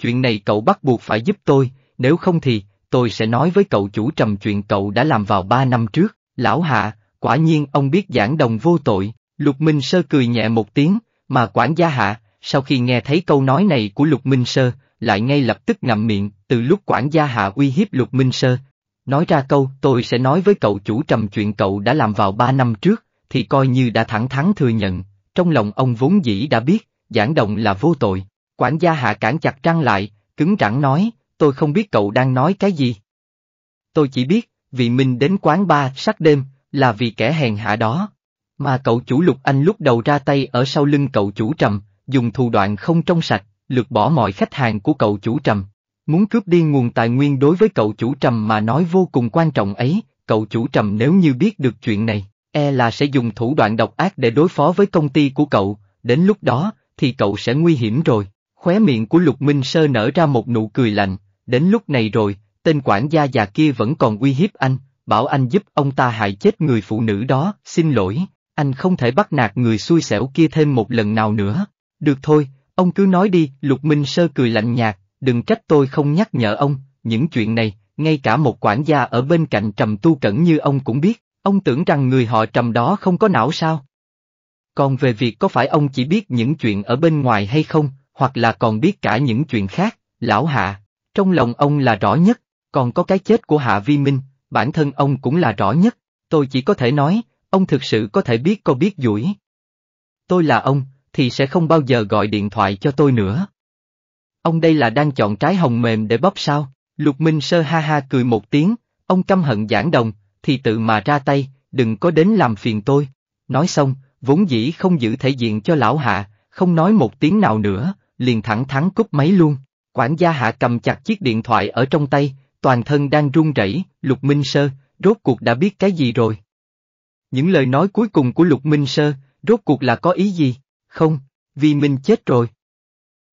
Chuyện này cậu bắt buộc phải giúp tôi, nếu không thì, tôi sẽ nói với cậu chủ trầm chuyện cậu đã làm vào ba năm trước, lão hạ, quả nhiên ông biết giảng đồng vô tội, Lục Minh Sơ cười nhẹ một tiếng, mà quản gia hạ, sau khi nghe thấy câu nói này của Lục Minh Sơ, lại ngay lập tức ngậm miệng, từ lúc quản gia hạ uy hiếp Lục Minh Sơ, nói ra câu tôi sẽ nói với cậu chủ trầm chuyện cậu đã làm vào ba năm trước, thì coi như đã thẳng thắn thừa nhận, trong lòng ông vốn dĩ đã biết, giảng động là vô tội. Quản gia hạ cản chặt răng lại, cứng rắn nói, tôi không biết cậu đang nói cái gì. Tôi chỉ biết, vì mình đến quán ba sắc đêm, là vì kẻ hèn hạ đó. Mà cậu chủ lục anh lúc đầu ra tay ở sau lưng cậu chủ trầm, dùng thủ đoạn không trong sạch, lược bỏ mọi khách hàng của cậu chủ trầm. Muốn cướp đi nguồn tài nguyên đối với cậu chủ trầm mà nói vô cùng quan trọng ấy, cậu chủ trầm nếu như biết được chuyện này, e là sẽ dùng thủ đoạn độc ác để đối phó với công ty của cậu, đến lúc đó, thì cậu sẽ nguy hiểm rồi. Khóe miệng của Lục Minh Sơ nở ra một nụ cười lạnh, đến lúc này rồi, tên quản gia già kia vẫn còn uy hiếp anh, bảo anh giúp ông ta hại chết người phụ nữ đó, xin lỗi, anh không thể bắt nạt người xui xẻo kia thêm một lần nào nữa. Được thôi, ông cứ nói đi, Lục Minh Sơ cười lạnh nhạt, đừng trách tôi không nhắc nhở ông, những chuyện này, ngay cả một quản gia ở bên cạnh trầm tu cẩn như ông cũng biết. Ông tưởng rằng người họ trầm đó không có não sao? Còn về việc có phải ông chỉ biết những chuyện ở bên ngoài hay không, hoặc là còn biết cả những chuyện khác, lão hạ, trong lòng ông là rõ nhất, còn có cái chết của hạ vi minh, bản thân ông cũng là rõ nhất, tôi chỉ có thể nói, ông thực sự có thể biết cô biết duỗi. Tôi là ông, thì sẽ không bao giờ gọi điện thoại cho tôi nữa. Ông đây là đang chọn trái hồng mềm để bóp sao, lục minh sơ ha ha cười một tiếng, ông căm hận giảng đồng, thì tự mà ra tay, đừng có đến làm phiền tôi. Nói xong, vốn dĩ không giữ thể diện cho lão hạ, không nói một tiếng nào nữa, liền thẳng thắn cúp máy luôn. Quản gia hạ cầm chặt chiếc điện thoại ở trong tay, toàn thân đang run rẩy, Lục Minh Sơ, rốt cuộc đã biết cái gì rồi. Những lời nói cuối cùng của Lục Minh Sơ, rốt cuộc là có ý gì? Không, vì mình chết rồi.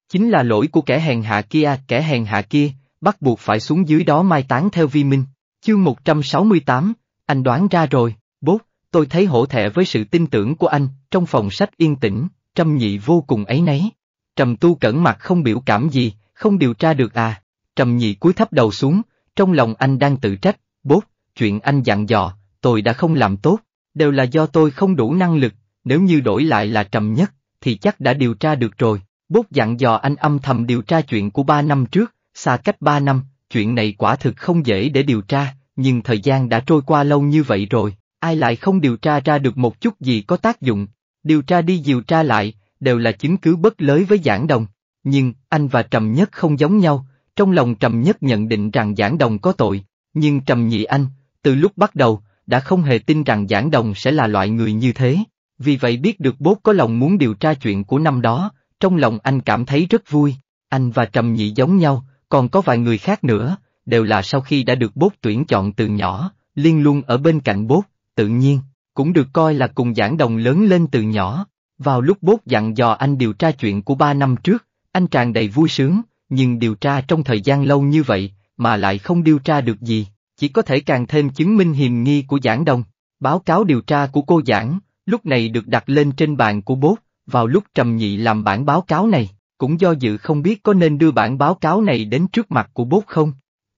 Chính là lỗi của kẻ hèn hạ kia, kẻ hèn hạ kia, bắt buộc phải xuống dưới đó mai táng theo vi minh. Chương 168, anh đoán ra rồi, bốt, tôi thấy hổ thẹn với sự tin tưởng của anh, trong phòng sách yên tĩnh, trầm Nhị vô cùng ấy nấy. Trầm Tu cẩn mặt không biểu cảm gì, không điều tra được à. Trầm Nhị cúi thấp đầu xuống, trong lòng anh đang tự trách, bốt, chuyện anh dặn dò, tôi đã không làm tốt, đều là do tôi không đủ năng lực, nếu như đổi lại là Trầm Nhất, thì chắc đã điều tra được rồi. Bốt dặn dò anh âm thầm điều tra chuyện của ba năm trước, xa cách ba năm, chuyện này quả thực không dễ để điều tra, nhưng thời gian đã trôi qua lâu như vậy rồi, ai lại không điều tra ra được một chút gì có tác dụng, điều tra đi điều tra lại, đều là chứng cứ bất lới với giảng đồng. Nhưng, anh và Trầm Nhất không giống nhau, trong lòng Trầm Nhất nhận định rằng giảng đồng có tội, nhưng Trầm Nhị Anh, từ lúc bắt đầu, đã không hề tin rằng giảng đồng sẽ là loại người như thế. Vì vậy biết được bố có lòng muốn điều tra chuyện của năm đó, trong lòng anh cảm thấy rất vui, anh và Trầm Nhị giống nhau, còn có vài người khác nữa, đều là sau khi đã được bốt tuyển chọn từ nhỏ, liên luôn ở bên cạnh bốt, tự nhiên, cũng được coi là cùng giảng đồng lớn lên từ nhỏ. Vào lúc bốt dặn dò anh điều tra chuyện của ba năm trước, anh tràn đầy vui sướng, nhưng điều tra trong thời gian lâu như vậy, mà lại không điều tra được gì, chỉ có thể càng thêm chứng minh hiềm nghi của giảng đồng. Báo cáo điều tra của cô giảng, lúc này được đặt lên trên bàn của bốt, vào lúc trầm nhị làm bản báo cáo này, cũng do dự không biết có nên đưa bản báo cáo này đến trước mặt của bốt không.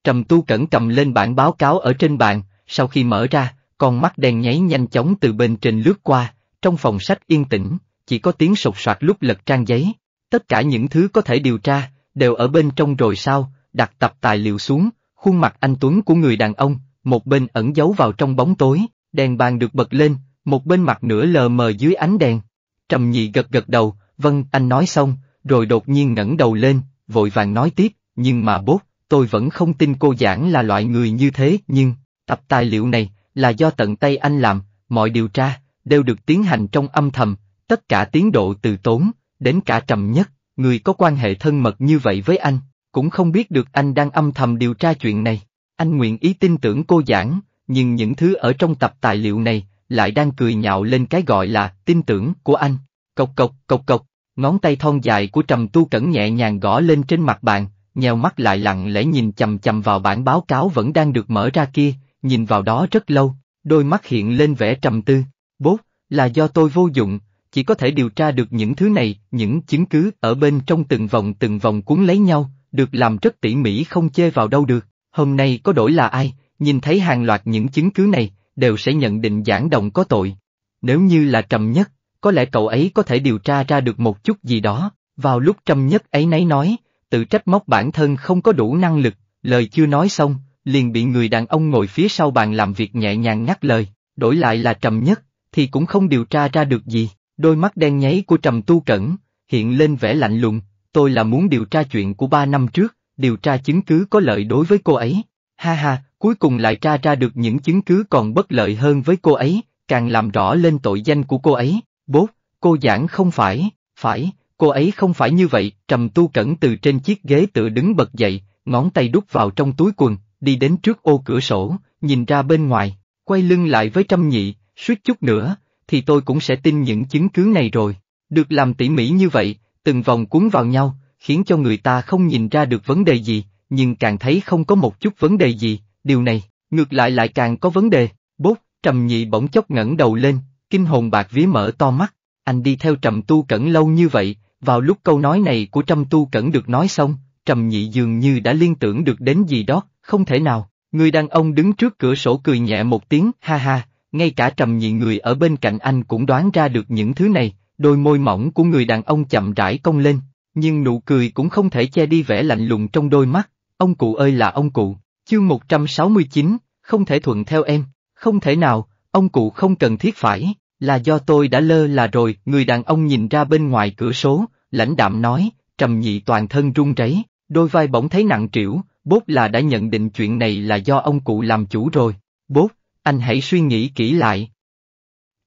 Trầm tu cẩn cầm lên bản báo cáo ở trên bàn, sau khi mở ra, con mắt đen nháy nhanh chóng từ bên trên lướt qua, trong phòng sách yên tĩnh, chỉ có tiếng sột soạt lúc lật trang giấy. Tất cả những thứ có thể điều tra, đều ở bên trong rồi sao, đặt tập tài liệu xuống, khuôn mặt anh Tuấn của người đàn ông, một bên ẩn giấu vào trong bóng tối, đèn bàn được bật lên, một bên mặt nửa lờ mờ dưới ánh đèn. Trầm nhị gật gật đầu, vâng, anh nói xong, rồi đột nhiên ngẩng đầu lên, vội vàng nói tiếp, nhưng mà bốt, tôi vẫn không tin cô giảng là loại người như thế nhưng, tập tài liệu này, là do tận tay anh làm, mọi điều tra, đều được tiến hành trong âm thầm, tất cả tiến độ từ tốn, đến cả trầm nhất, người có quan hệ thân mật như vậy với anh, cũng không biết được anh đang âm thầm điều tra chuyện này. Anh nguyện ý tin tưởng cô giảng, nhưng những thứ ở trong tập tài liệu này, lại đang cười nhạo lên cái gọi là tin tưởng của anh. Cộc cộc, cộc cộc, ngón tay thon dài của trầm tu cẩn nhẹ nhàng gõ lên trên mặt bàn, nheo mắt lại lặng lẽ nhìn chầm chầm vào bản báo cáo vẫn đang được mở ra kia, nhìn vào đó rất lâu, đôi mắt hiện lên vẻ trầm tư, bốt, là do tôi vô dụng, chỉ có thể điều tra được những thứ này, những chứng cứ ở bên trong từng vòng từng vòng cuốn lấy nhau, được làm rất tỉ mỉ không chê vào đâu được, hôm nay có đổi là ai, nhìn thấy hàng loạt những chứng cứ này, đều sẽ nhận định giảng đồng có tội. Nếu như là trầm nhất, có lẽ cậu ấy có thể điều tra ra được một chút gì đó, vào lúc trầm nhất ấy nấy nói, tự trách móc bản thân không có đủ năng lực, lời chưa nói xong, liền bị người đàn ông ngồi phía sau bàn làm việc nhẹ nhàng ngắt lời, đổi lại là trầm nhất, thì cũng không điều tra ra được gì, đôi mắt đen nháy của trầm tu cẩn, hiện lên vẻ lạnh lùng, tôi là muốn điều tra chuyện của ba năm trước, điều tra chứng cứ có lợi đối với cô ấy, ha ha, cuối cùng lại tra ra được những chứng cứ còn bất lợi hơn với cô ấy, càng làm rõ lên tội danh của cô ấy, Bố, cô giảng không phải, phải, Cô ấy không phải như vậy, trầm tu cẩn từ trên chiếc ghế tựa đứng bật dậy, ngón tay đút vào trong túi quần, đi đến trước ô cửa sổ, nhìn ra bên ngoài, quay lưng lại với trăm nhị, suýt chút nữa, thì tôi cũng sẽ tin những chứng cứ này rồi. Được làm tỉ mỉ như vậy, từng vòng cuốn vào nhau, khiến cho người ta không nhìn ra được vấn đề gì, nhưng càng thấy không có một chút vấn đề gì, điều này, ngược lại lại càng có vấn đề, bốt, trầm nhị bỗng chốc ngẩng đầu lên, kinh hồn bạc vía mở to mắt, anh đi theo trầm tu cẩn lâu như vậy, vào lúc câu nói này của Trâm Tu Cẩn được nói xong, Trầm Nhị dường như đã liên tưởng được đến gì đó, không thể nào, người đàn ông đứng trước cửa sổ cười nhẹ một tiếng, ha ha, ngay cả Trầm Nhị người ở bên cạnh anh cũng đoán ra được những thứ này, đôi môi mỏng của người đàn ông chậm rãi cong lên, nhưng nụ cười cũng không thể che đi vẻ lạnh lùng trong đôi mắt, ông cụ ơi là ông cụ, chương 169, không thể thuận theo em, không thể nào, ông cụ không cần thiết phải. Là do tôi đã lơ là rồi, người đàn ông nhìn ra bên ngoài cửa số, lãnh đạm nói, trầm nhị toàn thân run rẩy, đôi vai bỗng thấy nặng trĩu, bốt là đã nhận định chuyện này là do ông cụ làm chủ rồi, bốt, anh hãy suy nghĩ kỹ lại.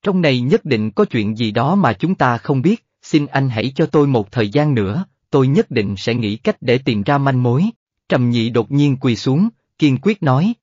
Trong này nhất định có chuyện gì đó mà chúng ta không biết, xin anh hãy cho tôi một thời gian nữa, tôi nhất định sẽ nghĩ cách để tìm ra manh mối. Trầm nhị đột nhiên quỳ xuống, kiên quyết nói.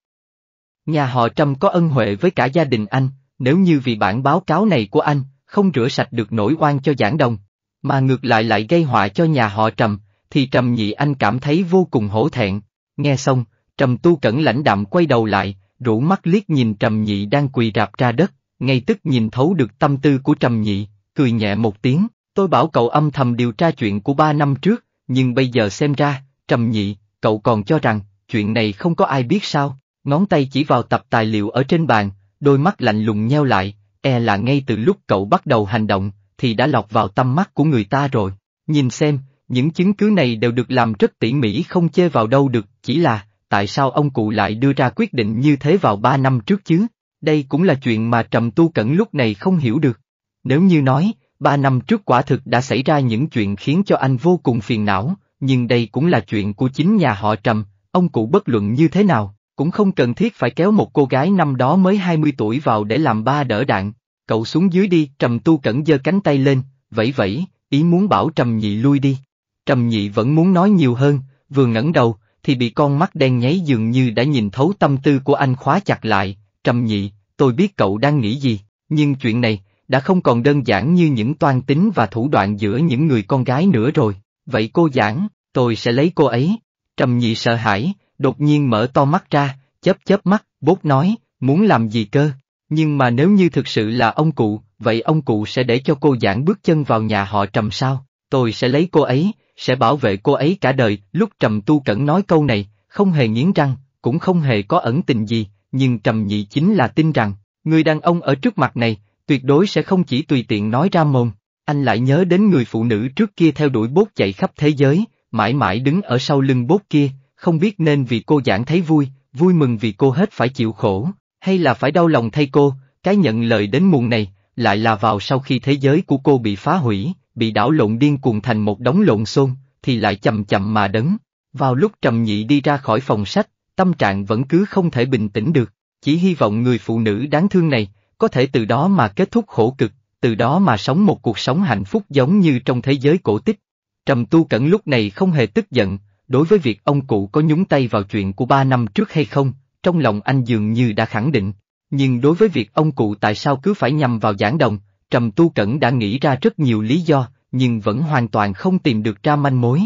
Nhà họ Trầm có ân huệ với cả gia đình anh, nếu như vì bản báo cáo này của anh, không rửa sạch được nỗi oan cho giảng đồng, mà ngược lại lại gây họa cho nhà họ Trầm, thì Trầm Nhị Anh cảm thấy vô cùng hổ thẹn. Nghe xong, Trầm Tu Cẩn lãnh đạm quay đầu lại, rủ mắt liếc nhìn Trầm Nhị đang quỳ rạp ra đất, ngay tức nhìn thấu được tâm tư của Trầm Nhị, cười nhẹ một tiếng, tôi bảo cậu âm thầm điều tra chuyện của ba năm trước, nhưng bây giờ xem ra, Trầm Nhị, cậu còn cho rằng, chuyện này không có ai biết sao, ngón tay chỉ vào tập tài liệu ở trên bàn, đôi mắt lạnh lùng nheo lại, e là ngay từ lúc cậu bắt đầu hành động, thì đã lọt vào tâm mắt của người ta rồi. Nhìn xem, những chứng cứ này đều được làm rất tỉ mỉ không chê vào đâu được, chỉ là, tại sao ông cụ lại đưa ra quyết định như thế vào ba năm trước chứ? Đây cũng là chuyện mà Trầm Tu Cẩn lúc này không hiểu được. Nếu như nói, ba năm trước quả thực đã xảy ra những chuyện khiến cho anh vô cùng phiền não, nhưng đây cũng là chuyện của chính nhà họ Trầm, ông cụ bất luận như thế nào, cũng không cần thiết phải kéo một cô gái năm đó mới 20 tuổi vào để làm ba đỡ đạn, cậu xuống dưới đi, trầm tu cẩn giơ cánh tay lên, vẫy vẫy, ý muốn bảo trầm nhị lui đi. Trầm nhị vẫn muốn nói nhiều hơn, vừa ngẩng đầu, thì bị con mắt đen nháy dường như đã nhìn thấu tâm tư của anh khóa chặt lại, trầm nhị, tôi biết cậu đang nghĩ gì, nhưng chuyện này, đã không còn đơn giản như những toan tính và thủ đoạn giữa những người con gái nữa rồi, vậy cô giảng, tôi sẽ lấy cô ấy. Trầm nhị sợ hãi, đột nhiên mở to mắt ra, chớp chớp mắt, bốt nói, muốn làm gì cơ, nhưng mà nếu như thực sự là ông cụ, vậy ông cụ sẽ để cho cô giảng bước chân vào nhà họ trầm sao, tôi sẽ lấy cô ấy, sẽ bảo vệ cô ấy cả đời, lúc trầm tu cẩn nói câu này, không hề nghiến răng, cũng không hề có ẩn tình gì, nhưng trầm nhị chính là tin rằng, người đàn ông ở trước mặt này, tuyệt đối sẽ không chỉ tùy tiện nói ra mồm, anh lại nhớ đến người phụ nữ trước kia theo đuổi bốt chạy khắp thế giới, mãi mãi đứng ở sau lưng bốt kia, không biết nên vì cô giảng thấy vui, vui mừng vì cô hết phải chịu khổ, hay là phải đau lòng thay cô, cái nhận lời đến muộn này, lại là vào sau khi thế giới của cô bị phá hủy, bị đảo lộn điên cuồng thành một đống lộn xôn, thì lại chậm chậm mà đấng. Vào lúc Trầm Nhị đi ra khỏi phòng sách, tâm trạng vẫn cứ không thể bình tĩnh được, chỉ hy vọng người phụ nữ đáng thương này, có thể từ đó mà kết thúc khổ cực, từ đó mà sống một cuộc sống hạnh phúc giống như trong thế giới cổ tích. Trầm Tu Cẩn lúc này không hề tức giận, Đối với việc ông cụ có nhúng tay vào chuyện của ba năm trước hay không, trong lòng anh dường như đã khẳng định. Nhưng đối với việc ông cụ tại sao cứ phải nhằm vào giảng đồng, Trầm Tu Cẩn đã nghĩ ra rất nhiều lý do, nhưng vẫn hoàn toàn không tìm được ra manh mối.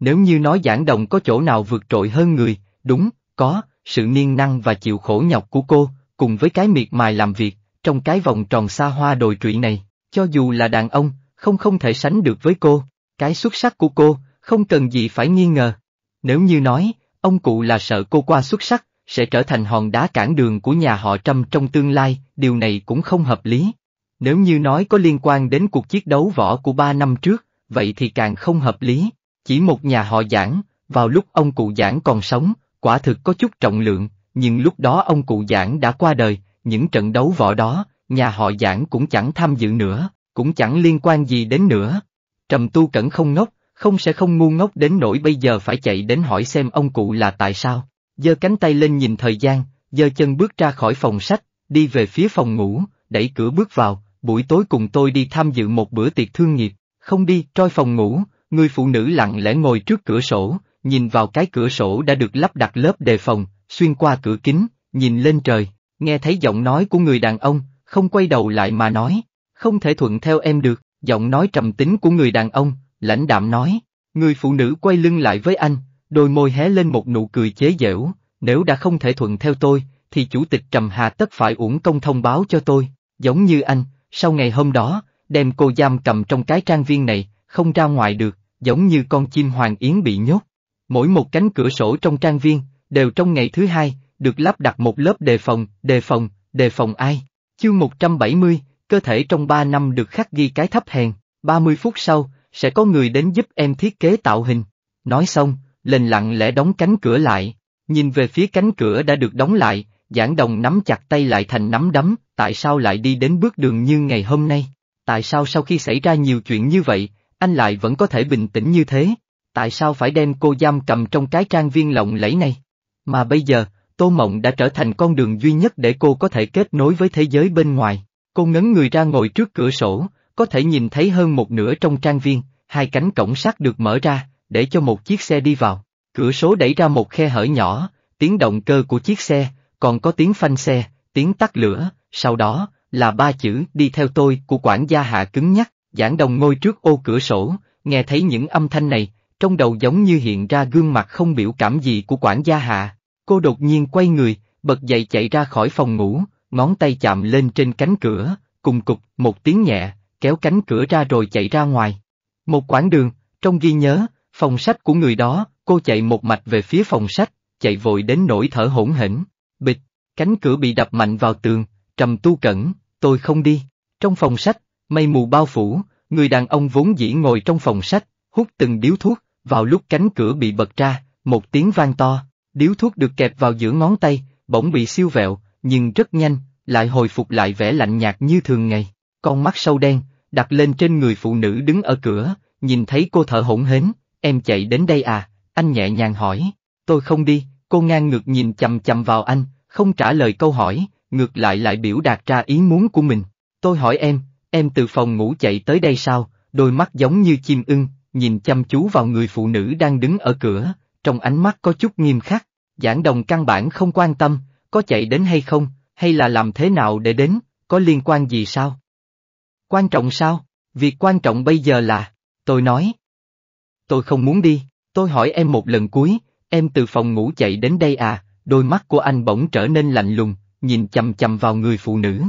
Nếu như nói giảng đồng có chỗ nào vượt trội hơn người, đúng, có, sự niên năng và chịu khổ nhọc của cô, cùng với cái miệt mài làm việc, trong cái vòng tròn xa hoa đồi trụy này, cho dù là đàn ông, không không thể sánh được với cô, cái xuất sắc của cô, không cần gì phải nghi ngờ. Nếu như nói, ông cụ là sợ cô qua xuất sắc, sẽ trở thành hòn đá cản đường của nhà họ Trâm trong tương lai, điều này cũng không hợp lý. Nếu như nói có liên quan đến cuộc chiến đấu võ của ba năm trước, vậy thì càng không hợp lý. Chỉ một nhà họ giảng, vào lúc ông cụ giảng còn sống, quả thực có chút trọng lượng, nhưng lúc đó ông cụ giảng đã qua đời, những trận đấu võ đó, nhà họ giảng cũng chẳng tham dự nữa, cũng chẳng liên quan gì đến nữa. Trầm Tu Cẩn không ngốc, không sẽ không ngu ngốc đến nỗi bây giờ phải chạy đến hỏi xem ông cụ là tại sao. Giơ cánh tay lên nhìn thời gian, giơ chân bước ra khỏi phòng sách, đi về phía phòng ngủ, đẩy cửa bước vào, buổi tối cùng tôi đi tham dự một bữa tiệc thương nghiệp, không đi, trôi phòng ngủ, người phụ nữ lặng lẽ ngồi trước cửa sổ, nhìn vào cái cửa sổ đã được lắp đặt lớp đề phòng, xuyên qua cửa kính, nhìn lên trời, nghe thấy giọng nói của người đàn ông, không quay đầu lại mà nói, không thể thuận theo em được, giọng nói trầm tính của người đàn ông, lãnh đạm nói. Người phụ nữ quay lưng lại với anh, đôi môi hé lên một nụ cười chế giễu, nếu đã không thể thuận theo tôi, thì chủ tịch Trầm Hà tất phải uổng công thông báo cho tôi, giống như anh, sau ngày hôm đó, đem cô giam cầm trong cái trang viên này, không ra ngoài được, giống như con chim hoàng yến bị nhốt. Mỗi một cánh cửa sổ trong trang viên, đều trong ngày thứ hai, được lắp đặt một lớp đề phòng, đề phòng, đề phòng ai. Chương 170, cơ thể trong 3 năm được khắc ghi cái thấp hèn, 30 phút sau, sẽ có người đến giúp em thiết kế tạo hình. Nói xong, lên lặng lẽ đóng cánh cửa lại, nhìn về phía cánh cửa đã được đóng lại, giảng đồng nắm chặt tay lại thành nắm đấm, tại sao lại đi đến bước đường như ngày hôm nay? Tại sao sau khi xảy ra nhiều chuyện như vậy, anh lại vẫn có thể bình tĩnh như thế? Tại sao phải đem cô giam cầm trong cái trang viên lộng lẫy này? Mà bây giờ, Tô Mộng đã trở thành con đường duy nhất để cô có thể kết nối với thế giới bên ngoài. Cô ngấn người ra ngồi trước cửa sổ, có thể nhìn thấy hơn một nửa trong trang viên, hai cánh cổng sắt được mở ra, để cho một chiếc xe đi vào. Cửa số đẩy ra một khe hở nhỏ, tiếng động cơ của chiếc xe, còn có tiếng phanh xe, tiếng tắt lửa, sau đó, là ba chữ đi theo tôi của quản gia hạ cứng nhắc, giảng đồng ngồi trước ô cửa sổ, nghe thấy những âm thanh này, trong đầu giống như hiện ra gương mặt không biểu cảm gì của quản gia hạ. Cô đột nhiên quay người, bật dậy chạy ra khỏi phòng ngủ, ngón tay chạm lên trên cánh cửa, cùng cục, một tiếng nhẹ, kéo cánh cửa ra rồi chạy ra ngoài. Một quãng đường, trong ghi nhớ, phòng sách của người đó, cô chạy một mạch về phía phòng sách, chạy vội đến nỗi thở hổn hển. Bịch, cánh cửa bị đập mạnh vào tường, trầm tu cẩn, tôi không đi. Trong phòng sách, mây mù bao phủ, người đàn ông vốn dĩ ngồi trong phòng sách, hút từng điếu thuốc, vào lúc cánh cửa bị bật ra, một tiếng vang to, điếu thuốc được kẹp vào giữa ngón tay, bỗng bị siêu vẹo, nhưng rất nhanh, lại hồi phục lại vẻ lạnh nhạt như thường ngày con mắt sâu đen, đặt lên trên người phụ nữ đứng ở cửa, nhìn thấy cô thở hổn hển, em chạy đến đây à, anh nhẹ nhàng hỏi, tôi không đi, cô ngang ngược nhìn chầm chầm vào anh, không trả lời câu hỏi, ngược lại lại biểu đạt ra ý muốn của mình, tôi hỏi em, em từ phòng ngủ chạy tới đây sao, đôi mắt giống như chim ưng, nhìn chăm chú vào người phụ nữ đang đứng ở cửa, trong ánh mắt có chút nghiêm khắc, giảng đồng căn bản không quan tâm, có chạy đến hay không, hay là làm thế nào để đến, có liên quan gì sao? Quan trọng sao? Việc quan trọng bây giờ là, tôi nói. Tôi không muốn đi, tôi hỏi em một lần cuối, em từ phòng ngủ chạy đến đây à, đôi mắt của anh bỗng trở nên lạnh lùng, nhìn chầm chầm vào người phụ nữ.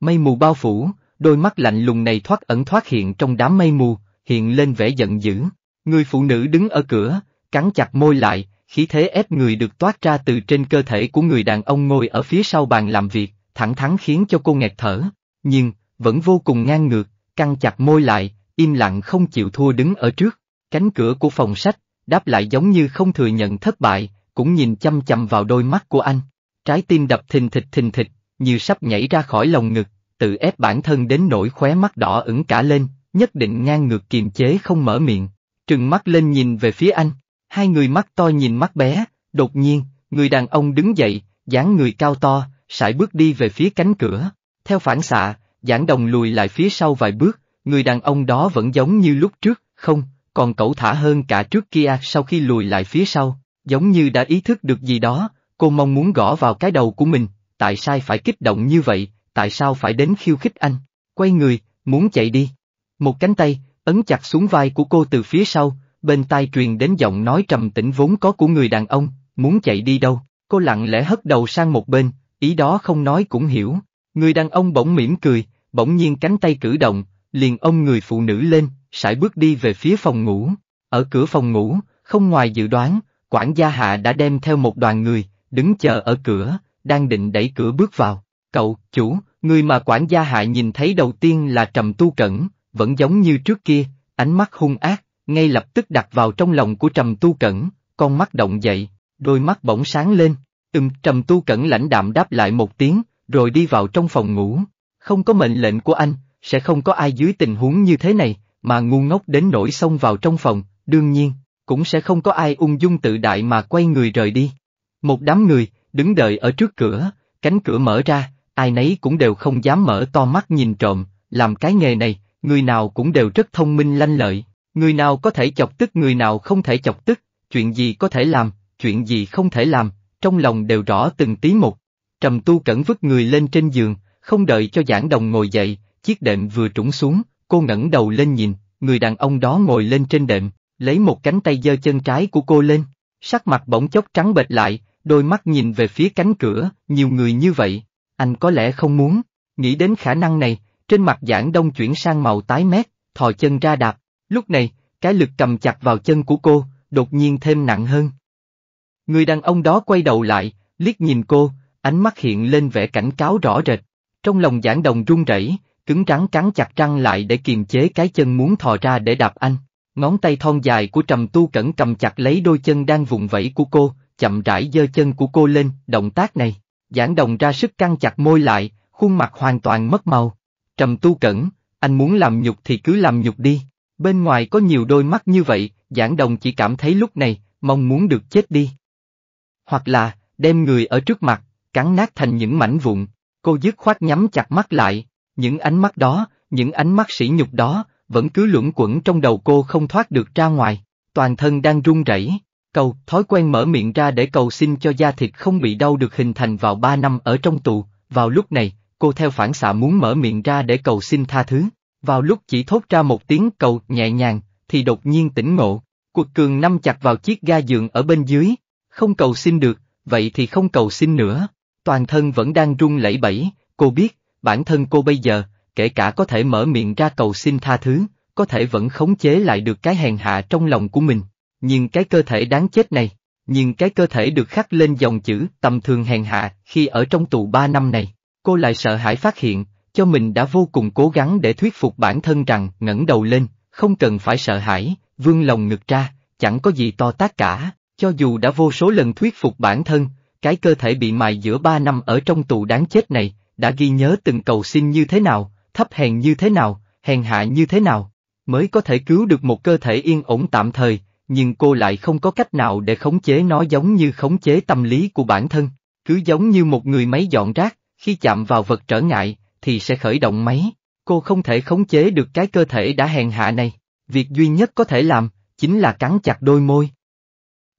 Mây mù bao phủ, đôi mắt lạnh lùng này thoát ẩn thoát hiện trong đám mây mù, hiện lên vẻ giận dữ. Người phụ nữ đứng ở cửa, cắn chặt môi lại, khí thế ép người được toát ra từ trên cơ thể của người đàn ông ngồi ở phía sau bàn làm việc, thẳng thắn khiến cho cô nghẹt thở. Nhưng, vẫn vô cùng ngang ngược, căng chặt môi lại, im lặng không chịu thua đứng ở trước, cánh cửa của phòng sách, đáp lại giống như không thừa nhận thất bại, cũng nhìn chăm chăm vào đôi mắt của anh. Trái tim đập thình thịch thình thịch, như sắp nhảy ra khỏi lồng ngực, tự ép bản thân đến nỗi khóe mắt đỏ ửng cả lên, nhất định ngang ngược kiềm chế không mở miệng, trừng mắt lên nhìn về phía anh, hai người mắt to nhìn mắt bé, đột nhiên, người đàn ông đứng dậy, dáng người cao to, sải bước đi về phía cánh cửa, theo phản xạ, Giảng đồng lùi lại phía sau vài bước, người đàn ông đó vẫn giống như lúc trước, không, còn cậu thả hơn cả trước kia sau khi lùi lại phía sau, giống như đã ý thức được gì đó, cô mong muốn gõ vào cái đầu của mình, tại sao phải kích động như vậy, tại sao phải đến khiêu khích anh, quay người, muốn chạy đi. Một cánh tay, ấn chặt xuống vai của cô từ phía sau, bên tai truyền đến giọng nói trầm tĩnh vốn có của người đàn ông, muốn chạy đi đâu, cô lặng lẽ hất đầu sang một bên, ý đó không nói cũng hiểu, Người đàn ông bỗng mỉm cười, bỗng nhiên cánh tay cử động, liền ông người phụ nữ lên, sải bước đi về phía phòng ngủ. Ở cửa phòng ngủ, không ngoài dự đoán, quản gia hạ đã đem theo một đoàn người, đứng chờ ở cửa, đang định đẩy cửa bước vào. Cậu, chủ, người mà quản gia hạ nhìn thấy đầu tiên là trầm tu cẩn, vẫn giống như trước kia, ánh mắt hung ác, ngay lập tức đặt vào trong lòng của trầm tu cẩn, con mắt động dậy, đôi mắt bỗng sáng lên. Ừm, trầm tu cẩn lãnh đạm đáp lại một tiếng, rồi đi vào trong phòng ngủ. Không có mệnh lệnh của anh, sẽ không có ai dưới tình huống như thế này, mà ngu ngốc đến nổi xông vào trong phòng, đương nhiên, cũng sẽ không có ai ung dung tự đại mà quay người rời đi. Một đám người, đứng đợi ở trước cửa, cánh cửa mở ra, ai nấy cũng đều không dám mở to mắt nhìn trộm, làm cái nghề này, người nào cũng đều rất thông minh lanh lợi, người nào có thể chọc tức người nào không thể chọc tức, chuyện gì có thể làm, chuyện gì không thể làm, trong lòng đều rõ từng tí một, Trầm tu cẩn vứt người lên trên giường, không đợi cho giảng đồng ngồi dậy, chiếc đệm vừa trũng xuống, cô ngẩng đầu lên nhìn, người đàn ông đó ngồi lên trên đệm, lấy một cánh tay giơ chân trái của cô lên, sắc mặt bỗng chốc trắng bệch lại, đôi mắt nhìn về phía cánh cửa, nhiều người như vậy, anh có lẽ không muốn, nghĩ đến khả năng này, trên mặt giảng đông chuyển sang màu tái mét, thò chân ra đạp, lúc này, cái lực cầm chặt vào chân của cô, đột nhiên thêm nặng hơn. Người đàn ông đó quay đầu lại, liếc nhìn cô, ánh mắt hiện lên vẻ cảnh cáo rõ rệt. Trong lòng giảng đồng run rẩy, cứng rắn cắn chặt răng lại để kiềm chế cái chân muốn thò ra để đạp anh. Ngón tay thon dài của trầm tu cẩn cầm chặt lấy đôi chân đang vùng vẫy của cô, chậm rãi giơ chân của cô lên, động tác này. Giảng đồng ra sức căng chặt môi lại, khuôn mặt hoàn toàn mất màu. Trầm tu cẩn, anh muốn làm nhục thì cứ làm nhục đi. Bên ngoài có nhiều đôi mắt như vậy, giảng đồng chỉ cảm thấy lúc này, mong muốn được chết đi. Hoặc là, đem người ở trước mặt, cắn nát thành những mảnh vụn. Cô dứt khoát nhắm chặt mắt lại, những ánh mắt đó, những ánh mắt sỉ nhục đó, vẫn cứ luẩn quẩn trong đầu cô không thoát được ra ngoài, toàn thân đang run rẩy. Cầu, thói quen mở miệng ra để cầu xin cho da thịt không bị đau được hình thành vào ba năm ở trong tù, vào lúc này, cô theo phản xạ muốn mở miệng ra để cầu xin tha thứ, vào lúc chỉ thốt ra một tiếng cầu nhẹ nhàng, thì đột nhiên tỉnh ngộ, cuộc cường nắm chặt vào chiếc ga giường ở bên dưới, không cầu xin được, vậy thì không cầu xin nữa toàn thân vẫn đang run lẩy bẩy, cô biết, bản thân cô bây giờ, kể cả có thể mở miệng ra cầu xin tha thứ, có thể vẫn khống chế lại được cái hèn hạ trong lòng của mình. Nhưng cái cơ thể đáng chết này, nhưng cái cơ thể được khắc lên dòng chữ tầm thường hèn hạ khi ở trong tù ba năm này, cô lại sợ hãi phát hiện, cho mình đã vô cùng cố gắng để thuyết phục bản thân rằng ngẩng đầu lên, không cần phải sợ hãi, vương lòng ngực ra, chẳng có gì to tác cả, cho dù đã vô số lần thuyết phục bản thân, cái cơ thể bị mài giữa ba năm ở trong tù đáng chết này, đã ghi nhớ từng cầu xin như thế nào, thấp hèn như thế nào, hèn hạ như thế nào, mới có thể cứu được một cơ thể yên ổn tạm thời, nhưng cô lại không có cách nào để khống chế nó giống như khống chế tâm lý của bản thân, cứ giống như một người máy dọn rác, khi chạm vào vật trở ngại, thì sẽ khởi động máy, cô không thể khống chế được cái cơ thể đã hèn hạ này, việc duy nhất có thể làm, chính là cắn chặt đôi môi.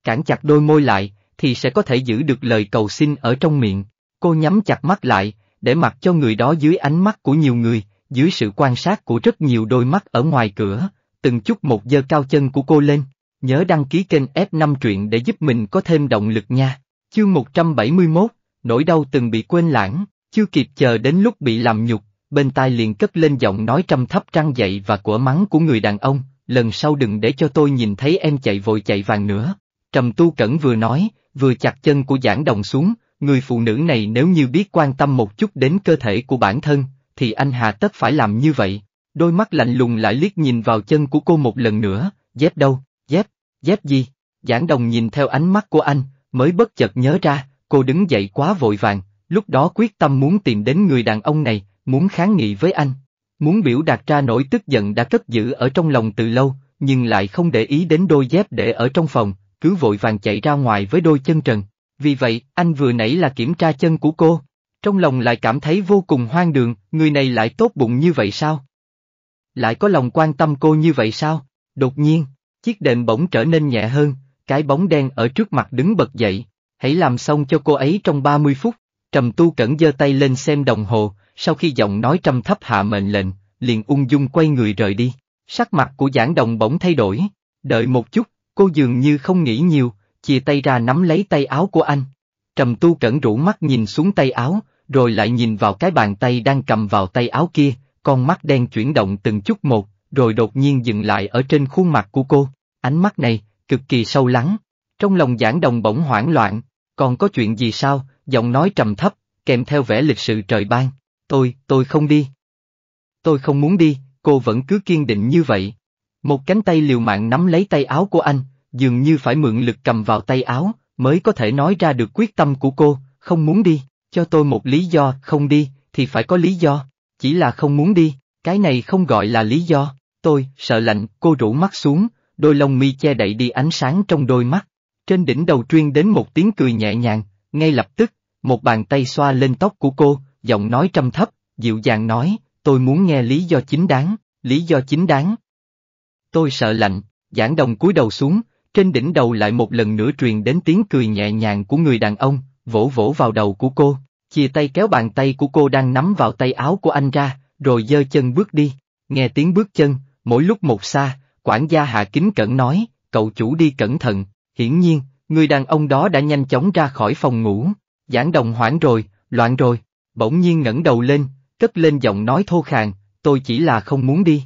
Cắn chặt đôi môi lại, thì sẽ có thể giữ được lời cầu xin ở trong miệng. Cô nhắm chặt mắt lại, để mặc cho người đó dưới ánh mắt của nhiều người, dưới sự quan sát của rất nhiều đôi mắt ở ngoài cửa, từng chút một giơ cao chân của cô lên. Nhớ đăng ký kênh F5 truyện để giúp mình có thêm động lực nha. Chương 171, nỗi đau từng bị quên lãng, chưa kịp chờ đến lúc bị làm nhục, bên tai liền cất lên giọng nói trầm thấp trăng dậy và của mắng của người đàn ông, lần sau đừng để cho tôi nhìn thấy em chạy vội chạy vàng nữa, Trầm Tu Cẩn vừa nói, vừa chặt chân của giảng đồng xuống, người phụ nữ này nếu như biết quan tâm một chút đến cơ thể của bản thân, thì anh hà tất phải làm như vậy. Đôi mắt lạnh lùng lại liếc nhìn vào chân của cô một lần nữa, dép đâu, dép, dép gì? Giảng đồng nhìn theo ánh mắt của anh, mới bất chợt nhớ ra, cô đứng dậy quá vội vàng, lúc đó quyết tâm muốn tìm đến người đàn ông này, muốn kháng nghị với anh. Muốn biểu đạt ra nỗi tức giận đã cất giữ ở trong lòng từ lâu, nhưng lại không để ý đến đôi dép để ở trong phòng, cứ vội vàng chạy ra ngoài với đôi chân trần. Vì vậy, anh vừa nãy là kiểm tra chân của cô. Trong lòng lại cảm thấy vô cùng hoang đường, người này lại tốt bụng như vậy sao? Lại có lòng quan tâm cô như vậy sao? Đột nhiên, chiếc đệm bỗng trở nên nhẹ hơn, cái bóng đen ở trước mặt đứng bật dậy. Hãy làm xong cho cô ấy trong 30 phút. Trầm tu cẩn giơ tay lên xem đồng hồ, sau khi giọng nói trầm thấp hạ mệnh lệnh, liền ung dung quay người rời đi. Sắc mặt của giảng đồng bỗng thay đổi. Đợi một chút, Cô dường như không nghĩ nhiều, chia tay ra nắm lấy tay áo của anh. Trầm tu cẩn rũ mắt nhìn xuống tay áo, rồi lại nhìn vào cái bàn tay đang cầm vào tay áo kia, con mắt đen chuyển động từng chút một, rồi đột nhiên dừng lại ở trên khuôn mặt của cô. Ánh mắt này, cực kỳ sâu lắng. Trong lòng giảng đồng bỗng hoảng loạn, còn có chuyện gì sao, giọng nói trầm thấp, kèm theo vẻ lịch sự trời ban. Tôi, tôi không đi. Tôi không muốn đi, cô vẫn cứ kiên định như vậy. Một cánh tay liều mạng nắm lấy tay áo của anh, dường như phải mượn lực cầm vào tay áo, mới có thể nói ra được quyết tâm của cô, không muốn đi, cho tôi một lý do, không đi, thì phải có lý do, chỉ là không muốn đi, cái này không gọi là lý do, tôi, sợ lạnh, cô rủ mắt xuống, đôi lông mi che đậy đi ánh sáng trong đôi mắt, trên đỉnh đầu truyền đến một tiếng cười nhẹ nhàng, ngay lập tức, một bàn tay xoa lên tóc của cô, giọng nói trầm thấp, dịu dàng nói, tôi muốn nghe lý do chính đáng, lý do chính đáng. Tôi sợ lạnh, giảng đồng cúi đầu xuống, trên đỉnh đầu lại một lần nữa truyền đến tiếng cười nhẹ nhàng của người đàn ông, vỗ vỗ vào đầu của cô, chia tay kéo bàn tay của cô đang nắm vào tay áo của anh ra, rồi giơ chân bước đi, nghe tiếng bước chân, mỗi lúc một xa, quản gia hạ kính cẩn nói, cậu chủ đi cẩn thận, hiển nhiên, người đàn ông đó đã nhanh chóng ra khỏi phòng ngủ, giảng đồng hoảng rồi, loạn rồi, bỗng nhiên ngẩng đầu lên, cất lên giọng nói thô khàn, tôi chỉ là không muốn đi,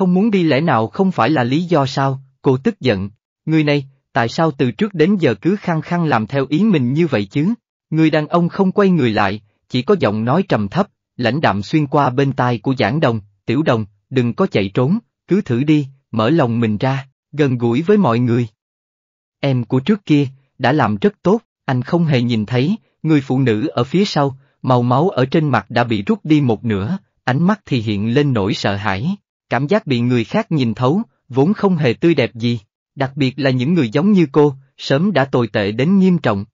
không muốn đi lẽ nào không phải là lý do sao, cô tức giận, người này, tại sao từ trước đến giờ cứ khăng khăng làm theo ý mình như vậy chứ? Người đàn ông không quay người lại, chỉ có giọng nói trầm thấp, lãnh đạm xuyên qua bên tai của giảng đồng, tiểu đồng, đừng có chạy trốn, cứ thử đi, mở lòng mình ra, gần gũi với mọi người. Em của trước kia, đã làm rất tốt, anh không hề nhìn thấy, người phụ nữ ở phía sau, màu máu ở trên mặt đã bị rút đi một nửa, ánh mắt thì hiện lên nỗi sợ hãi. Cảm giác bị người khác nhìn thấu, vốn không hề tươi đẹp gì, đặc biệt là những người giống như cô, sớm đã tồi tệ đến nghiêm trọng.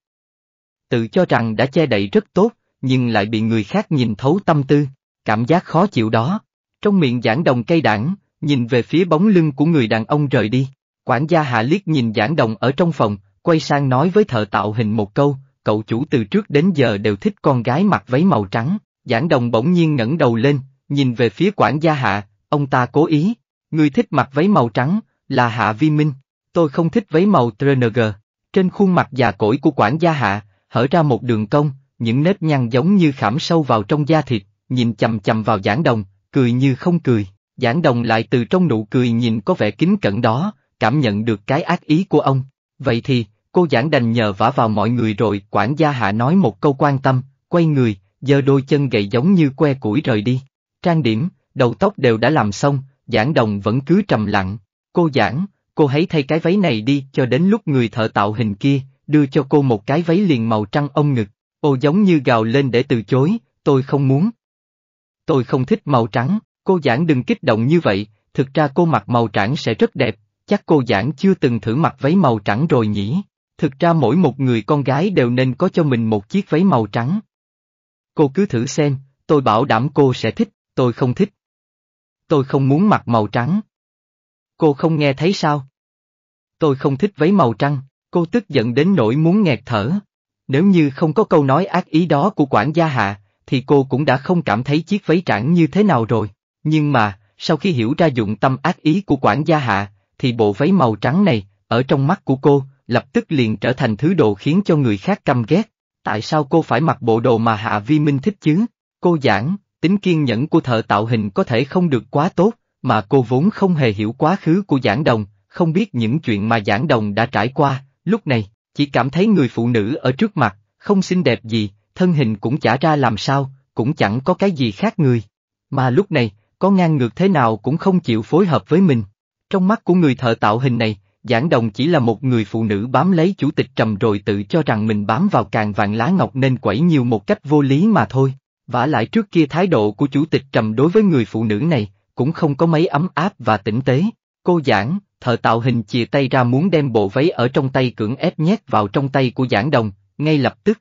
Tự cho rằng đã che đậy rất tốt, nhưng lại bị người khác nhìn thấu tâm tư, cảm giác khó chịu đó. Trong miệng giảng đồng cây đảng, nhìn về phía bóng lưng của người đàn ông rời đi, quản gia hạ liếc nhìn giảng đồng ở trong phòng, quay sang nói với thợ tạo hình một câu, cậu chủ từ trước đến giờ đều thích con gái mặc váy màu trắng, giảng đồng bỗng nhiên ngẩng đầu lên, nhìn về phía quản gia hạ, Ông ta cố ý, Người thích mặc váy màu trắng, là Hạ Vi Minh, tôi không thích váy màu TRNG. Trên khuôn mặt già cỗi của quản gia Hạ, hở ra một đường cong, những nếp nhăn giống như khảm sâu vào trong da thịt, nhìn chầm chầm vào giảng đồng, cười như không cười. Giảng đồng lại từ trong nụ cười nhìn có vẻ kính cẩn đó, cảm nhận được cái ác ý của ông. Vậy thì, cô giảng đành nhờ vả vào mọi người rồi, quản gia hạ nói một câu quan tâm, quay người, giơ đôi chân gậy giống như que củi rời đi. Trang điểm, đầu tóc đều đã làm xong, giảng đồng vẫn cứ trầm lặng. Cô giảng, cô hãy thay cái váy này đi cho đến lúc người thợ tạo hình kia, đưa cho cô một cái váy liền màu trăng ông ngực. ô giống như gào lên để từ chối, tôi không muốn. Tôi không thích màu trắng, cô giảng đừng kích động như vậy, thực ra cô mặc màu trắng sẽ rất đẹp, chắc cô giảng chưa từng thử mặc váy màu trắng rồi nhỉ. Thực ra mỗi một người con gái đều nên có cho mình một chiếc váy màu trắng. Cô cứ thử xem, tôi bảo đảm cô sẽ thích, tôi không thích tôi không muốn mặc màu trắng. Cô không nghe thấy sao? Tôi không thích váy màu trắng, cô tức giận đến nỗi muốn nghẹt thở. Nếu như không có câu nói ác ý đó của quản gia hạ, thì cô cũng đã không cảm thấy chiếc váy trắng như thế nào rồi. Nhưng mà, sau khi hiểu ra dụng tâm ác ý của quản gia hạ, thì bộ váy màu trắng này, ở trong mắt của cô, lập tức liền trở thành thứ đồ khiến cho người khác căm ghét. Tại sao cô phải mặc bộ đồ mà Hạ Vi Minh thích chứ? Cô giảng, tính kiên nhẫn của thợ tạo hình có thể không được quá tốt, mà cô vốn không hề hiểu quá khứ của Giảng Đồng, không biết những chuyện mà Giảng Đồng đã trải qua, lúc này, chỉ cảm thấy người phụ nữ ở trước mặt, không xinh đẹp gì, thân hình cũng chả ra làm sao, cũng chẳng có cái gì khác người. Mà lúc này, có ngang ngược thế nào cũng không chịu phối hợp với mình. Trong mắt của người thợ tạo hình này, Giảng Đồng chỉ là một người phụ nữ bám lấy chủ tịch trầm rồi tự cho rằng mình bám vào càng vàng lá ngọc nên quẩy nhiều một cách vô lý mà thôi. Vả lại trước kia thái độ của chủ tịch Trầm đối với người phụ nữ này, cũng không có mấy ấm áp và tỉnh tế. Cô giảng, thợ tạo hình chìa tay ra muốn đem bộ váy ở trong tay cưỡng ép nhét vào trong tay của giảng đồng, ngay lập tức.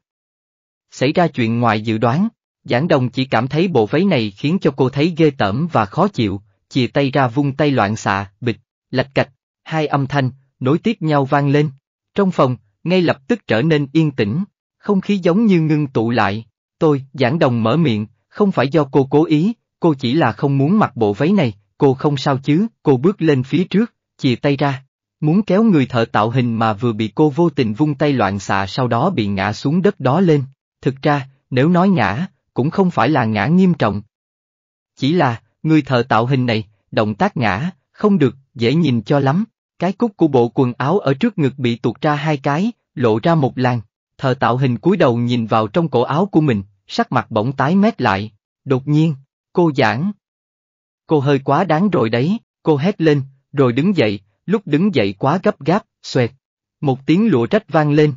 Xảy ra chuyện ngoài dự đoán, giảng đồng chỉ cảm thấy bộ váy này khiến cho cô thấy ghê tởm và khó chịu, chìa tay ra vung tay loạn xạ, bịch, lạch cạch, hai âm thanh, nối tiếp nhau vang lên. Trong phòng, ngay lập tức trở nên yên tĩnh, không khí giống như ngưng tụ lại. Tôi, giảng đồng mở miệng, không phải do cô cố ý, cô chỉ là không muốn mặc bộ váy này, cô không sao chứ, cô bước lên phía trước, chìa tay ra. Muốn kéo người thợ tạo hình mà vừa bị cô vô tình vung tay loạn xạ sau đó bị ngã xuống đất đó lên. Thực ra, nếu nói ngã, cũng không phải là ngã nghiêm trọng. Chỉ là, người thợ tạo hình này, động tác ngã, không được, dễ nhìn cho lắm. Cái cúc của bộ quần áo ở trước ngực bị tuột ra hai cái, lộ ra một làn, thờ tạo hình cúi đầu nhìn vào trong cổ áo của mình, sắc mặt bỗng tái mét lại. Đột nhiên, cô giảng. Cô hơi quá đáng rồi đấy, cô hét lên, rồi đứng dậy, lúc đứng dậy quá gấp gáp, xoẹt. Một tiếng lụa trách vang lên.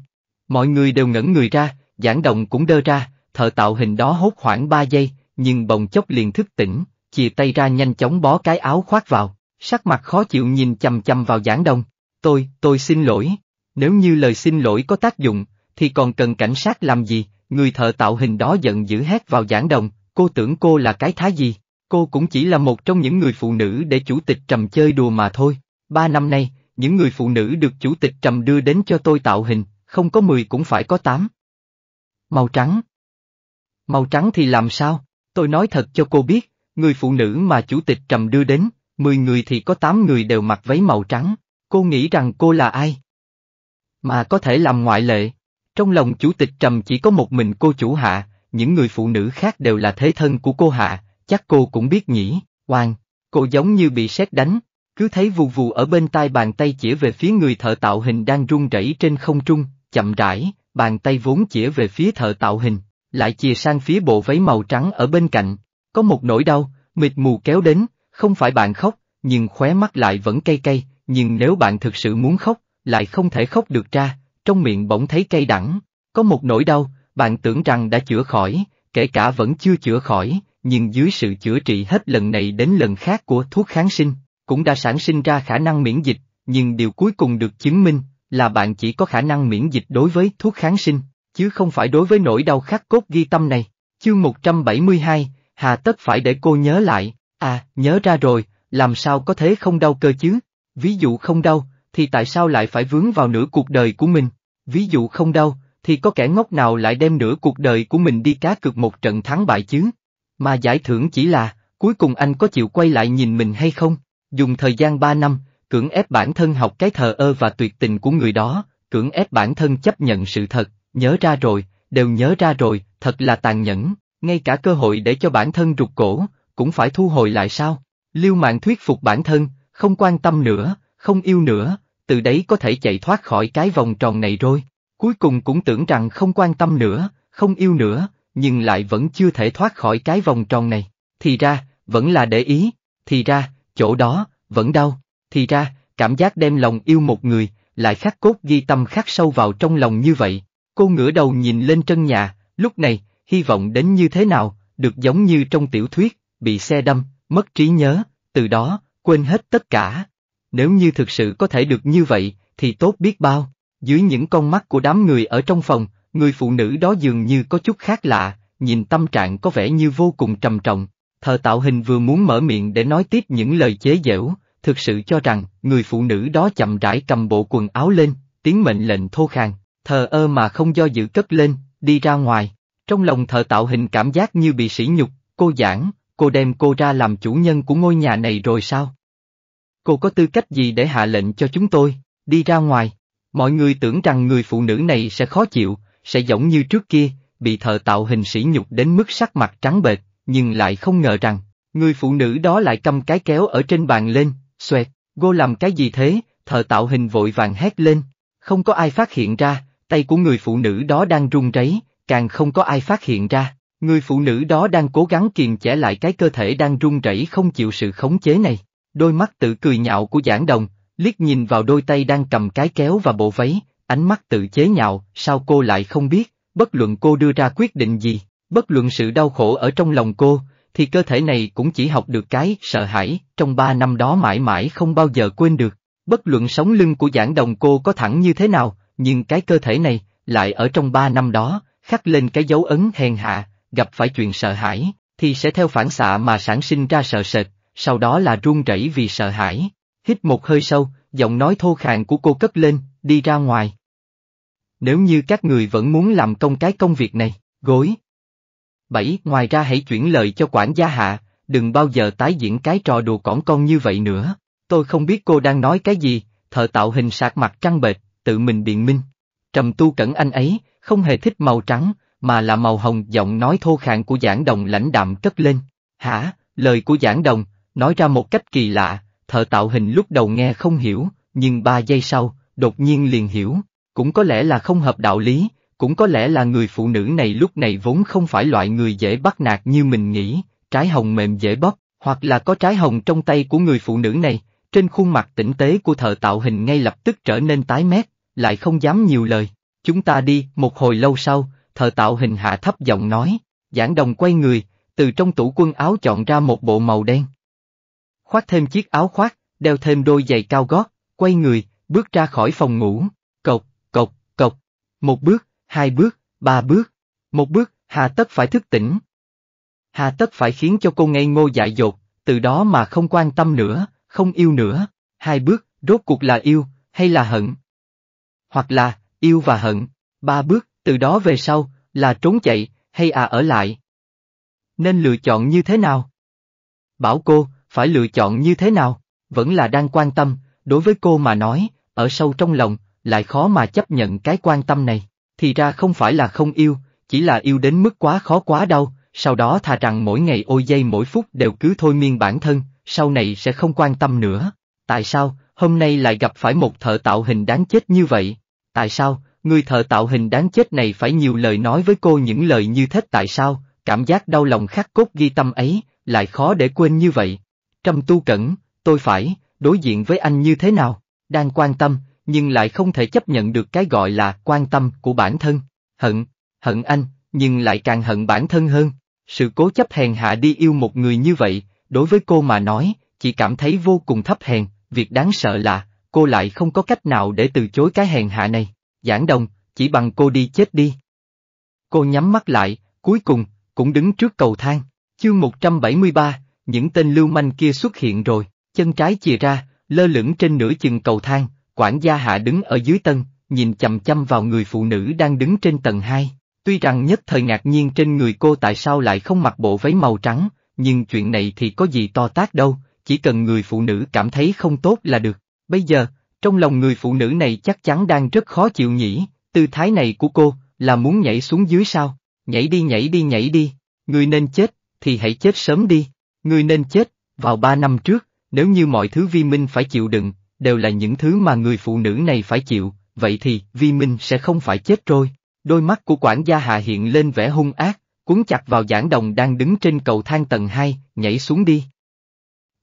Mọi người đều ngẩn người ra, giảng đồng cũng đơ ra, thợ tạo hình đó hốt khoảng ba giây, nhưng bồng chốc liền thức tỉnh, chìa tay ra nhanh chóng bó cái áo khoác vào, sắc mặt khó chịu nhìn chầm chầm vào giảng đồng. Tôi, tôi xin lỗi. Nếu như lời xin lỗi có tác dụng, thì còn cần cảnh sát làm gì, người thợ tạo hình đó giận dữ hét vào giảng đồng, cô tưởng cô là cái thái gì, cô cũng chỉ là một trong những người phụ nữ để chủ tịch trầm chơi đùa mà thôi. Ba năm nay, những người phụ nữ được chủ tịch trầm đưa đến cho tôi tạo hình, không có 10 cũng phải có 8. Màu trắng. Màu trắng thì làm sao? Tôi nói thật cho cô biết, người phụ nữ mà chủ tịch trầm đưa đến, 10 người thì có 8 người đều mặc váy màu trắng, cô nghĩ rằng cô là ai? Mà có thể làm ngoại lệ. Trong lòng chủ tịch trầm chỉ có một mình cô chủ hạ, những người phụ nữ khác đều là thế thân của cô hạ, chắc cô cũng biết nhỉ, oan, cô giống như bị sét đánh, cứ thấy vù vù ở bên tai bàn tay chĩa về phía người thợ tạo hình đang run rẩy trên không trung, chậm rãi, bàn tay vốn chĩa về phía thợ tạo hình, lại chìa sang phía bộ váy màu trắng ở bên cạnh, có một nỗi đau, mịt mù kéo đến, không phải bạn khóc, nhưng khóe mắt lại vẫn cay cay, nhưng nếu bạn thực sự muốn khóc, lại không thể khóc được ra, trong miệng bỗng thấy cay đắng, có một nỗi đau, bạn tưởng rằng đã chữa khỏi, kể cả vẫn chưa chữa khỏi, nhưng dưới sự chữa trị hết lần này đến lần khác của thuốc kháng sinh, cũng đã sản sinh ra khả năng miễn dịch, nhưng điều cuối cùng được chứng minh là bạn chỉ có khả năng miễn dịch đối với thuốc kháng sinh, chứ không phải đối với nỗi đau khắc cốt ghi tâm này. Chương 172, hà tất phải để cô nhớ lại, à, nhớ ra rồi, làm sao có thế không đau cơ chứ? Ví dụ không đau, thì tại sao lại phải vướng vào nửa cuộc đời của mình? Ví dụ không đau thì có kẻ ngốc nào lại đem nửa cuộc đời của mình đi cá cược một trận thắng bại chứ? Mà giải thưởng chỉ là, cuối cùng anh có chịu quay lại nhìn mình hay không? Dùng thời gian 3 năm, cưỡng ép bản thân học cái thờ ơ và tuyệt tình của người đó, cưỡng ép bản thân chấp nhận sự thật, nhớ ra rồi, đều nhớ ra rồi, thật là tàn nhẫn, ngay cả cơ hội để cho bản thân rụt cổ, cũng phải thu hồi lại sao? Lưu mạng thuyết phục bản thân, không quan tâm nữa, không yêu nữa, từ đấy có thể chạy thoát khỏi cái vòng tròn này rồi. Cuối cùng cũng tưởng rằng không quan tâm nữa, không yêu nữa, nhưng lại vẫn chưa thể thoát khỏi cái vòng tròn này. Thì ra, vẫn là để ý, thì ra, chỗ đó, vẫn đau, thì ra, cảm giác đem lòng yêu một người, lại khắc cốt ghi tâm khắc sâu vào trong lòng như vậy. Cô ngửa đầu nhìn lên trân nhà, lúc này, hy vọng đến như thế nào, được giống như trong tiểu thuyết, bị xe đâm, mất trí nhớ, từ đó, quên hết tất cả, nếu như thực sự có thể được như vậy, thì tốt biết bao. Dưới những con mắt của đám người ở trong phòng, người phụ nữ đó dường như có chút khác lạ, nhìn tâm trạng có vẻ như vô cùng trầm trọng. Thờ tạo hình vừa muốn mở miệng để nói tiếp những lời chế giễu, thực sự cho rằng người phụ nữ đó chậm rãi cầm bộ quần áo lên, tiếng mệnh lệnh thô khang. thờ ơ mà không do dự cất lên, đi ra ngoài. Trong lòng thờ tạo hình cảm giác như bị sỉ nhục, cô giảng, cô đem cô ra làm chủ nhân của ngôi nhà này rồi sao? cô có tư cách gì để hạ lệnh cho chúng tôi, đi ra ngoài. Mọi người tưởng rằng người phụ nữ này sẽ khó chịu, sẽ giống như trước kia, bị thợ tạo hình sỉ nhục đến mức sắc mặt trắng bệch, nhưng lại không ngờ rằng, người phụ nữ đó lại cầm cái kéo ở trên bàn lên, xoẹt, cô làm cái gì thế, thợ tạo hình vội vàng hét lên, không có ai phát hiện ra, tay của người phụ nữ đó đang run rẩy, càng không có ai phát hiện ra, người phụ nữ đó đang cố gắng kiềm chẽ lại cái cơ thể đang run rẩy không chịu sự khống chế này. Đôi mắt tự cười nhạo của giảng đồng, liếc nhìn vào đôi tay đang cầm cái kéo và bộ váy, ánh mắt tự chế nhạo, sao cô lại không biết, bất luận cô đưa ra quyết định gì, bất luận sự đau khổ ở trong lòng cô, thì cơ thể này cũng chỉ học được cái sợ hãi, trong ba năm đó mãi mãi không bao giờ quên được. Bất luận sống lưng của giảng đồng cô có thẳng như thế nào, nhưng cái cơ thể này, lại ở trong ba năm đó, khắc lên cái dấu ấn hèn hạ, gặp phải chuyện sợ hãi, thì sẽ theo phản xạ mà sản sinh ra sợ sệt, sau đó là run rẩy vì sợ hãi. Hít một hơi sâu, giọng nói thô khàn của cô cất lên, đi ra ngoài. Nếu như các người vẫn muốn làm công cái công việc này, gối. 7. Ngoài ra hãy chuyển lời cho quản gia hạ, đừng bao giờ tái diễn cái trò đùa cỏn con như vậy nữa. Tôi không biết cô đang nói cái gì, thợ tạo hình sạc mặt trăng bệt, tự mình biện minh. Trầm tu cẩn anh ấy, không hề thích màu trắng, mà là màu hồng giọng nói thô khàn của giảng đồng lãnh đạm cất lên. Hả, lời của giảng đồng, nói ra một cách kỳ lạ, thợ tạo hình lúc đầu nghe không hiểu, nhưng ba giây sau, đột nhiên liền hiểu, cũng có lẽ là không hợp đạo lý, cũng có lẽ là người phụ nữ này lúc này vốn không phải loại người dễ bắt nạt như mình nghĩ, trái hồng mềm dễ bóp, hoặc là có trái hồng trong tay của người phụ nữ này, trên khuôn mặt tỉnh tế của thợ tạo hình ngay lập tức trở nên tái mét, lại không dám nhiều lời. Chúng ta đi, một hồi lâu sau, thợ tạo hình hạ thấp giọng nói, giảng đồng quay người, từ trong tủ quân áo chọn ra một bộ màu đen, khoác thêm chiếc áo khoác, đeo thêm đôi giày cao gót, quay người, bước ra khỏi phòng ngủ, cộc, cộc, cộc, một bước, hai bước, ba bước, một bước, hà tất phải thức tỉnh. Hà tất phải khiến cho cô ngây ngô dại dột, từ đó mà không quan tâm nữa, không yêu nữa, hai bước, rốt cuộc là yêu, hay là hận? Hoặc là, yêu và hận, ba bước, từ đó về sau, là trốn chạy, hay à ở lại? Nên lựa chọn như thế nào? Bảo cô, phải lựa chọn như thế nào, vẫn là đang quan tâm, đối với cô mà nói, ở sâu trong lòng, lại khó mà chấp nhận cái quan tâm này, thì ra không phải là không yêu, chỉ là yêu đến mức quá khó quá đau, sau đó thà rằng mỗi ngày ôi dây mỗi phút đều cứ thôi miên bản thân, sau này sẽ không quan tâm nữa. Tại sao, hôm nay lại gặp phải một thợ tạo hình đáng chết như vậy? Tại sao, người thợ tạo hình đáng chết này phải nhiều lời nói với cô những lời như thế tại sao, cảm giác đau lòng khắc cốt ghi tâm ấy, lại khó để quên như vậy? Trầm tu cẩn, tôi phải, đối diện với anh như thế nào, đang quan tâm, nhưng lại không thể chấp nhận được cái gọi là quan tâm của bản thân, hận, hận anh, nhưng lại càng hận bản thân hơn. Sự cố chấp hèn hạ đi yêu một người như vậy, đối với cô mà nói, chỉ cảm thấy vô cùng thấp hèn, việc đáng sợ là, cô lại không có cách nào để từ chối cái hèn hạ này, giảng đồng, chỉ bằng cô đi chết đi. Cô nhắm mắt lại, cuối cùng, cũng đứng trước cầu thang, chương 173, những tên lưu manh kia xuất hiện rồi, chân trái chìa ra, lơ lửng trên nửa chừng cầu thang, quản gia hạ đứng ở dưới tân, nhìn chầm chăm vào người phụ nữ đang đứng trên tầng 2. Tuy rằng nhất thời ngạc nhiên trên người cô tại sao lại không mặc bộ váy màu trắng, nhưng chuyện này thì có gì to tác đâu, chỉ cần người phụ nữ cảm thấy không tốt là được. Bây giờ, trong lòng người phụ nữ này chắc chắn đang rất khó chịu nhỉ, tư thái này của cô, là muốn nhảy xuống dưới sao, nhảy đi nhảy đi nhảy đi, người nên chết, thì hãy chết sớm đi. Ngươi nên chết, vào ba năm trước, nếu như mọi thứ vi minh phải chịu đựng, đều là những thứ mà người phụ nữ này phải chịu, vậy thì vi minh sẽ không phải chết rồi. Đôi mắt của quản gia hạ hiện lên vẻ hung ác, cuốn chặt vào giảng đồng đang đứng trên cầu thang tầng 2, nhảy xuống đi.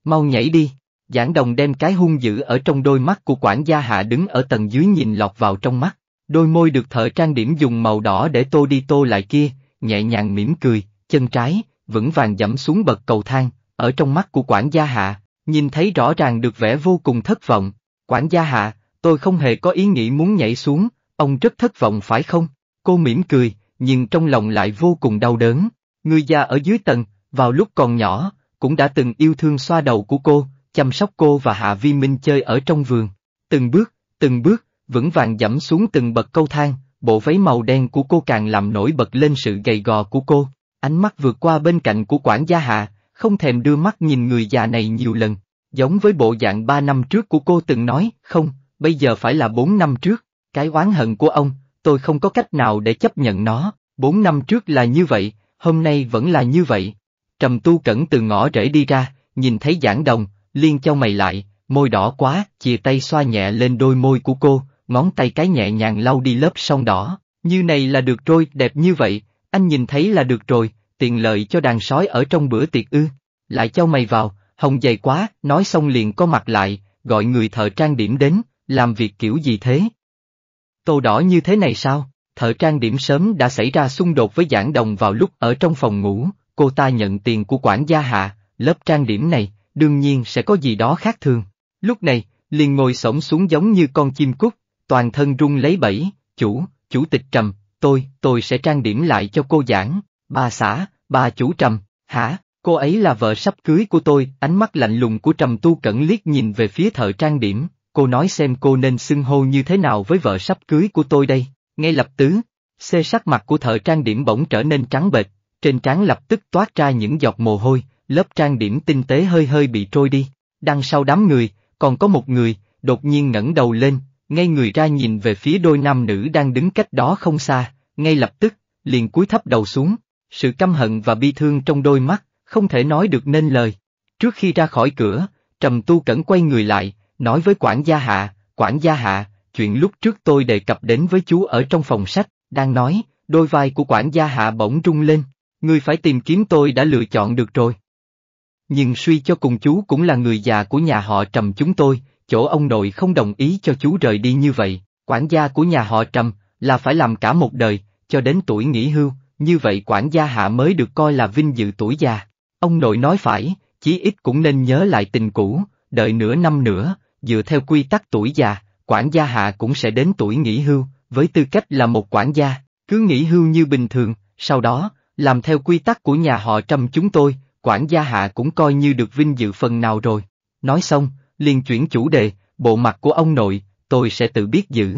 Mau nhảy đi, giảng đồng đem cái hung dữ ở trong đôi mắt của quản gia hạ đứng ở tầng dưới nhìn lọt vào trong mắt, đôi môi được thợ trang điểm dùng màu đỏ để tô đi tô lại kia, nhẹ nhàng mỉm cười, chân trái, vững vàng dẫm xuống bậc cầu thang, ở trong mắt của quản gia hạ, nhìn thấy rõ ràng được vẻ vô cùng thất vọng. Quản gia hạ, tôi không hề có ý nghĩ muốn nhảy xuống, ông rất thất vọng phải không? Cô mỉm cười, nhưng trong lòng lại vô cùng đau đớn. Người già ở dưới tầng, vào lúc còn nhỏ, cũng đã từng yêu thương xoa đầu của cô, chăm sóc cô và Hạ Vi Minh chơi ở trong vườn. Từng bước, từng bước, vững vàng dẫm xuống từng bậc câu thang, bộ váy màu đen của cô càng làm nổi bật lên sự gầy gò của cô. Ánh mắt vượt qua bên cạnh của quản gia hạ, không thèm đưa mắt nhìn người già này nhiều lần, giống với bộ dạng ba năm trước của cô từng nói, không, bây giờ phải là bốn năm trước, cái oán hận của ông, tôi không có cách nào để chấp nhận nó, bốn năm trước là như vậy, hôm nay vẫn là như vậy. Trầm tu cẩn từ ngõ rễ đi ra, nhìn thấy giảng đồng, liên cho mày lại, môi đỏ quá, chìa tay xoa nhẹ lên đôi môi của cô, ngón tay cái nhẹ nhàng lau đi lớp sông đỏ, như này là được rồi, đẹp như vậy, anh nhìn thấy là được rồi, tiện lợi cho đàn sói ở trong bữa tiệc ư. Lại cho mày vào, hồng dày quá, nói xong liền có mặt lại, gọi người thợ trang điểm đến, làm việc kiểu gì thế? Tô đỏ như thế này sao? Thợ trang điểm sớm đã xảy ra xung đột với giảng đồng vào lúc ở trong phòng ngủ, cô ta nhận tiền của quản gia hạ, lớp trang điểm này, đương nhiên sẽ có gì đó khác thường. Lúc này, liền ngồi xổm xuống giống như con chim cút, toàn thân rung lấy bẫy, chủ, chủ tịch trầm, tôi, tôi sẽ trang điểm lại cho cô giảng, bà xã, bà chủ trầm, hả, cô ấy là vợ sắp cưới của tôi, ánh mắt lạnh lùng của trầm tu cẩn liếc nhìn về phía thợ trang điểm, cô nói xem cô nên xưng hô như thế nào với vợ sắp cưới của tôi đây, ngay lập tứ, xê sắc mặt của thợ trang điểm bỗng trở nên trắng bệch, trên trán lập tức toát ra những giọt mồ hôi, lớp trang điểm tinh tế hơi hơi bị trôi đi, đằng sau đám người, còn có một người, đột nhiên ngẩng đầu lên, ngay người ra nhìn về phía đôi nam nữ đang đứng cách đó không xa, ngay lập tức, liền cúi thấp đầu xuống, sự căm hận và bi thương trong đôi mắt, không thể nói được nên lời. Trước khi ra khỏi cửa, Trầm Tu Cẩn quay người lại, nói với quản gia hạ, quản gia hạ, chuyện lúc trước tôi đề cập đến với chú ở trong phòng sách, đang nói, đôi vai của quản gia hạ bỗng rung lên, người phải tìm kiếm tôi đã lựa chọn được rồi. Nhưng suy cho cùng chú cũng là người già của nhà họ Trầm chúng tôi, chỗ ông nội không đồng ý cho chú rời đi như vậy, quản gia của nhà họ Trầm là phải làm cả một đời, cho đến tuổi nghỉ hưu, như vậy quản gia hạ mới được coi là vinh dự tuổi già. Ông nội nói phải, chí ít cũng nên nhớ lại tình cũ, đợi nửa năm nữa, dựa theo quy tắc tuổi già, quản gia hạ cũng sẽ đến tuổi nghỉ hưu, với tư cách là một quản gia, cứ nghỉ hưu như bình thường, sau đó, làm theo quy tắc của nhà họ Trầm chúng tôi, quản gia hạ cũng coi như được vinh dự phần nào rồi. Nói xong, liền chuyển chủ đề, bộ mặt của ông nội, tôi sẽ tự biết giữ.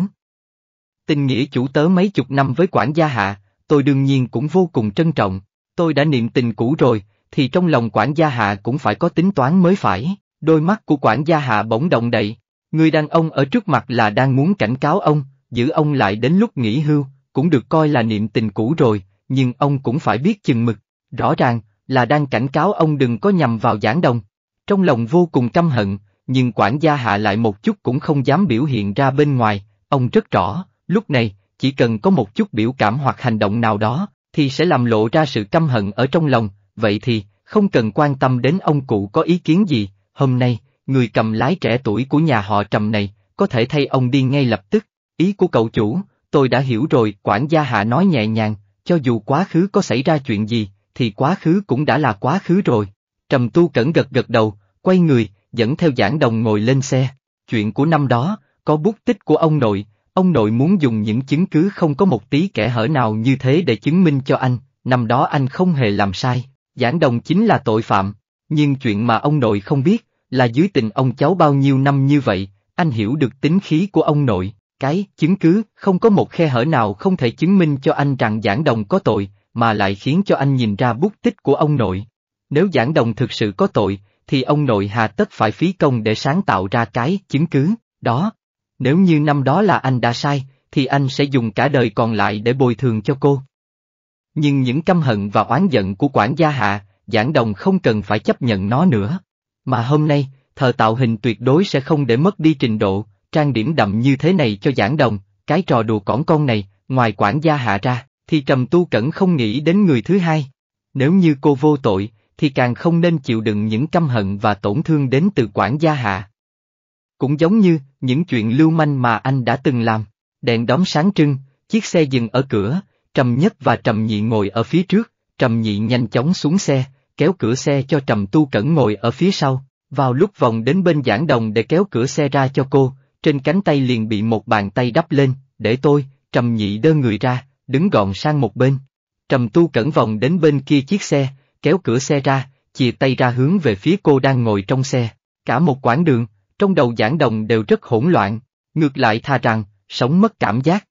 Tình nghĩa chủ tớ mấy chục năm với quản gia hạ, tôi đương nhiên cũng vô cùng trân trọng, tôi đã niệm tình cũ rồi, thì trong lòng quản gia hạ cũng phải có tính toán mới phải, đôi mắt của quản gia hạ bỗng động đậy, người đàn ông ở trước mặt là đang muốn cảnh cáo ông, giữ ông lại đến lúc nghỉ hưu, cũng được coi là niệm tình cũ rồi, nhưng ông cũng phải biết chừng mực, rõ ràng, là đang cảnh cáo ông đừng có nhầm vào giảng đồng. Trong lòng vô cùng căm hận, nhưng quản gia hạ lại một chút cũng không dám biểu hiện ra bên ngoài, ông rất rõ, lúc này, chỉ cần có một chút biểu cảm hoặc hành động nào đó, thì sẽ làm lộ ra sự căm hận ở trong lòng, vậy thì, không cần quan tâm đến ông cụ có ý kiến gì, hôm nay, người cầm lái trẻ tuổi của nhà họ trầm này, có thể thay ông đi ngay lập tức, ý của cậu chủ, tôi đã hiểu rồi, quản gia hạ nói nhẹ nhàng, cho dù quá khứ có xảy ra chuyện gì, thì quá khứ cũng đã là quá khứ rồi. Trầm tu cẩn gật gật đầu, quay người, dẫn theo giảng đồng ngồi lên xe. Chuyện của năm đó, có bút tích của ông nội, ông nội muốn dùng những chứng cứ không có một tí kẻ hở nào như thế để chứng minh cho anh, năm đó anh không hề làm sai, giảng đồng chính là tội phạm, nhưng chuyện mà ông nội không biết, là dưới tình ông cháu bao nhiêu năm như vậy, anh hiểu được tính khí của ông nội, cái chứng cứ không có một khe hở nào không thể chứng minh cho anh rằng giảng đồng có tội, mà lại khiến cho anh nhìn ra bút tích của ông nội. Nếu giảng đồng thực sự có tội, thì ông nội hà tất phải phí công để sáng tạo ra cái chứng cứ đó. Nếu như năm đó là anh đã sai, thì anh sẽ dùng cả đời còn lại để bồi thường cho cô. Nhưng những căm hận và oán giận của quản gia hạ, giảng đồng không cần phải chấp nhận nó nữa. Mà hôm nay, thờ tạo hình tuyệt đối sẽ không để mất đi trình độ, trang điểm đậm như thế này cho giảng đồng, cái trò đùa cỏn con này, ngoài quản gia hạ ra, thì trầm tu cẩn không nghĩ đến người thứ hai. Nếu như cô vô tội, thì càng không nên chịu đựng những căm hận và tổn thương đến từ quản gia hạ. Cũng giống như những chuyện lưu manh mà anh đã từng làm, đèn đóm sáng trưng, chiếc xe dừng ở cửa, Trầm Nhất và Trầm Nhị ngồi ở phía trước, Trầm Nhị nhanh chóng xuống xe, kéo cửa xe cho Trầm Tu Cẩn ngồi ở phía sau, vào lúc vòng đến bên giảng đồng để kéo cửa xe ra cho cô, trên cánh tay liền bị một bàn tay đắp lên, để tôi, Trầm Nhị đơ người ra, đứng gọn sang một bên. Trầm Tu Cẩn vòng đến bên kia chiếc xe, kéo cửa xe ra, chìa tay ra hướng về phía cô đang ngồi trong xe. Cả một quãng đường, trong đầu giảng đồng đều rất hỗn loạn, ngược lại tha rằng, sống mất cảm giác.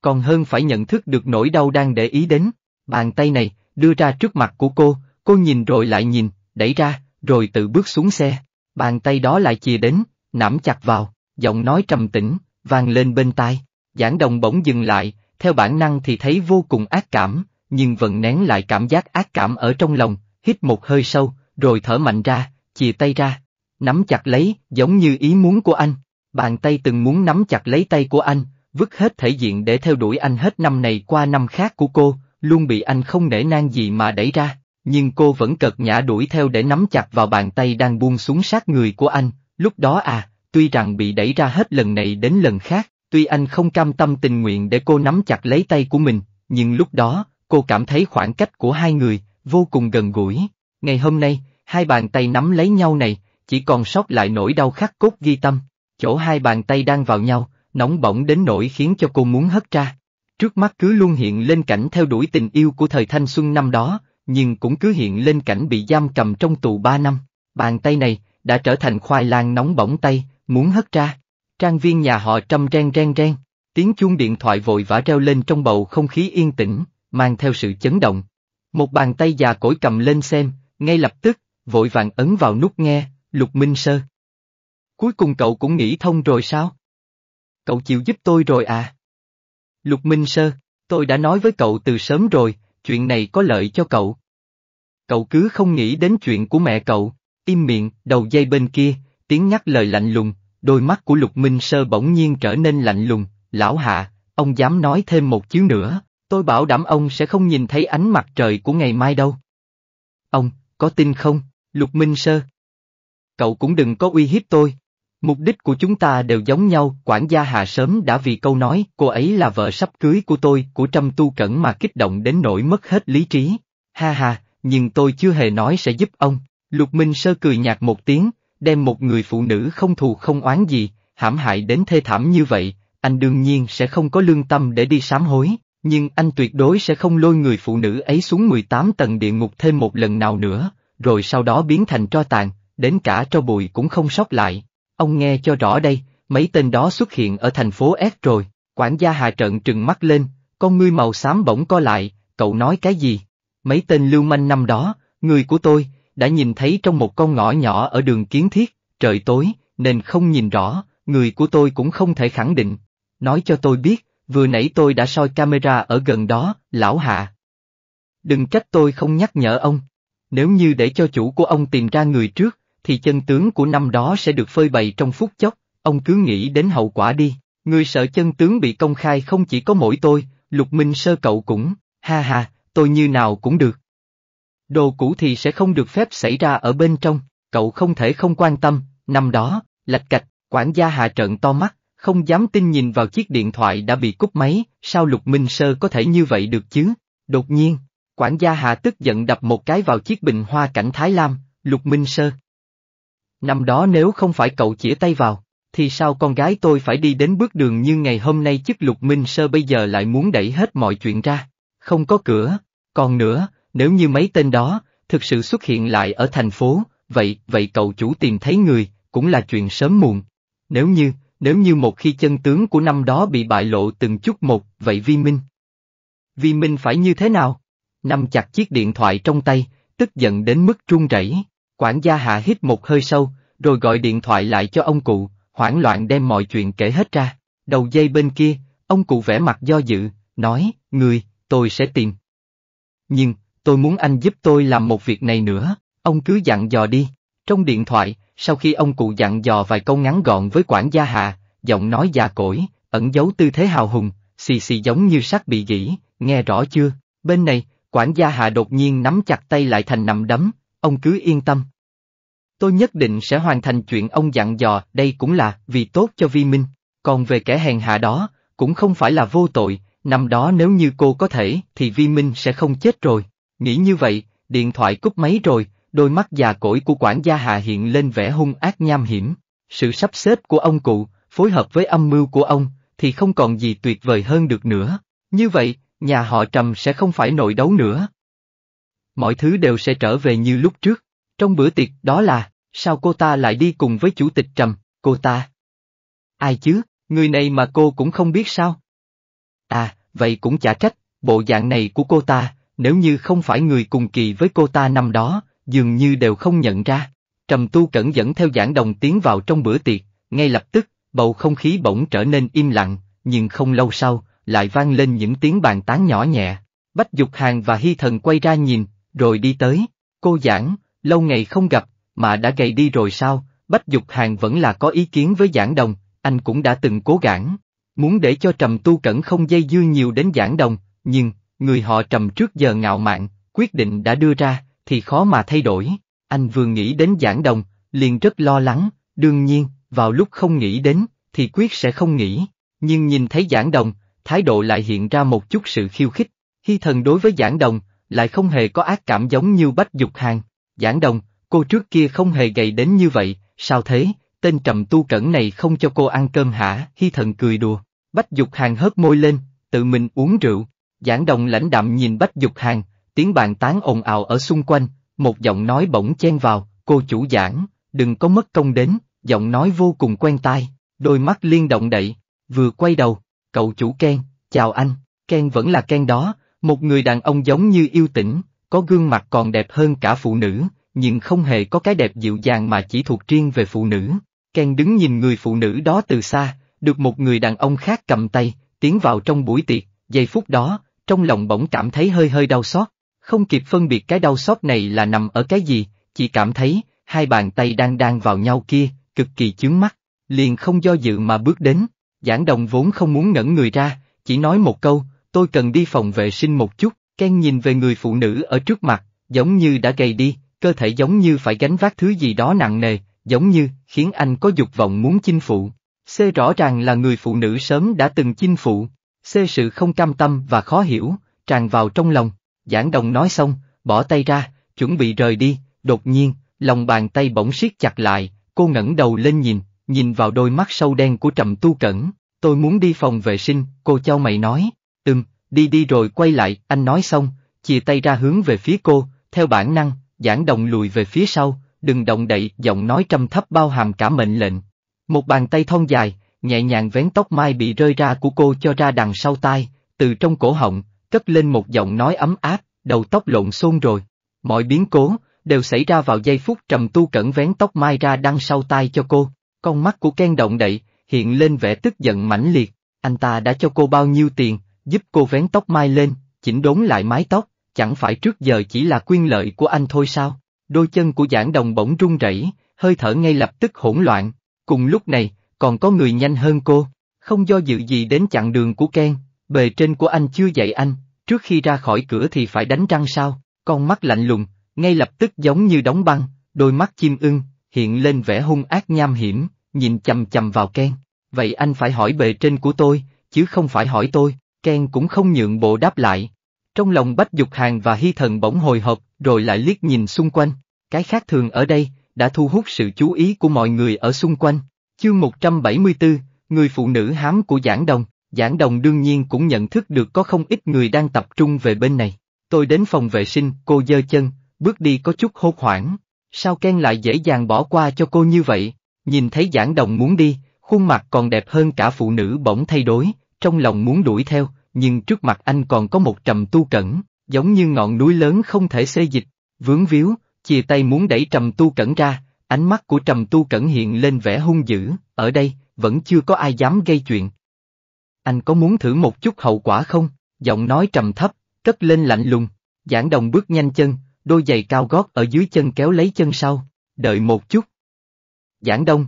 Còn hơn phải nhận thức được nỗi đau đang để ý đến, bàn tay này, đưa ra trước mặt của cô, cô nhìn rồi lại nhìn, đẩy ra, rồi tự bước xuống xe, bàn tay đó lại chìa đến, nắm chặt vào, giọng nói trầm tĩnh, vang lên bên tai, giảng đồng bỗng dừng lại, theo bản năng thì thấy vô cùng ác cảm, nhưng vẫn nén lại cảm giác ác cảm ở trong lòng, hít một hơi sâu, rồi thở mạnh ra, chìa tay ra, nắm chặt lấy, giống như ý muốn của anh. Bàn tay từng muốn nắm chặt lấy tay của anh, vứt hết thể diện để theo đuổi anh hết năm này qua năm khác của cô, luôn bị anh không nể nang gì mà đẩy ra, nhưng cô vẫn cật nhã đuổi theo để nắm chặt vào bàn tay đang buông xuống sát người của anh, lúc đó à, tuy rằng bị đẩy ra hết lần này đến lần khác, tuy anh không cam tâm tình nguyện để cô nắm chặt lấy tay của mình, nhưng lúc đó, Cô cảm thấy khoảng cách của hai người, vô cùng gần gũi. Ngày hôm nay, hai bàn tay nắm lấy nhau này, chỉ còn sót lại nỗi đau khắc cốt ghi tâm. Chỗ hai bàn tay đang vào nhau, nóng bỏng đến nỗi khiến cho cô muốn hất ra. Trước mắt cứ luôn hiện lên cảnh theo đuổi tình yêu của thời thanh xuân năm đó, nhưng cũng cứ hiện lên cảnh bị giam cầm trong tù ba năm. Bàn tay này, đã trở thành khoai lang nóng bỏng tay, muốn hất ra. Trang viên nhà họ trăm ren ren ren, tiếng chuông điện thoại vội vã reo lên trong bầu không khí yên tĩnh mang theo sự chấn động. Một bàn tay già cỗi cầm lên xem, ngay lập tức, vội vàng ấn vào nút nghe, lục minh sơ. Cuối cùng cậu cũng nghĩ thông rồi sao? Cậu chịu giúp tôi rồi à? Lục minh sơ, tôi đã nói với cậu từ sớm rồi, chuyện này có lợi cho cậu. Cậu cứ không nghĩ đến chuyện của mẹ cậu, im miệng, đầu dây bên kia, tiếng nhắc lời lạnh lùng, đôi mắt của lục minh sơ bỗng nhiên trở nên lạnh lùng, lão hạ, ông dám nói thêm một chiếu nữa, Tôi bảo đảm ông sẽ không nhìn thấy ánh mặt trời của ngày mai đâu. Ông, có tin không, Lục Minh Sơ? Cậu cũng đừng có uy hiếp tôi. Mục đích của chúng ta đều giống nhau, quản gia Hà sớm đã vì câu nói, cô ấy là vợ sắp cưới của tôi, của Trâm Tu Cẩn mà kích động đến nỗi mất hết lý trí. Ha ha, nhưng tôi chưa hề nói sẽ giúp ông. Lục Minh Sơ cười nhạt một tiếng, đem một người phụ nữ không thù không oán gì, hãm hại đến thê thảm như vậy, anh đương nhiên sẽ không có lương tâm để đi sám hối. Nhưng anh tuyệt đối sẽ không lôi người phụ nữ ấy xuống 18 tầng địa ngục thêm một lần nào nữa, rồi sau đó biến thành tro tàn, đến cả tro bụi cũng không sót lại. Ông nghe cho rõ đây, mấy tên đó xuất hiện ở thành phố S rồi, quản gia Hà trận trừng mắt lên, con ngươi màu xám bỗng co lại, cậu nói cái gì? Mấy tên lưu manh năm đó, người của tôi, đã nhìn thấy trong một con ngõ nhỏ ở đường kiến thiết, trời tối, nên không nhìn rõ, người của tôi cũng không thể khẳng định. Nói cho tôi biết, vừa nãy tôi đã soi camera ở gần đó, lão hạ. Đừng trách tôi không nhắc nhở ông. Nếu như để cho chủ của ông tìm ra người trước, thì chân tướng của năm đó sẽ được phơi bày trong phút chốc, ông cứ nghĩ đến hậu quả đi. Người sợ chân tướng bị công khai không chỉ có mỗi tôi, lục minh sơ cậu cũng, ha ha, tôi như nào cũng được. Đồ cũ thì sẽ không được phép xảy ra ở bên trong, cậu không thể không quan tâm, năm đó, lạch cạch, quản gia hạ trận to mắt, không dám tin nhìn vào chiếc điện thoại đã bị cúp máy, sao Lục Minh Sơ có thể như vậy được chứ? Đột nhiên, quản gia Hà tức giận đập một cái vào chiếc bình hoa cảnh Thái Lam, Lục Minh Sơ. Năm đó nếu không phải cậu chĩa tay vào, thì sao con gái tôi phải đi đến bước đường như ngày hôm nay chức Lục Minh Sơ bây giờ lại muốn đẩy hết mọi chuyện ra, không có cửa, còn nữa, nếu như mấy tên đó, thực sự xuất hiện lại ở thành phố, vậy, vậy cậu chủ tìm thấy người, cũng là chuyện sớm muộn. Nếu như, nếu như một khi chân tướng của năm đó bị bại lộ từng chút một, vậy Vi Minh? Vi Minh phải như thế nào? Nằm chặt chiếc điện thoại trong tay, tức giận đến mức trung rẩy. Quản gia hạ hít một hơi sâu, rồi gọi điện thoại lại cho ông cụ, hoảng loạn đem mọi chuyện kể hết ra. Đầu dây bên kia, ông cụ vẻ mặt do dự, nói, người, tôi sẽ tìm. Nhưng, tôi muốn anh giúp tôi làm một việc này nữa, ông cứ dặn dò đi. Trong điện thoại, sau khi ông cụ dặn dò vài câu ngắn gọn với quản gia hạ, giọng nói già cỗi, ẩn giấu tư thế hào hùng, xì xì giống như sắc bị gỉ, nghe rõ chưa, bên này, quản gia hạ đột nhiên nắm chặt tay lại thành nằm đấm, ông cứ yên tâm. Tôi nhất định sẽ hoàn thành chuyện ông dặn dò, đây cũng là vì tốt cho vi minh, còn về kẻ hèn hạ đó, cũng không phải là vô tội, năm đó nếu như cô có thể thì vi minh sẽ không chết rồi, nghĩ như vậy, điện thoại cúp máy rồi, Đôi mắt già cỗi của quản gia Hà hiện lên vẻ hung ác nham hiểm. Sự sắp xếp của ông cụ, phối hợp với âm mưu của ông, thì không còn gì tuyệt vời hơn được nữa. Như vậy, nhà họ Trầm sẽ không phải nội đấu nữa. Mọi thứ đều sẽ trở về như lúc trước. Trong bữa tiệc đó là, sao cô ta lại đi cùng với chủ tịch Trầm, cô ta? Ai chứ, người này mà cô cũng không biết sao? À, vậy cũng chả trách, bộ dạng này của cô ta, nếu như không phải người cùng kỳ với cô ta năm đó, dường như đều không nhận ra. Trầm tu cẩn dẫn theo giảng đồng tiến vào trong bữa tiệc, ngay lập tức, bầu không khí bỗng trở nên im lặng, nhưng không lâu sau, lại vang lên những tiếng bàn tán nhỏ nhẹ. Bách Dục Hàng và Hy Thần quay ra nhìn, rồi đi tới. Cô giảng, lâu ngày không gặp, mà đã gầy đi rồi sao? Bách Dục Hàng vẫn là có ý kiến với giảng đồng, anh cũng đã từng cố gắng. Muốn để cho Trầm Tu Cẩn không dây dưa nhiều đến giảng đồng, nhưng, người họ Trầm trước giờ ngạo mạn, quyết định đã đưa ra, thì khó mà thay đổi. Anh vừa nghĩ đến giảng đồng, liền rất lo lắng, đương nhiên, vào lúc không nghĩ đến, thì quyết sẽ không nghĩ. Nhưng nhìn thấy giảng đồng, thái độ lại hiện ra một chút sự khiêu khích. Hy thần đối với giảng đồng, lại không hề có ác cảm giống như bách dục hàng. Giảng đồng, cô trước kia không hề gầy đến như vậy, sao thế, tên trầm tu cẩn này không cho cô ăn cơm hả? Hy thần cười đùa. Bách dục hàng hớt môi lên, tự mình uống rượu. Giảng đồng lãnh đạm nhìn bách dục hàng, tiếng bàn tán ồn ào ở xung quanh, một giọng nói bỗng chen vào, cô chủ giảng, đừng có mất công đến, giọng nói vô cùng quen tai, đôi mắt liên động đậy, vừa quay đầu, cậu chủ Ken, chào anh, Ken vẫn là Ken đó, một người đàn ông giống như yêu tĩnh, có gương mặt còn đẹp hơn cả phụ nữ, nhưng không hề có cái đẹp dịu dàng mà chỉ thuộc riêng về phụ nữ. Ken đứng nhìn người phụ nữ đó từ xa, được một người đàn ông khác cầm tay, tiến vào trong buổi tiệc, giây phút đó, trong lòng bỗng cảm thấy hơi hơi đau xót, không kịp phân biệt cái đau xót này là nằm ở cái gì, chỉ cảm thấy, hai bàn tay đang đang vào nhau kia, cực kỳ chướng mắt, liền không do dự mà bước đến. Giảng đồng vốn không muốn ngẩn người ra, chỉ nói một câu, tôi cần đi phòng vệ sinh một chút, Ken nhìn về người phụ nữ ở trước mặt, giống như đã gầy đi, cơ thể giống như phải gánh vác thứ gì đó nặng nề, giống như khiến anh có dục vọng muốn chinh phụ. C rõ ràng là người phụ nữ sớm đã từng chinh phụ, C sự không cam tâm và khó hiểu, tràn vào trong lòng. Giảng đồng nói xong, bỏ tay ra, chuẩn bị rời đi, đột nhiên, lòng bàn tay bỗng siết chặt lại, cô ngẩng đầu lên nhìn, nhìn vào đôi mắt sâu đen của trầm tu cẩn, tôi muốn đi phòng vệ sinh, cô cho mày nói, ừm, đi đi rồi quay lại, anh nói xong, chìa tay ra hướng về phía cô, theo bản năng, giảng đồng lùi về phía sau, đừng động đậy, giọng nói trầm thấp bao hàm cả mệnh lệnh. Một bàn tay thon dài, nhẹ nhàng vén tóc mai bị rơi ra của cô cho ra đằng sau tai, từ trong cổ họng, cất lên một giọng nói ấm áp, đầu tóc lộn xôn rồi. Mọi biến cố, đều xảy ra vào giây phút trầm tu cẩn vén tóc mai ra đăng sau tay cho cô. Con mắt của Ken động đậy, hiện lên vẻ tức giận mãnh liệt. Anh ta đã cho cô bao nhiêu tiền, giúp cô vén tóc mai lên, chỉnh đốn lại mái tóc, chẳng phải trước giờ chỉ là quyền lợi của anh thôi sao? Đôi chân của giảng đồng bỗng run rẩy, hơi thở ngay lập tức hỗn loạn. Cùng lúc này, còn có người nhanh hơn cô, không do dự gì đến chặng đường của Ken, Bề trên của anh chưa dạy anh, trước khi ra khỏi cửa thì phải đánh răng sao, con mắt lạnh lùng, ngay lập tức giống như đóng băng, đôi mắt chim ưng, hiện lên vẻ hung ác nham hiểm, nhìn chầm chầm vào Ken. Vậy anh phải hỏi bề trên của tôi, chứ không phải hỏi tôi, Ken cũng không nhượng bộ đáp lại. Trong lòng Bách Dục Hàng và Hy Thần bỗng hồi hộp, rồi lại liếc nhìn xung quanh, cái khác thường ở đây, đã thu hút sự chú ý của mọi người ở xung quanh. Chương 174, Người phụ nữ hám của Giảng Đồng Giảng đồng đương nhiên cũng nhận thức được có không ít người đang tập trung về bên này. Tôi đến phòng vệ sinh, cô dơ chân, bước đi có chút hốt hoảng. Sao Ken lại dễ dàng bỏ qua cho cô như vậy? Nhìn thấy giảng đồng muốn đi, khuôn mặt còn đẹp hơn cả phụ nữ bỗng thay đổi, trong lòng muốn đuổi theo, nhưng trước mặt anh còn có một trầm tu cẩn, giống như ngọn núi lớn không thể xê dịch, vướng víu, chia tay muốn đẩy trầm tu cẩn ra, ánh mắt của trầm tu cẩn hiện lên vẻ hung dữ, ở đây, vẫn chưa có ai dám gây chuyện, anh có muốn thử một chút hậu quả không? Giọng nói trầm thấp, cất lên lạnh lùng. Giảng đồng bước nhanh chân, đôi giày cao gót ở dưới chân kéo lấy chân sau. Đợi một chút. Giảng đông.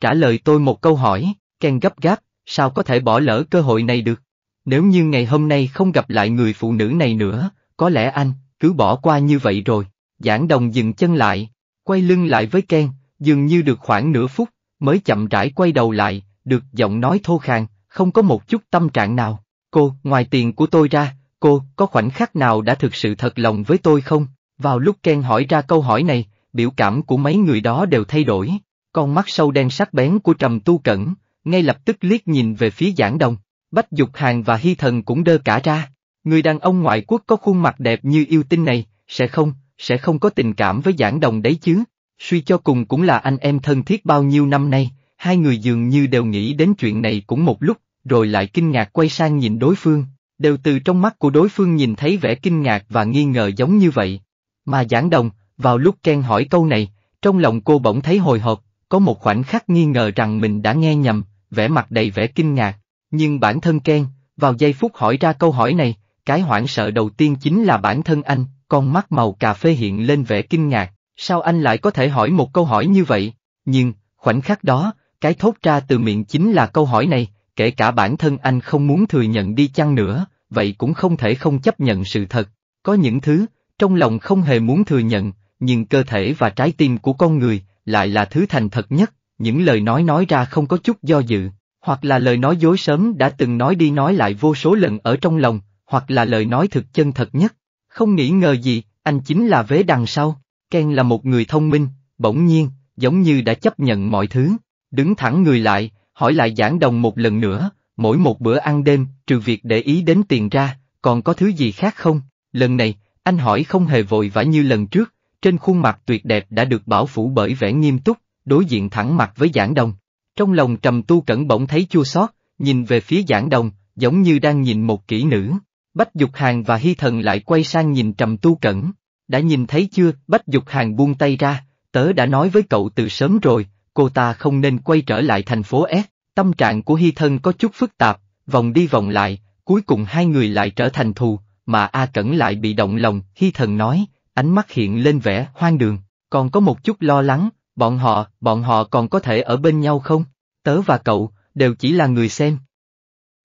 Trả lời tôi một câu hỏi, Ken gấp gáp, sao có thể bỏ lỡ cơ hội này được? Nếu như ngày hôm nay không gặp lại người phụ nữ này nữa, có lẽ anh, cứ bỏ qua như vậy rồi. Giảng đồng dừng chân lại, quay lưng lại với Ken, dường như được khoảng nửa phút, mới chậm rãi quay đầu lại, được giọng nói thô khang, không có một chút tâm trạng nào. Cô, ngoài tiền của tôi ra, cô, có khoảnh khắc nào đã thực sự thật lòng với tôi không? Vào lúc Ken hỏi ra câu hỏi này, biểu cảm của mấy người đó đều thay đổi. Con mắt sâu đen sắc bén của trầm tu cẩn, ngay lập tức liếc nhìn về phía giảng đồng. Bách Dục Hàng và Hy Thần cũng đơ cả ra. Người đàn ông ngoại quốc có khuôn mặt đẹp như yêu tinh này, sẽ không, sẽ không có tình cảm với giảng đồng đấy chứ. Suy cho cùng cũng là anh em thân thiết bao nhiêu năm nay, hai người dường như đều nghĩ đến chuyện này cũng một lúc, rồi lại kinh ngạc quay sang nhìn đối phương, đều từ trong mắt của đối phương nhìn thấy vẻ kinh ngạc và nghi ngờ giống như vậy. Mà giảng đồng, vào lúc Ken hỏi câu này, trong lòng cô bỗng thấy hồi hộp, có một khoảnh khắc nghi ngờ rằng mình đã nghe nhầm, vẻ mặt đầy vẻ kinh ngạc, nhưng bản thân Ken, vào giây phút hỏi ra câu hỏi này, cái hoảng sợ đầu tiên chính là bản thân anh, con mắt màu cà phê hiện lên vẻ kinh ngạc, sao anh lại có thể hỏi một câu hỏi như vậy, nhưng, khoảnh khắc đó, cái thốt ra từ miệng chính là câu hỏi này, kể cả bản thân anh không muốn thừa nhận đi chăng nữa, vậy cũng không thể không chấp nhận sự thật. Có những thứ, trong lòng không hề muốn thừa nhận, nhưng cơ thể và trái tim của con người lại là thứ thành thật nhất, những lời nói nói ra không có chút do dự, hoặc là lời nói dối sớm đã từng nói đi nói lại vô số lần ở trong lòng, hoặc là lời nói thực chân thật nhất. Không nghĩ ngờ gì, anh chính là vế đằng sau, Ken là một người thông minh, bỗng nhiên, giống như đã chấp nhận mọi thứ. Đứng thẳng người lại, hỏi lại giảng đồng một lần nữa, mỗi một bữa ăn đêm, trừ việc để ý đến tiền ra, còn có thứ gì khác không? Lần này, anh hỏi không hề vội vã như lần trước, trên khuôn mặt tuyệt đẹp đã được bảo phủ bởi vẻ nghiêm túc, đối diện thẳng mặt với giảng đồng. Trong lòng trầm tu cẩn bỗng thấy chua xót, nhìn về phía giảng đồng, giống như đang nhìn một kỹ nữ. Bách Dục Hàng và Hy Thần lại quay sang nhìn trầm tu cẩn. Đã nhìn thấy chưa, Bách Dục Hàng buông tay ra, tớ đã nói với cậu từ sớm rồi, cô ta không nên quay trở lại thành phố S, tâm trạng của Hy Thân có chút phức tạp, vòng đi vòng lại, cuối cùng hai người lại trở thành thù, mà A Cẩn lại bị động lòng, Hy Thần nói, ánh mắt hiện lên vẻ hoang đường, còn có một chút lo lắng, bọn họ, bọn họ còn có thể ở bên nhau không? Tớ và cậu, đều chỉ là người xem.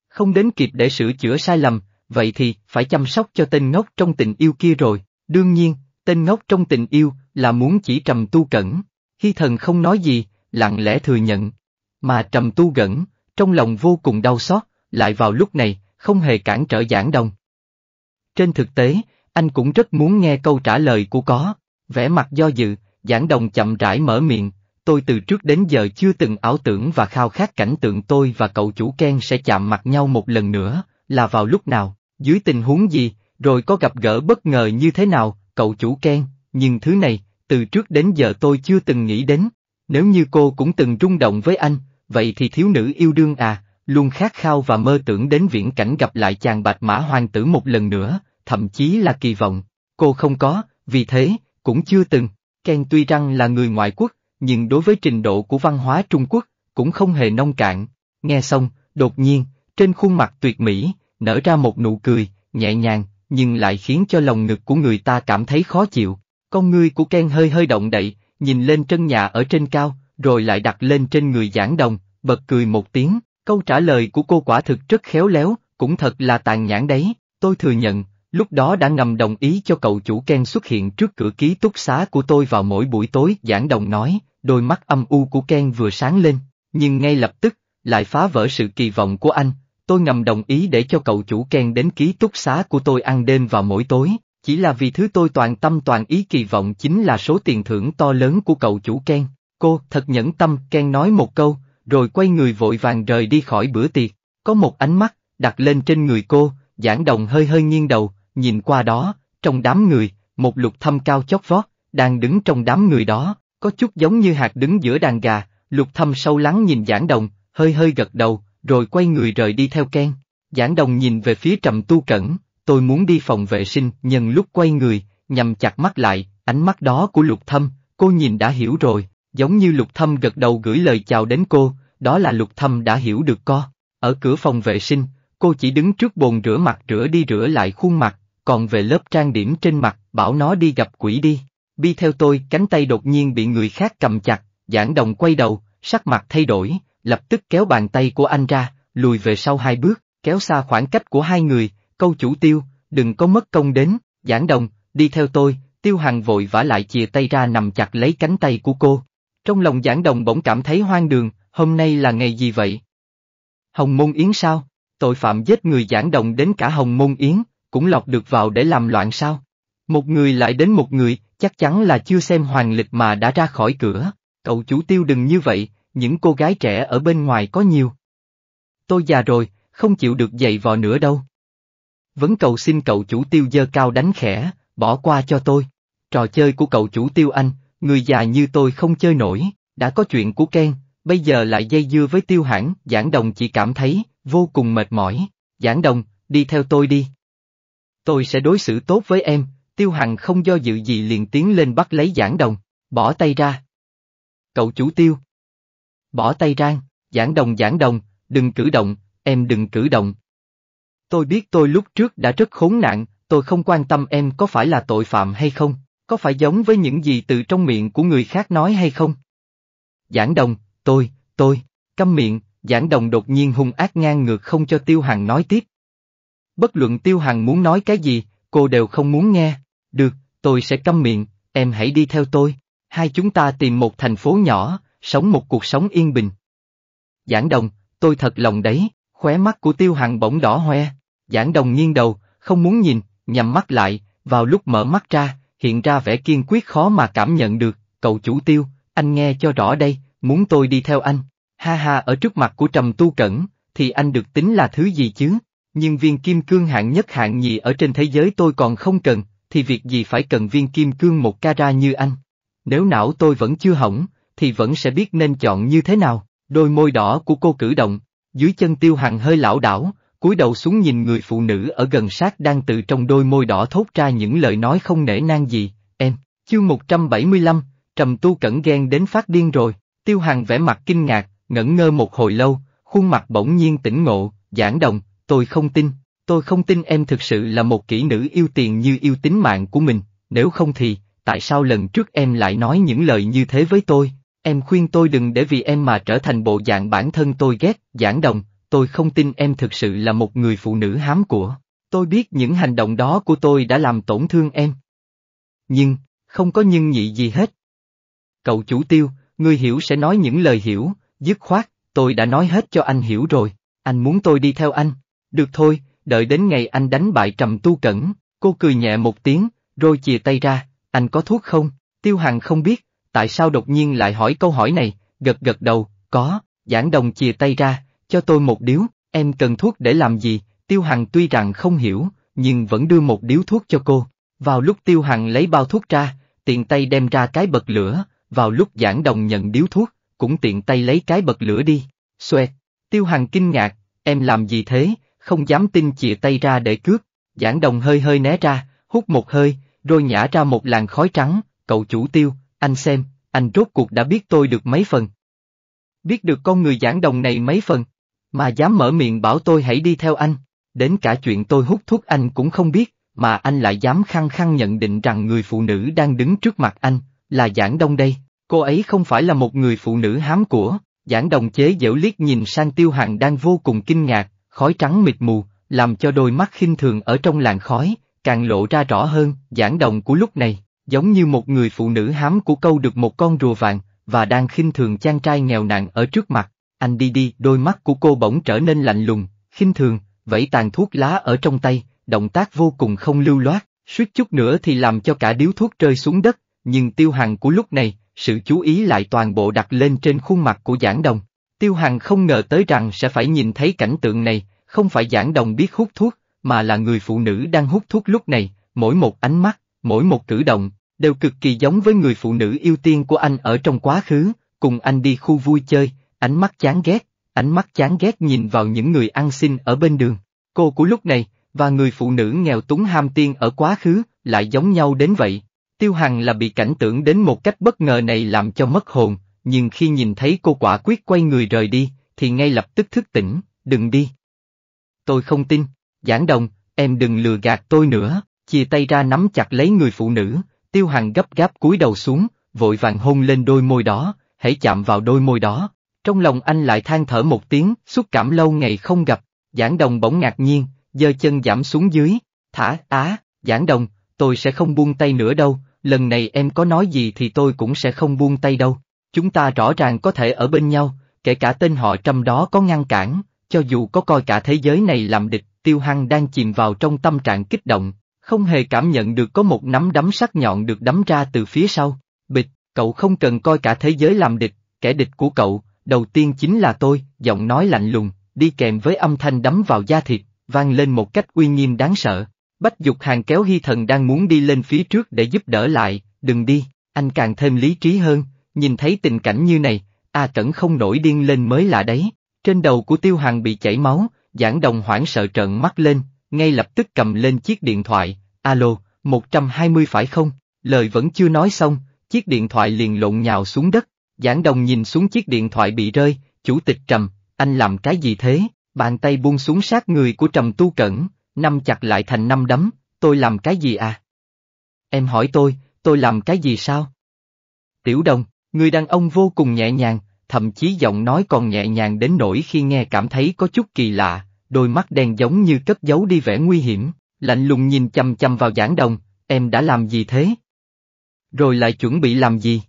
Không đến kịp để sửa chữa sai lầm, vậy thì phải chăm sóc cho tên ngốc trong tình yêu kia rồi, đương nhiên, tên ngốc trong tình yêu là muốn chỉ trầm tu cẩn. Hy thần không nói gì, lặng lẽ thừa nhận. Mà trầm tu gẫn, trong lòng vô cùng đau xót, lại vào lúc này, không hề cản trở giảng đồng. Trên thực tế, anh cũng rất muốn nghe câu trả lời của có, vẻ mặt do dự, giảng đồng chậm rãi mở miệng, tôi từ trước đến giờ chưa từng ảo tưởng và khao khát cảnh tượng tôi và cậu chủ Ken sẽ chạm mặt nhau một lần nữa, là vào lúc nào, dưới tình huống gì, rồi có gặp gỡ bất ngờ như thế nào, cậu chủ Ken, nhưng thứ này, từ trước đến giờ tôi chưa từng nghĩ đến, nếu như cô cũng từng rung động với anh, vậy thì thiếu nữ yêu đương à, luôn khát khao và mơ tưởng đến viễn cảnh gặp lại chàng bạch mã hoàng tử một lần nữa, thậm chí là kỳ vọng. Cô không có, vì thế, cũng chưa từng. Ken tuy rằng là người ngoại quốc, nhưng đối với trình độ của văn hóa Trung Quốc, cũng không hề nông cạn. Nghe xong, đột nhiên, trên khuôn mặt tuyệt mỹ, nở ra một nụ cười, nhẹ nhàng, nhưng lại khiến cho lòng ngực của người ta cảm thấy khó chịu. Con ngươi của Ken hơi hơi động đậy, nhìn lên trân nhà ở trên cao, rồi lại đặt lên trên người giảng đồng, bật cười một tiếng, câu trả lời của cô quả thực rất khéo léo, cũng thật là tàn nhãn đấy, tôi thừa nhận, lúc đó đã ngầm đồng ý cho cậu chủ Ken xuất hiện trước cửa ký túc xá của tôi vào mỗi buổi tối, giảng đồng nói, đôi mắt âm u của Ken vừa sáng lên, nhưng ngay lập tức, lại phá vỡ sự kỳ vọng của anh, tôi ngầm đồng ý để cho cậu chủ Ken đến ký túc xá của tôi ăn đêm vào mỗi tối, chỉ là vì thứ tôi toàn tâm toàn ý kỳ vọng chính là số tiền thưởng to lớn của cậu chủ Ken. Cô thật nhẫn tâm Ken nói một câu, rồi quay người vội vàng rời đi khỏi bữa tiệc. Có một ánh mắt, đặt lên trên người cô, giảng đồng hơi hơi nghiêng đầu, nhìn qua đó, trong đám người, một lục thâm cao chót vót, đang đứng trong đám người đó, có chút giống như hạt đứng giữa đàn gà, lục thâm sâu lắng nhìn giảng đồng, hơi hơi gật đầu, rồi quay người rời đi theo Ken. Giảng đồng nhìn về phía trầm tu cẩn, tôi muốn đi phòng vệ sinh, nhân lúc quay người, nhằm chặt mắt lại, ánh mắt đó của lục thâm, cô nhìn đã hiểu rồi, giống như lục thâm gật đầu gửi lời chào đến cô, đó là lục thâm đã hiểu được co. Ở cửa phòng vệ sinh, cô chỉ đứng trước bồn rửa mặt rửa đi rửa lại khuôn mặt, còn về lớp trang điểm trên mặt, bảo nó đi gặp quỷ đi. Bi theo tôi, cánh tay đột nhiên bị người khác cầm chặt, giảng đồng quay đầu, sắc mặt thay đổi, lập tức kéo bàn tay của anh ra, lùi về sau hai bước, kéo xa khoảng cách của hai người, câu chủ tiêu, đừng có mất công đến, giảng đồng, đi theo tôi, tiêu hàng vội vã lại chìa tay ra nằm chặt lấy cánh tay của cô. Trong lòng giảng đồng bỗng cảm thấy hoang đường, hôm nay là ngày gì vậy? Hồng môn yến sao? Tội phạm giết người giảng đồng đến cả hồng môn yến, cũng lọc được vào để làm loạn sao? Một người lại đến một người, chắc chắn là chưa xem hoàng lịch mà đã ra khỏi cửa. Cậu chủ tiêu đừng như vậy, những cô gái trẻ ở bên ngoài có nhiều. Tôi già rồi, không chịu được dậy vò nữa đâu. Vấn cầu xin cậu chủ tiêu dơ cao đánh khẽ, bỏ qua cho tôi. Trò chơi của cậu chủ tiêu anh, người già như tôi không chơi nổi, đã có chuyện của Ken, bây giờ lại dây dưa với tiêu hãng, giảng đồng chỉ cảm thấy, vô cùng mệt mỏi. Giảng đồng, đi theo tôi đi. Tôi sẽ đối xử tốt với em, tiêu hằng không do dự gì liền tiến lên bắt lấy giảng đồng, bỏ tay ra. Cậu chủ tiêu. Bỏ tay ra, giảng đồng giảng đồng, đừng cử động, em đừng cử động, Tôi biết tôi lúc trước đã rất khốn nạn, tôi không quan tâm em có phải là tội phạm hay không, có phải giống với những gì từ trong miệng của người khác nói hay không. Giảng đồng, tôi, tôi, câm miệng, giảng đồng đột nhiên hung ác ngang ngược không cho Tiêu Hằng nói tiếp. Bất luận Tiêu Hằng muốn nói cái gì, cô đều không muốn nghe, được, tôi sẽ câm miệng, em hãy đi theo tôi, hai chúng ta tìm một thành phố nhỏ, sống một cuộc sống yên bình. Giảng đồng, tôi thật lòng đấy, Khóe mắt của tiêu hằng bỗng đỏ hoe, giảng đồng nghiêng đầu, không muốn nhìn, nhắm mắt lại, vào lúc mở mắt ra, hiện ra vẻ kiên quyết khó mà cảm nhận được, cậu chủ tiêu, anh nghe cho rõ đây, muốn tôi đi theo anh, ha ha ở trước mặt của trầm tu cẩn, thì anh được tính là thứ gì chứ, nhưng viên kim cương hạng nhất hạng nhì ở trên thế giới tôi còn không cần, thì việc gì phải cần viên kim cương một cara như anh. Nếu não tôi vẫn chưa hỏng, thì vẫn sẽ biết nên chọn như thế nào, đôi môi đỏ của cô cử động, dưới chân tiêu hằng hơi lảo đảo, cúi đầu xuống nhìn người phụ nữ ở gần sát đang từ trong đôi môi đỏ thốt ra những lời nói không nể nang gì, em, chương một trăm bảy mươi lăm trầm tu cẩn ghen đến phát điên rồi, tiêu hằng vẻ mặt kinh ngạc, ngẩn ngơ một hồi lâu, khuôn mặt bỗng nhiên tỉnh ngộ, giảng đồng, tôi không tin, tôi không tin em thực sự là một kỹ nữ yêu tiền như yêu tính mạng của mình, nếu không thì, tại sao lần trước em lại nói những lời như thế với tôi, Em khuyên tôi đừng để vì em mà trở thành bộ dạng bản thân tôi ghét, giảng đồng, tôi không tin em thực sự là một người phụ nữ hám của. Tôi biết những hành động đó của tôi đã làm tổn thương em. Nhưng, không có nhưng nhị gì hết. Cậu chủ tiêu, người hiểu sẽ nói những lời hiểu, dứt khoát, tôi đã nói hết cho anh hiểu rồi, anh muốn tôi đi theo anh. Được thôi, đợi đến ngày anh đánh bại trầm tu cẩn, cô cười nhẹ một tiếng, rồi chìa tay ra, anh có thuốc không? Tiêu Hằng không biết, tại sao đột nhiên lại hỏi câu hỏi này, gật gật đầu, có, giảng đồng chìa tay ra, cho tôi một điếu, em cần thuốc để làm gì, tiêu hằng tuy rằng không hiểu, nhưng vẫn đưa một điếu thuốc cho cô. Vào lúc tiêu hằng lấy bao thuốc ra, tiện tay đem ra cái bật lửa, vào lúc giảng đồng nhận điếu thuốc, cũng tiện tay lấy cái bật lửa đi. Xoẹt, tiêu hằng kinh ngạc, em làm gì thế, không dám tin chìa tay ra để cướp. Giảng đồng hơi hơi né ra, hút một hơi, rồi nhả ra một làn khói trắng, cậu chủ tiêu, anh xem, anh rốt cuộc đã biết tôi được mấy phần. Biết được con người giảng đồng này mấy phần, mà dám mở miệng bảo tôi hãy đi theo anh, đến cả chuyện tôi hút thuốc anh cũng không biết, mà anh lại dám khăng khăng nhận định rằng người phụ nữ đang đứng trước mặt anh, là giảng đông đây, cô ấy không phải là một người phụ nữ hám của, giảng đồng chế dễu liếc nhìn sang tiêu hàng đang vô cùng kinh ngạc, khói trắng mịt mù, làm cho đôi mắt khinh thường ở trong làng khói, càng lộ ra rõ hơn, giảng đồng của lúc này giống như một người phụ nữ hám của câu được một con rùa vàng, và đang khinh thường chàng trai nghèo nạn ở trước mặt. Anh đi đi, đôi mắt của cô bỗng trở nên lạnh lùng, khinh thường, vẫy tàn thuốc lá ở trong tay, động tác vô cùng không lưu loát, suýt chút nữa thì làm cho cả điếu thuốc rơi xuống đất, nhưng tiêu hằng của lúc này, sự chú ý lại toàn bộ đặt lên trên khuôn mặt của giảng đồng. Tiêu hằng không ngờ tới rằng sẽ phải nhìn thấy cảnh tượng này, không phải giảng đồng biết hút thuốc, mà là người phụ nữ đang hút thuốc lúc này, mỗi một ánh mắt, mỗi một cử động, đều cực kỳ giống với người phụ nữ yêu tiên của anh ở trong quá khứ, cùng anh đi khu vui chơi, ánh mắt chán ghét, ánh mắt chán ghét nhìn vào những người ăn xin ở bên đường. Cô của lúc này, và người phụ nữ nghèo túng ham tiên ở quá khứ, lại giống nhau đến vậy. Tiêu Hằng là bị cảnh tượng đến một cách bất ngờ này làm cho mất hồn, nhưng khi nhìn thấy cô quả quyết quay người rời đi, thì ngay lập tức thức tỉnh, đừng đi. Tôi không tin, giảng đồng, em đừng lừa gạt tôi nữa, chia tay ra nắm chặt lấy người phụ nữ, Tiêu Hằng gấp gáp cúi đầu xuống, vội vàng hôn lên đôi môi đó, hãy chạm vào đôi môi đó. Trong lòng anh lại than thở một tiếng, xúc cảm lâu ngày không gặp, giảng đồng bỗng ngạc nhiên, giơ chân giảm xuống dưới, thả, á, giảng đồng, tôi sẽ không buông tay nữa đâu, lần này em có nói gì thì tôi cũng sẽ không buông tay đâu. Chúng ta rõ ràng có thể ở bên nhau, kể cả tên họ trăm đó có ngăn cản, cho dù có coi cả thế giới này làm địch, tiêu hăng đang chìm vào trong tâm trạng kích động, không hề cảm nhận được có một nắm đấm sắc nhọn được đấm ra từ phía sau. Bịch, cậu không cần coi cả thế giới làm địch, kẻ địch của cậu, đầu tiên chính là tôi, giọng nói lạnh lùng, đi kèm với âm thanh đấm vào da thịt, vang lên một cách uy nghiêm đáng sợ. Bách dục hàng kéo hy thần đang muốn đi lên phía trước để giúp đỡ lại, đừng đi, anh càng thêm lý trí hơn, nhìn thấy tình cảnh như này, A à Cẩn không nổi điên lên mới lạ đấy. Trên đầu của tiêu hàng bị chảy máu, giảng đồng hoảng sợ trợn mắt lên, ngay lập tức cầm lên chiếc điện thoại, alo, 120 phải không? Lời vẫn chưa nói xong, chiếc điện thoại liền lộn nhào xuống đất, giảng đồng nhìn xuống chiếc điện thoại bị rơi, chủ tịch trầm, anh làm cái gì thế? Bàn tay buông xuống sát người của trầm tu cẩn, nắm chặt lại thành năm đấm, tôi làm cái gì à? Em hỏi tôi, tôi làm cái gì sao? Tiểu đồng, người đàn ông vô cùng nhẹ nhàng, thậm chí giọng nói còn nhẹ nhàng đến nỗi khi nghe cảm thấy có chút kỳ lạ, đôi mắt đen giống như cất giấu đi vẻ nguy hiểm, lạnh lùng nhìn chằm chằm vào giảng đồng, em đã làm gì thế? Rồi lại chuẩn bị làm gì?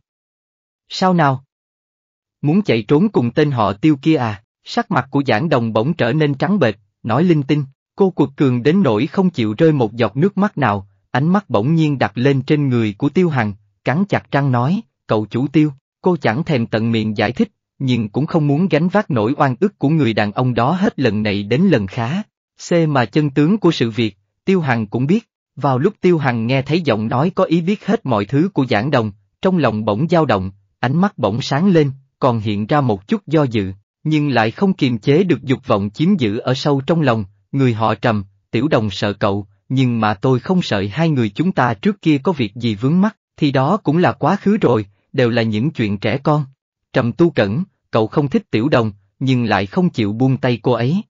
Sao nào? Muốn chạy trốn cùng tên họ tiêu kia à? Sắc mặt của giảng đồng bỗng trở nên trắng bệch, nói linh tinh, cô cuộc cường đến nỗi không chịu rơi một giọt nước mắt nào, ánh mắt bỗng nhiên đặt lên trên người của tiêu hằng, cắn chặt răng nói, cậu chủ tiêu, cô chẳng thèm tận miệng giải thích, nhưng cũng không muốn gánh vác nỗi oan ức của người đàn ông đó hết lần này đến lần khác. C mà chân tướng của sự việc, Tiêu Hằng cũng biết, vào lúc Tiêu Hằng nghe thấy giọng nói có ý biết hết mọi thứ của giảng đồng, trong lòng bỗng dao động, ánh mắt bỗng sáng lên, còn hiện ra một chút do dự, nhưng lại không kiềm chế được dục vọng chiếm giữ ở sâu trong lòng, người họ trầm, tiểu đồng sợ cậu, nhưng mà tôi không sợ hai người chúng ta trước kia có việc gì vướng mắt, thì đó cũng là quá khứ rồi, đều là những chuyện trẻ con. Trầm tu cẩn, cậu không thích tiểu đồng, nhưng lại không chịu buông tay cô ấy.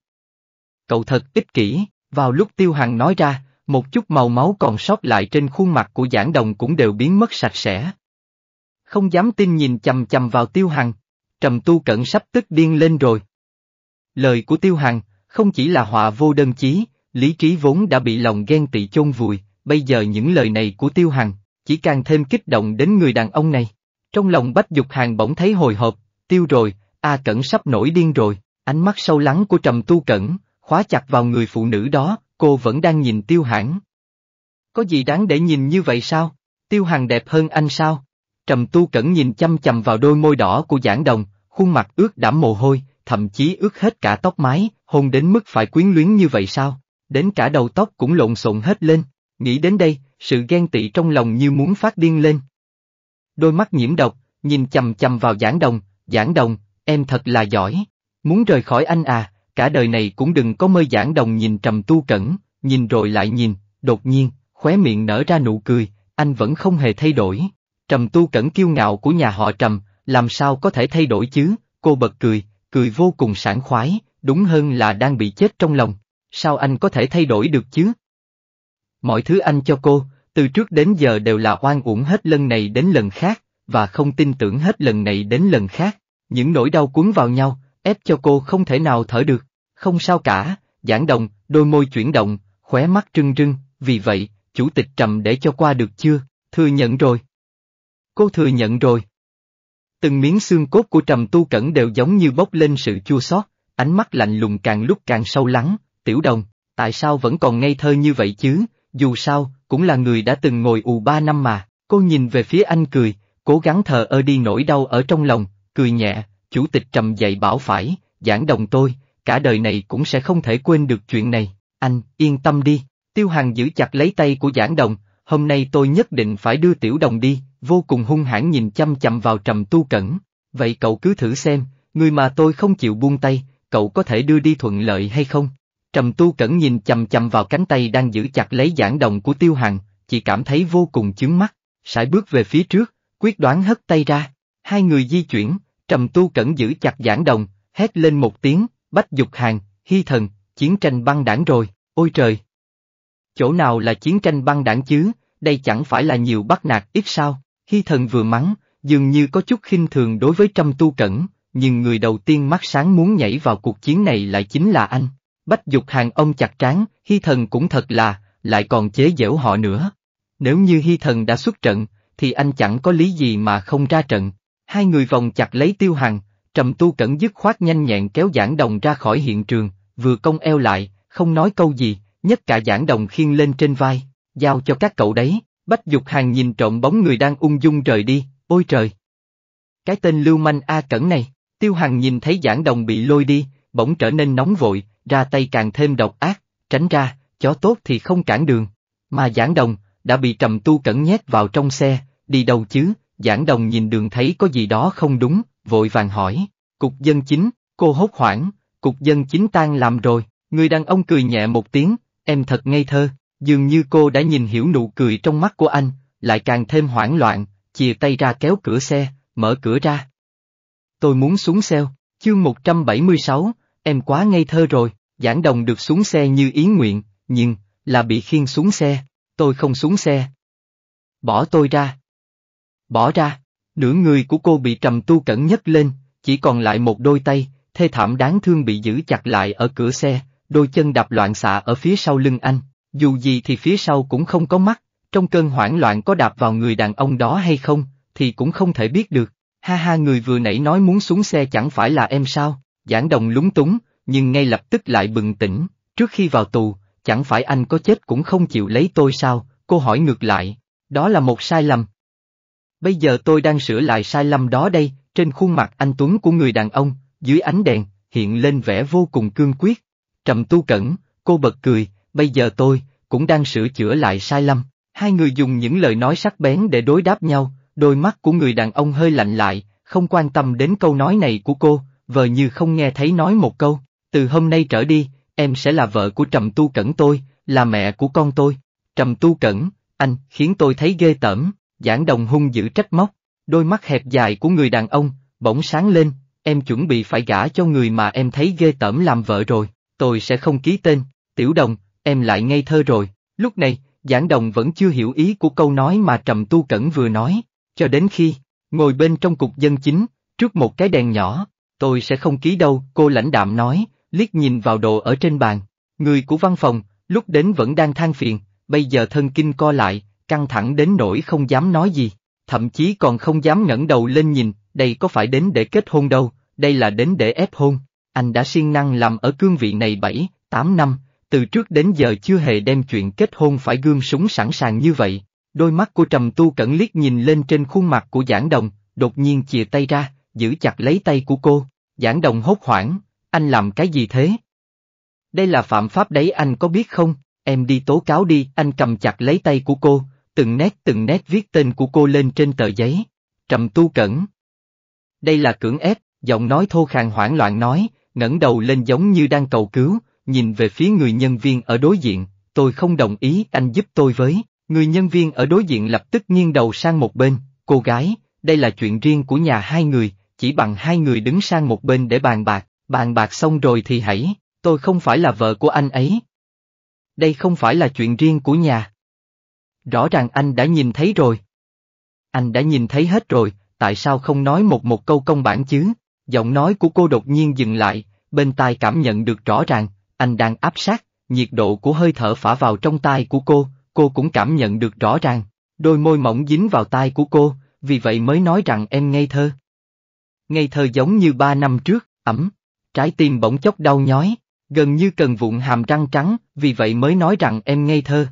Cậu thật ích kỷ, vào lúc tiêu hằng nói ra, một chút màu máu còn sót lại trên khuôn mặt của giảng đồng cũng đều biến mất sạch sẽ. Không dám tin nhìn chầm chầm vào tiêu hằng, trầm tu cẩn sắp tức điên lên rồi. Lời của tiêu hằng, không chỉ là họa vô đơn chí, lý trí vốn đã bị lòng ghen tị chôn vùi, bây giờ những lời này của tiêu hằng, chỉ càng thêm kích động đến người đàn ông này. Trong lòng Bách Dục Hàng bỗng thấy hồi hộp, tiêu rồi, A Cẩn sắp nổi điên rồi, ánh mắt sâu lắng của Trầm Tu Cẩn, khóa chặt vào người phụ nữ đó, cô vẫn đang nhìn tiêu hãng. Có gì đáng để nhìn như vậy sao? Tiêu Hàng đẹp hơn anh sao? Trầm Tu Cẩn nhìn chăm chầm vào đôi môi đỏ của Giảng Đồng, khuôn mặt ướt đẫm mồ hôi, thậm chí ướt hết cả tóc mái, hôn đến mức phải quyến luyến như vậy sao? Đến cả đầu tóc cũng lộn xộn hết lên. Nghĩ đến đây, sự ghen tị trong lòng như muốn phát điên lên, đôi mắt nhiễm độc, nhìn chầm chầm vào giảng đồng, giảng đồng, em thật là giỏi, muốn rời khỏi anh à, cả đời này cũng đừng có mơ giảng đồng nhìn trầm tu cẩn, nhìn rồi lại nhìn, đột nhiên, khóe miệng nở ra nụ cười, anh vẫn không hề thay đổi. Trầm tu cẩn kiêu ngạo của nhà họ trầm, làm sao có thể thay đổi chứ, cô bật cười, cười vô cùng sảng khoái, đúng hơn là đang bị chết trong lòng, sao anh có thể thay đổi được chứ? Mọi thứ anh cho cô, từ trước đến giờ đều là oan uổng hết lần này đến lần khác, và không tin tưởng hết lần này đến lần khác. Những nỗi đau cuốn vào nhau, ép cho cô không thể nào thở được. Không sao cả, giảng đồng, đôi môi chuyển động, khóe mắt trưng trưng, vì vậy, chủ tịch trầm để cho qua được chưa, thừa nhận rồi. Cô thừa nhận rồi. Từng miếng xương cốt của trầm tu cẩn đều giống như bốc lên sự chua xót, ánh mắt lạnh lùng càng lúc càng sâu lắng, tiểu đồng, tại sao vẫn còn ngây thơ như vậy chứ, dù sao, cũng là người đã từng ngồi ù ba năm mà, cô nhìn về phía anh cười, cố gắng thờ ơ đi nỗi đau ở trong lòng, cười nhẹ, chủ tịch trầm dậy bảo phải, giảng đồng tôi, cả đời này cũng sẽ không thể quên được chuyện này, anh, yên tâm đi, tiêu hàng giữ chặt lấy tay của giảng đồng, hôm nay tôi nhất định phải đưa tiểu đồng đi, vô cùng hung hãn nhìn chăm chăm vào trầm tu cẩn, vậy cậu cứ thử xem, người mà tôi không chịu buông tay, cậu có thể đưa đi thuận lợi hay không? Trầm tu cẩn nhìn chầm chầm vào cánh tay đang giữ chặt lấy giảng đồng của tiêu hằng, chỉ cảm thấy vô cùng chướng mắt, sải bước về phía trước, quyết đoán hất tay ra. Hai người di chuyển, trầm tu cẩn giữ chặt giảng đồng, hét lên một tiếng, bách dục hàng, hy thần, chiến tranh băng đảng rồi, ôi trời! Chỗ nào là chiến tranh băng đảng chứ, đây chẳng phải là nhiều bắt nạt ít sao, hy thần vừa mắng, dường như có chút khinh thường đối với trầm tu cẩn, nhưng người đầu tiên mắt sáng muốn nhảy vào cuộc chiến này lại chính là anh. Bách Dục Hàng ông chặt trán, Hy Thần cũng thật là, lại còn chế giễu họ nữa. Nếu như Hy Thần đã xuất trận, thì anh chẳng có lý gì mà không ra trận. Hai người vòng chặt lấy Tiêu Hằng, Trầm Tu Cẩn dứt khoát nhanh nhẹn kéo Giảng Đồng ra khỏi hiện trường, vừa cong eo lại, không nói câu gì, nhất cả Giảng Đồng khiêng lên trên vai, giao cho các cậu đấy. Bách Dục Hàng nhìn trộm bóng người đang ung dung rời đi, ôi trời! Cái tên lưu manh A Cẩn này, Tiêu Hằng nhìn thấy Giảng Đồng bị lôi đi, bỗng trở nên nóng vội, ra tay càng thêm độc ác, tránh ra, chó tốt thì không cản đường. Mà giảng đồng, đã bị trầm tu cẩn nhét vào trong xe, đi đâu chứ, giảng đồng nhìn đường thấy có gì đó không đúng, vội vàng hỏi. Cục dân chính, cô hốt hoảng, cục dân chính tan làm rồi, người đàn ông cười nhẹ một tiếng, em thật ngây thơ, dường như cô đã nhìn hiểu nụ cười trong mắt của anh, lại càng thêm hoảng loạn, chìa tay ra kéo cửa xe, mở cửa ra. Tôi muốn xuống xeo, chương 176, Em quá ngây thơ rồi, giảng đồng được xuống xe như ý nguyện, nhưng, là bị khiên xuống xe, tôi không xuống xe. Bỏ tôi ra. Bỏ ra, nửa người của cô bị trầm tu cẩn nhất lên, chỉ còn lại một đôi tay, thê thảm đáng thương bị giữ chặt lại ở cửa xe, đôi chân đạp loạn xạ ở phía sau lưng anh, dù gì thì phía sau cũng không có mắt, trong cơn hoảng loạn có đạp vào người đàn ông đó hay không, thì cũng không thể biết được, ha ha người vừa nãy nói muốn xuống xe chẳng phải là em sao. Giảng đồng lúng túng, nhưng ngay lập tức lại bừng tỉnh, trước khi vào tù, chẳng phải anh có chết cũng không chịu lấy tôi sao, cô hỏi ngược lại, đó là một sai lầm. Bây giờ tôi đang sửa lại sai lầm đó đây, trên khuôn mặt anh Tuấn của người đàn ông, dưới ánh đèn, hiện lên vẻ vô cùng cương quyết. Trầm tu cẩn, cô bật cười, bây giờ tôi, cũng đang sửa chữa lại sai lầm. Hai người dùng những lời nói sắc bén để đối đáp nhau, đôi mắt của người đàn ông hơi lạnh lại, không quan tâm đến câu nói này của cô, vờ như không nghe thấy nói một câu, từ hôm nay trở đi, em sẽ là vợ của Trầm Tu Cẩn tôi, là mẹ của con tôi. Trầm Tu Cẩn, anh, khiến tôi thấy ghê tởm, giảng đồng hung dữ trách móc, đôi mắt hẹp dài của người đàn ông, bỗng sáng lên, em chuẩn bị phải gả cho người mà em thấy ghê tởm làm vợ rồi, tôi sẽ không ký tên, tiểu đồng, em lại ngây thơ rồi, lúc này, giảng đồng vẫn chưa hiểu ý của câu nói mà Trầm Tu Cẩn vừa nói, cho đến khi, ngồi bên trong cục dân chính, trước một cái đèn nhỏ, Tôi sẽ không ký đâu, cô lãnh đạm nói, liếc nhìn vào đồ ở trên bàn. Người của văn phòng, lúc đến vẫn đang than phiền, bây giờ thân kinh co lại, căng thẳng đến nỗi không dám nói gì, thậm chí còn không dám ngẩng đầu lên nhìn, đây có phải đến để kết hôn đâu, đây là đến để ép hôn. Anh đã siêng năng làm ở cương vị này 7, 8 năm, từ trước đến giờ chưa hề đem chuyện kết hôn phải gương súng sẵn sàng như vậy. Đôi mắt của Trầm Tu Cẩn liếc nhìn lên trên khuôn mặt của Giảng Đồng, đột nhiên chìa tay ra, giữ chặt lấy tay của cô, giảng đồng hốt hoảng, anh làm cái gì thế? Đây là phạm pháp đấy anh có biết không, em đi tố cáo đi, anh cầm chặt lấy tay của cô, từng nét từng nét viết tên của cô lên trên tờ giấy. Trầm tu cẩn. Đây là cưỡng ép, giọng nói thô khàn hoảng loạn nói, ngẩng đầu lên giống như đang cầu cứu, nhìn về phía người nhân viên ở đối diện, tôi không đồng ý anh giúp tôi với, người nhân viên ở đối diện lập tức nghiêng đầu sang một bên, cô gái, đây là chuyện riêng của nhà hai người, chỉ bằng hai người đứng sang một bên để bàn bạc, bàn bạc xong rồi thì hãy, tôi không phải là vợ của anh ấy. Đây không phải là chuyện riêng của nhà. Rõ ràng anh đã nhìn thấy rồi. Anh đã nhìn thấy hết rồi, tại sao không nói một một câu công bản chứ? Giọng nói của cô đột nhiên dừng lại, bên tai cảm nhận được rõ ràng, anh đang áp sát, nhiệt độ của hơi thở phả vào trong tai của cô, cô cũng cảm nhận được rõ ràng, đôi môi mỏng dính vào tai của cô, vì vậy mới nói rằng em ngây thơ. Ngây thơ giống như ba năm trước, ẩm, trái tim bỗng chốc đau nhói, gần như cần vụn hàm răng trắng, vì vậy mới nói rằng em ngây thơ.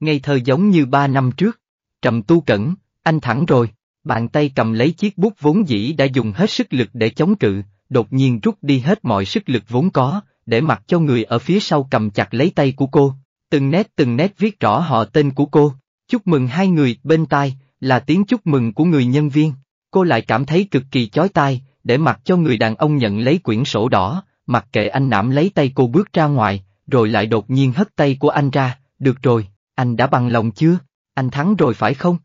Ngây thơ giống như ba năm trước, trầm tu cẩn, anh thẳng rồi, bàn tay cầm lấy chiếc bút vốn dĩ đã dùng hết sức lực để chống cự, đột nhiên rút đi hết mọi sức lực vốn có, để mặc cho người ở phía sau cầm chặt lấy tay của cô, từng nét từng nét viết rõ họ tên của cô, chúc mừng hai người bên tai, là tiếng chúc mừng của người nhân viên. Cô lại cảm thấy cực kỳ chói tai, để mặc cho người đàn ông nhận lấy quyển sổ đỏ, mặc kệ anh nảm lấy tay cô bước ra ngoài, rồi lại đột nhiên hất tay của anh ra, được rồi, anh đã bằng lòng chưa, anh thắng rồi phải không?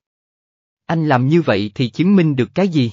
Anh làm như vậy thì chứng minh được cái gì?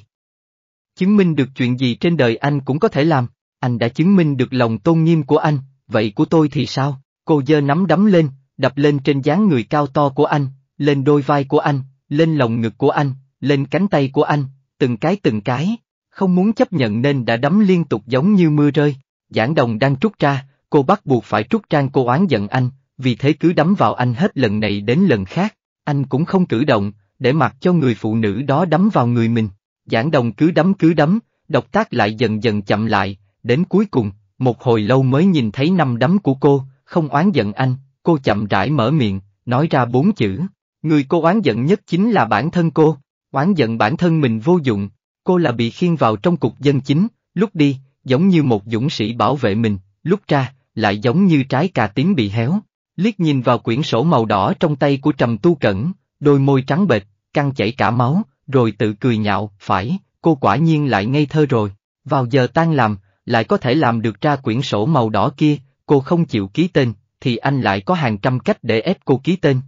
Chứng minh được chuyện gì trên đời anh cũng có thể làm, anh đã chứng minh được lòng tôn nghiêm của anh, vậy của tôi thì sao? Cô dơ nắm đấm lên, đập lên trên dáng người cao to của anh, lên đôi vai của anh, lên lòng ngực của anh, lên cánh tay của anh, từng cái từng cái, không muốn chấp nhận nên đã đấm liên tục giống như mưa rơi. Giảng đồng đang trút ra, cô bắt buộc phải trút trang cô oán giận anh, vì thế cứ đấm vào anh hết lần này đến lần khác, anh cũng không cử động, để mặc cho người phụ nữ đó đấm vào người mình. Giảng đồng cứ đấm cứ đấm, độc tác lại dần dần chậm lại, đến cuối cùng, một hồi lâu mới nhìn thấy năm đấm của cô, không oán giận anh, cô chậm rãi mở miệng, nói ra bốn chữ. Người cô oán giận nhất chính là bản thân cô oán giận bản thân mình vô dụng, cô là bị khiêng vào trong cục dân chính, lúc đi, giống như một dũng sĩ bảo vệ mình, lúc ra, lại giống như trái cà tím bị héo. Liếc nhìn vào quyển sổ màu đỏ trong tay của Trầm Tu Cẩn, đôi môi trắng bệch, căng chảy cả máu, rồi tự cười nhạo, phải, cô quả nhiên lại ngây thơ rồi, vào giờ tan làm, lại có thể làm được ra quyển sổ màu đỏ kia, cô không chịu ký tên, thì anh lại có hàng trăm cách để ép cô ký tên.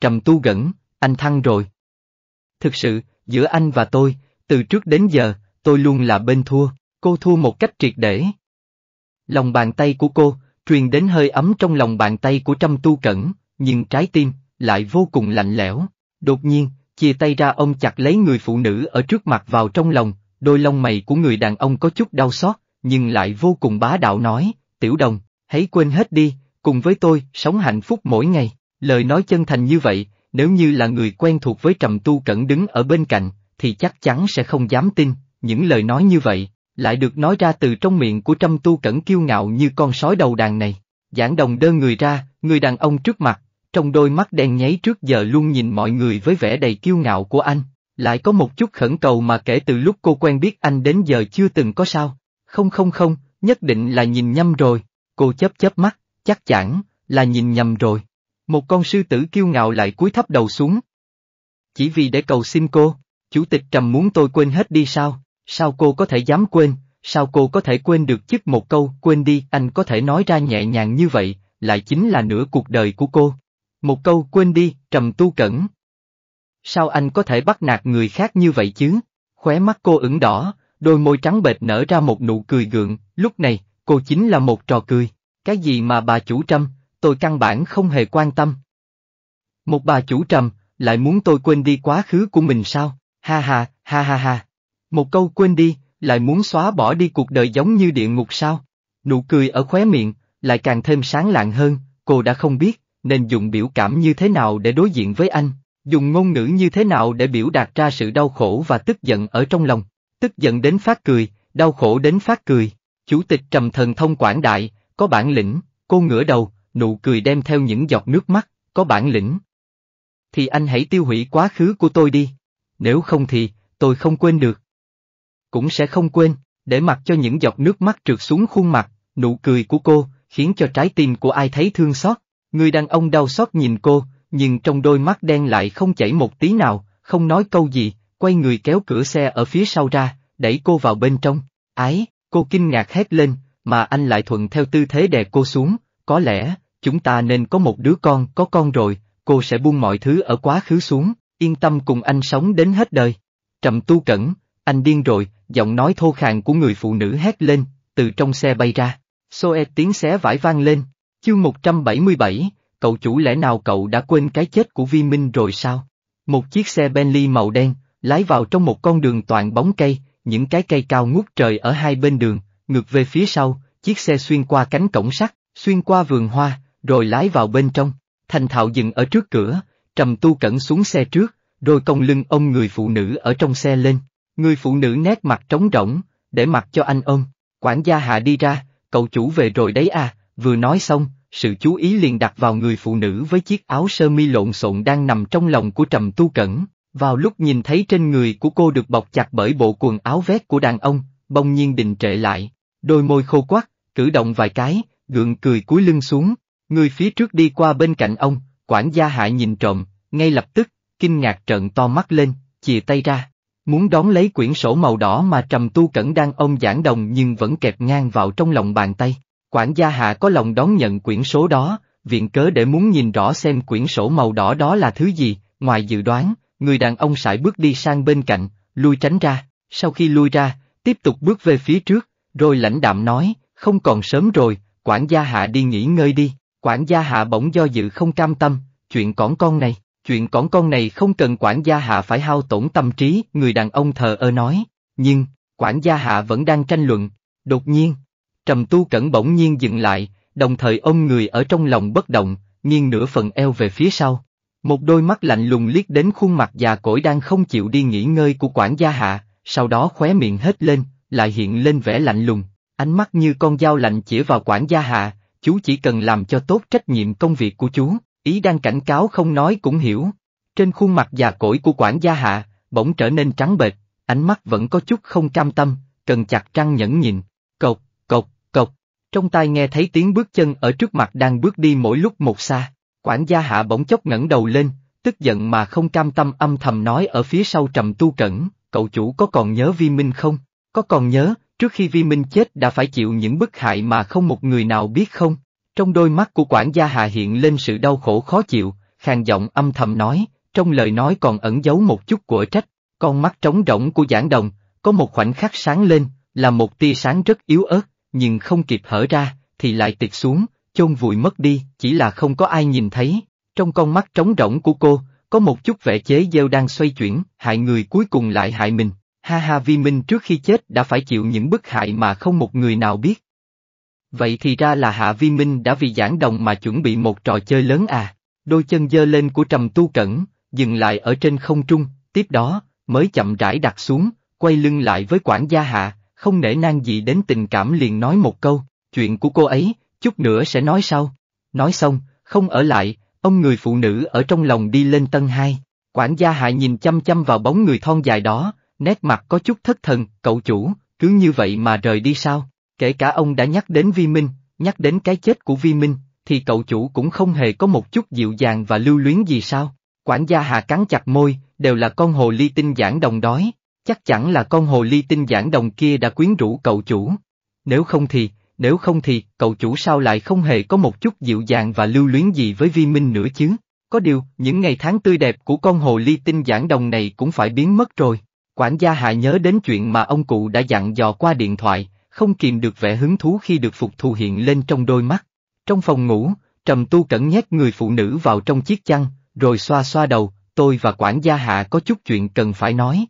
Trầm Tu Cẩn, anh thăng rồi. Thực sự, giữa anh và tôi, từ trước đến giờ, tôi luôn là bên thua, cô thua một cách triệt để. Lòng bàn tay của cô, truyền đến hơi ấm trong lòng bàn tay của Trâm Tu Cẩn, nhưng trái tim, lại vô cùng lạnh lẽo. Đột nhiên, chia tay ra ông chặt lấy người phụ nữ ở trước mặt vào trong lòng, đôi lông mày của người đàn ông có chút đau xót, nhưng lại vô cùng bá đạo nói, tiểu đồng, hãy quên hết đi, cùng với tôi, sống hạnh phúc mỗi ngày. Lời nói chân thành như vậy, nếu như là người quen thuộc với trầm tu cẩn đứng ở bên cạnh, thì chắc chắn sẽ không dám tin, những lời nói như vậy, lại được nói ra từ trong miệng của trầm tu cẩn kiêu ngạo như con sói đầu đàn này. Giảng đồng đơn người ra, người đàn ông trước mặt, trong đôi mắt đen nháy trước giờ luôn nhìn mọi người với vẻ đầy kiêu ngạo của anh, lại có một chút khẩn cầu mà kể từ lúc cô quen biết anh đến giờ chưa từng có sao. Không không không, nhất định là nhìn nhầm rồi, cô chớp chớp mắt, chắc chắn là nhìn nhầm rồi. Một con sư tử kiêu ngạo lại cúi thấp đầu xuống. Chỉ vì để cầu xin cô, chủ tịch trầm muốn tôi quên hết đi sao, sao cô có thể dám quên, sao cô có thể quên được chức một câu quên đi anh có thể nói ra nhẹ nhàng như vậy, lại chính là nửa cuộc đời của cô. Một câu quên đi, trầm tu cẩn. Sao anh có thể bắt nạt người khác như vậy chứ? Khóe mắt cô ửng đỏ, đôi môi trắng bệt nở ra một nụ cười gượng, lúc này, cô chính là một trò cười. Cái gì mà bà chủ trăm, tôi căn bản không hề quan tâm. Một bà chủ trầm, lại muốn tôi quên đi quá khứ của mình sao, ha ha, ha ha ha. Một câu quên đi, lại muốn xóa bỏ đi cuộc đời giống như địa ngục sao. Nụ cười ở khóe miệng, lại càng thêm sáng lạng hơn, cô đã không biết, nên dùng biểu cảm như thế nào để đối diện với anh, dùng ngôn ngữ như thế nào để biểu đạt ra sự đau khổ và tức giận ở trong lòng, tức giận đến phát cười, đau khổ đến phát cười. Chủ tịch trầm thần thông quảng đại, có bản lĩnh, cô ngửa đầu, nụ cười đem theo những giọt nước mắt, có bản lĩnh. Thì anh hãy tiêu hủy quá khứ của tôi đi, nếu không thì, tôi không quên được. Cũng sẽ không quên, để mặc cho những giọt nước mắt trượt xuống khuôn mặt, nụ cười của cô, khiến cho trái tim của ai thấy thương xót. Người đàn ông đau xót nhìn cô, nhưng trong đôi mắt đen lại không chảy một tí nào, không nói câu gì, quay người kéo cửa xe ở phía sau ra, đẩy cô vào bên trong. Ái, cô kinh ngạc hét lên, mà anh lại thuận theo tư thế đè cô xuống, có lẽ, chúng ta nên có một đứa con, có con rồi, cô sẽ buông mọi thứ ở quá khứ xuống, yên tâm cùng anh sống đến hết đời. Trầm tu cẩn, anh điên rồi, giọng nói thô khàn của người phụ nữ hét lên, từ trong xe bay ra. Soe tiếng xé vải vang lên, chương 177, cậu chủ lẽ nào cậu đã quên cái chết của Vi Minh rồi sao? Một chiếc xe Bentley màu đen, lái vào trong một con đường toàn bóng cây, những cái cây cao ngút trời ở hai bên đường, ngược về phía sau, chiếc xe xuyên qua cánh cổng sắt, xuyên qua vườn hoa, rồi lái vào bên trong, thành thạo dừng ở trước cửa, trầm tu cẩn xuống xe trước, rồi cong lưng ông người phụ nữ ở trong xe lên, người phụ nữ nét mặt trống rỗng, để mặc cho anh ôm, quản gia hạ đi ra, cậu chủ về rồi đấy à, vừa nói xong, sự chú ý liền đặt vào người phụ nữ với chiếc áo sơ mi lộn xộn đang nằm trong lòng của trầm tu cẩn. Vào lúc nhìn thấy trên người của cô được bọc chặt bởi bộ quần áo vét của đàn ông, bông nhiên đình trệ lại, đôi môi khô quắc, cử động vài cái, gượng cười cúi lưng xuống, Người phía trước đi qua bên cạnh ông, quản gia hạ nhìn trộm, ngay lập tức, kinh ngạc trợn to mắt lên, chìa tay ra. Muốn đón lấy quyển sổ màu đỏ mà trầm tu cẩn đang ông giảng đồng nhưng vẫn kẹp ngang vào trong lòng bàn tay. Quản gia hạ có lòng đón nhận quyển số đó, viện cớ để muốn nhìn rõ xem quyển sổ màu đỏ đó là thứ gì, ngoài dự đoán, người đàn ông sải bước đi sang bên cạnh, lui tránh ra, sau khi lui ra, tiếp tục bước về phía trước, rồi lãnh đạm nói, không còn sớm rồi, quản gia hạ đi nghỉ ngơi đi. Quản gia hạ bỗng do dự không cam tâm, chuyện cõng con này, chuyện cõng con này không cần quản gia hạ phải hao tổn tâm trí, người đàn ông thờ ơ nói, nhưng, quản gia hạ vẫn đang tranh luận, đột nhiên, trầm tu cẩn bỗng nhiên dừng lại, đồng thời ôm người ở trong lòng bất động, nghiêng nửa phần eo về phía sau. Một đôi mắt lạnh lùng liếc đến khuôn mặt già cỗi đang không chịu đi nghỉ ngơi của quản gia hạ, sau đó khóe miệng hết lên, lại hiện lên vẻ lạnh lùng, ánh mắt như con dao lạnh chỉ vào quản gia hạ, chú chỉ cần làm cho tốt trách nhiệm công việc của chú, ý đang cảnh cáo không nói cũng hiểu. Trên khuôn mặt già cỗi của quản gia hạ, bỗng trở nên trắng bệch, ánh mắt vẫn có chút không cam tâm, cần chặt trăng nhẫn nhịn, cộc, cộc, cộc. Trong tai nghe thấy tiếng bước chân ở trước mặt đang bước đi mỗi lúc một xa, quản gia hạ bỗng chốc ngẩng đầu lên, tức giận mà không cam tâm âm thầm nói ở phía sau trầm tu cẩn, cậu chủ có còn nhớ vi minh không? Có còn nhớ, Trước khi Vi Minh chết đã phải chịu những bức hại mà không một người nào biết không? Trong đôi mắt của quản gia Hà hiện lên sự đau khổ khó chịu, khàn giọng âm thầm nói, trong lời nói còn ẩn giấu một chút của trách, con mắt trống rỗng của giảng đồng, có một khoảnh khắc sáng lên, là một tia sáng rất yếu ớt, nhưng không kịp hở ra, thì lại tịt xuống, chôn vùi mất đi, chỉ là không có ai nhìn thấy. Trong con mắt trống rỗng của cô, có một chút vẻ chế gieo đang xoay chuyển, hại người cuối cùng lại hại mình. Ha ha vi minh trước khi chết đã phải chịu những bức hại mà không một người nào biết. Vậy thì ra là Hạ Vi Minh đã vì giảng đồng mà chuẩn bị một trò chơi lớn à. Đôi chân dơ lên của trầm tu cẩn, dừng lại ở trên không trung, tiếp đó, mới chậm rãi đặt xuống, quay lưng lại với quản gia Hạ, không nể nang gì đến tình cảm liền nói một câu, chuyện của cô ấy, chút nữa sẽ nói sau. Nói xong, không ở lại, ông người phụ nữ ở trong lòng đi lên tân hai. Quản gia Hạ nhìn chăm chăm vào bóng người thon dài đó, nét mặt có chút thất thần, cậu chủ, cứ như vậy mà rời đi sao? Kể cả ông đã nhắc đến Vi Minh, nhắc đến cái chết của Vi Minh, thì cậu chủ cũng không hề có một chút dịu dàng và lưu luyến gì sao? Quản gia Hà cắn chặt môi, đều là con hồ ly tinh giảng đồng đói, chắc chắn là con hồ ly tinh giảng đồng kia đã quyến rũ cậu chủ. Nếu không thì, nếu không thì, cậu chủ sao lại không hề có một chút dịu dàng và lưu luyến gì với Vi Minh nữa chứ? Có điều, những ngày tháng tươi đẹp của con hồ ly tinh giảng đồng này cũng phải biến mất rồi. Quản gia hạ nhớ đến chuyện mà ông cụ đã dặn dò qua điện thoại, không kìm được vẻ hứng thú khi được phục thù hiện lên trong đôi mắt. Trong phòng ngủ, trầm tu cẩn nhét người phụ nữ vào trong chiếc chăn, rồi xoa xoa đầu, tôi và quản gia hạ có chút chuyện cần phải nói.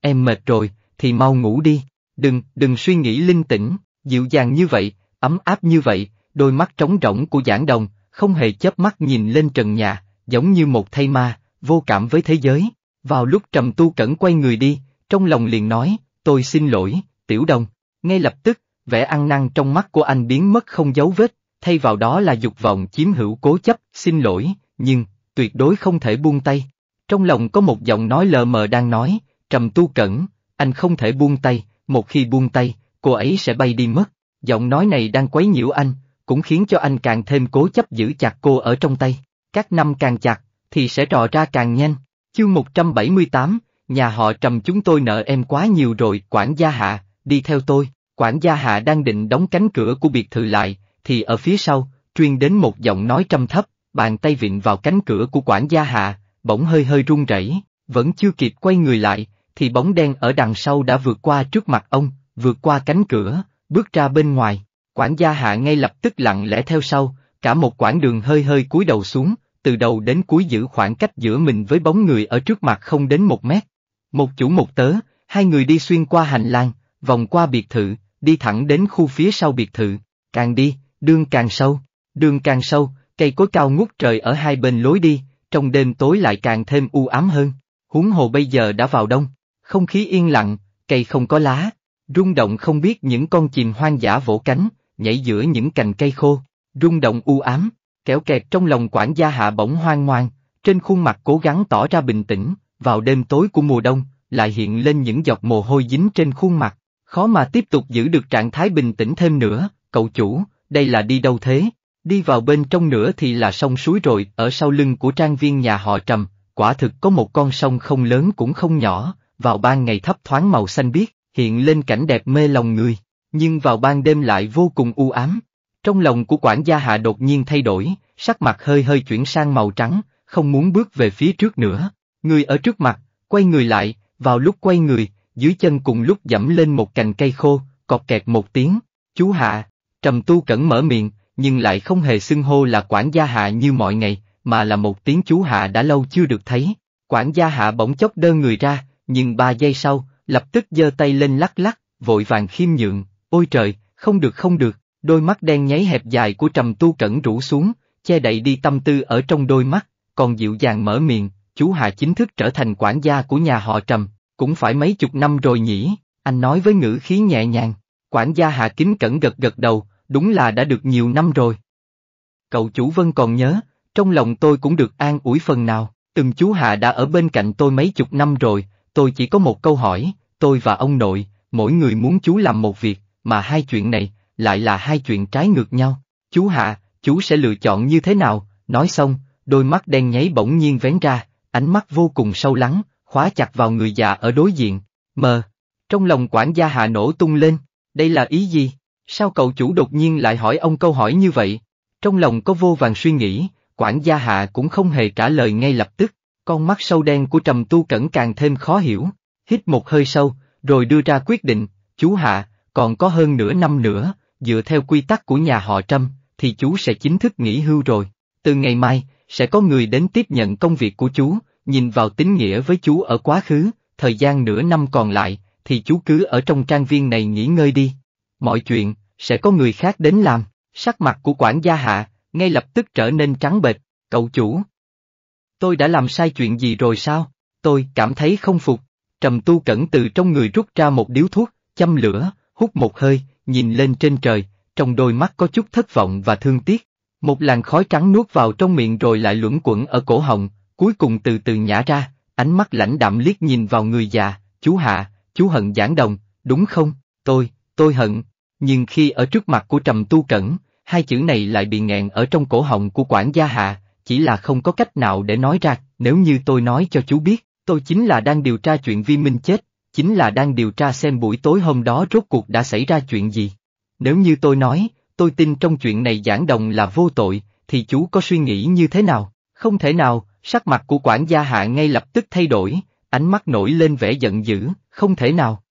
Em mệt rồi, thì mau ngủ đi, đừng, đừng suy nghĩ linh tĩnh, dịu dàng như vậy, ấm áp như vậy, đôi mắt trống rỗng của giảng đồng, không hề chớp mắt nhìn lên trần nhà, giống như một thây ma, vô cảm với thế giới. Vào lúc trầm tu cẩn quay người đi, trong lòng liền nói, tôi xin lỗi, tiểu đồng. Ngay lập tức, vẻ ăn năn trong mắt của anh biến mất không dấu vết, thay vào đó là dục vọng chiếm hữu cố chấp, xin lỗi, nhưng, tuyệt đối không thể buông tay. Trong lòng có một giọng nói lờ mờ đang nói, trầm tu cẩn, anh không thể buông tay, một khi buông tay, cô ấy sẽ bay đi mất. Giọng nói này đang quấy nhiễu anh, cũng khiến cho anh càng thêm cố chấp giữ chặt cô ở trong tay. Các năm càng chặt, thì sẽ trò ra càng nhanh. Chương 178, nhà họ trầm chúng tôi nợ em quá nhiều rồi, quản gia hạ, đi theo tôi, quản gia hạ đang định đóng cánh cửa của biệt thự lại, thì ở phía sau, truyền đến một giọng nói trầm thấp, bàn tay vịn vào cánh cửa của quản gia hạ, bỗng hơi hơi run rẩy, vẫn chưa kịp quay người lại, thì bóng đen ở đằng sau đã vượt qua trước mặt ông, vượt qua cánh cửa, bước ra bên ngoài, quản gia hạ ngay lập tức lặng lẽ theo sau, cả một quãng đường hơi hơi cúi đầu xuống, từ đầu đến cuối giữ khoảng cách giữa mình với bóng người ở trước mặt không đến một mét. Một chủ một tớ, hai người đi xuyên qua hành lang, vòng qua biệt thự, đi thẳng đến khu phía sau biệt thự, càng đi, đường càng sâu, đường càng sâu, cây cối cao ngút trời ở hai bên lối đi, trong đêm tối lại càng thêm u ám hơn, huống hồ bây giờ đã vào đông, không khí yên lặng, cây không có lá, rung động không biết những con chìm hoang dã vỗ cánh, nhảy giữa những cành cây khô, rung động u ám, Kẻo kẹt trong lòng quản gia hạ bỗng hoang ngoan, trên khuôn mặt cố gắng tỏ ra bình tĩnh, vào đêm tối của mùa đông, lại hiện lên những giọt mồ hôi dính trên khuôn mặt, khó mà tiếp tục giữ được trạng thái bình tĩnh thêm nữa, cậu chủ, đây là đi đâu thế? Đi vào bên trong nữa thì là sông suối rồi, ở sau lưng của trang viên nhà họ Trầm, quả thực có một con sông không lớn cũng không nhỏ, vào ban ngày thấp thoáng màu xanh biếc, hiện lên cảnh đẹp mê lòng người, nhưng vào ban đêm lại vô cùng u ám, trong lòng của quản gia hạ đột nhiên thay đổi, sắc mặt hơi hơi chuyển sang màu trắng, không muốn bước về phía trước nữa. Người ở trước mặt, quay người lại, vào lúc quay người, dưới chân cùng lúc dẫm lên một cành cây khô, cọt kẹt một tiếng. Chú hạ, trầm tu cẩn mở miệng, nhưng lại không hề xưng hô là quản gia hạ như mọi ngày, mà là một tiếng chú hạ đã lâu chưa được thấy. Quản gia hạ bỗng chốc đơn người ra, nhưng ba giây sau, lập tức giơ tay lên lắc lắc, vội vàng khiêm nhượng, ôi trời, không được không được, Đôi mắt đen nháy hẹp dài của trầm tu cẩn rũ xuống, che đậy đi tâm tư ở trong đôi mắt, còn dịu dàng mở miệng, chú Hà chính thức trở thành quản gia của nhà họ trầm, cũng phải mấy chục năm rồi nhỉ, anh nói với ngữ khí nhẹ nhàng, quản gia Hạ kính cẩn gật gật đầu, đúng là đã được nhiều năm rồi. Cậu chủ Vân còn nhớ, trong lòng tôi cũng được an ủi phần nào, từng chú Hà đã ở bên cạnh tôi mấy chục năm rồi, tôi chỉ có một câu hỏi, tôi và ông nội, mỗi người muốn chú làm một việc, mà hai chuyện này, lại là hai chuyện trái ngược nhau. Chú Hạ, chú sẽ lựa chọn như thế nào? Nói xong, đôi mắt đen nháy bỗng nhiên vén ra, ánh mắt vô cùng sâu lắng, khóa chặt vào người già ở đối diện. Mờ. Trong lòng quản gia Hạ nổ tung lên, đây là ý gì? Sao cậu chủ đột nhiên lại hỏi ông câu hỏi như vậy? Trong lòng có vô vàng suy nghĩ, quản gia Hạ cũng không hề trả lời ngay lập tức, con mắt sâu đen của trầm tu cẩn càng thêm khó hiểu. Hít một hơi sâu, rồi đưa ra quyết định, chú Hạ, còn có hơn nửa năm nữa, dựa theo quy tắc của nhà họ Trâm, thì chú sẽ chính thức nghỉ hưu rồi. Từ ngày mai, sẽ có người đến tiếp nhận công việc của chú, nhìn vào tính nghĩa với chú ở quá khứ, thời gian nửa năm còn lại, thì chú cứ ở trong trang viên này nghỉ ngơi đi. Mọi chuyện, sẽ có người khác đến làm, sắc mặt của quản gia hạ, ngay lập tức trở nên trắng bệch, cậu chủ. Tôi đã làm sai chuyện gì rồi sao? Tôi cảm thấy không phục. Trầm tu cẩn từ trong người rút ra một điếu thuốc, châm lửa, hút một hơi, nhìn lên trên trời, trong đôi mắt có chút thất vọng và thương tiếc. Một làn khói trắng nuốt vào trong miệng rồi lại luẩn quẩn ở cổ họng, cuối cùng từ từ nhả ra, ánh mắt lãnh đạm liếc nhìn vào người già, chú hạ, chú hận giảng đồng, đúng không, tôi, tôi hận. Nhưng khi ở trước mặt của trầm tu cẩn, hai chữ này lại bị nghẹn ở trong cổ họng của quản gia hạ, chỉ là không có cách nào để nói ra, nếu như tôi nói cho chú biết, tôi chính là đang điều tra chuyện vi minh chết, chính là đang điều tra xem buổi tối hôm đó rốt cuộc đã xảy ra chuyện gì. Nếu như tôi nói, tôi tin trong chuyện này giảng đồng là vô tội, thì chú có suy nghĩ như thế nào? Không thể nào, sắc mặt của quản gia hạ ngay lập tức thay đổi, ánh mắt nổi lên vẻ giận dữ, không thể nào.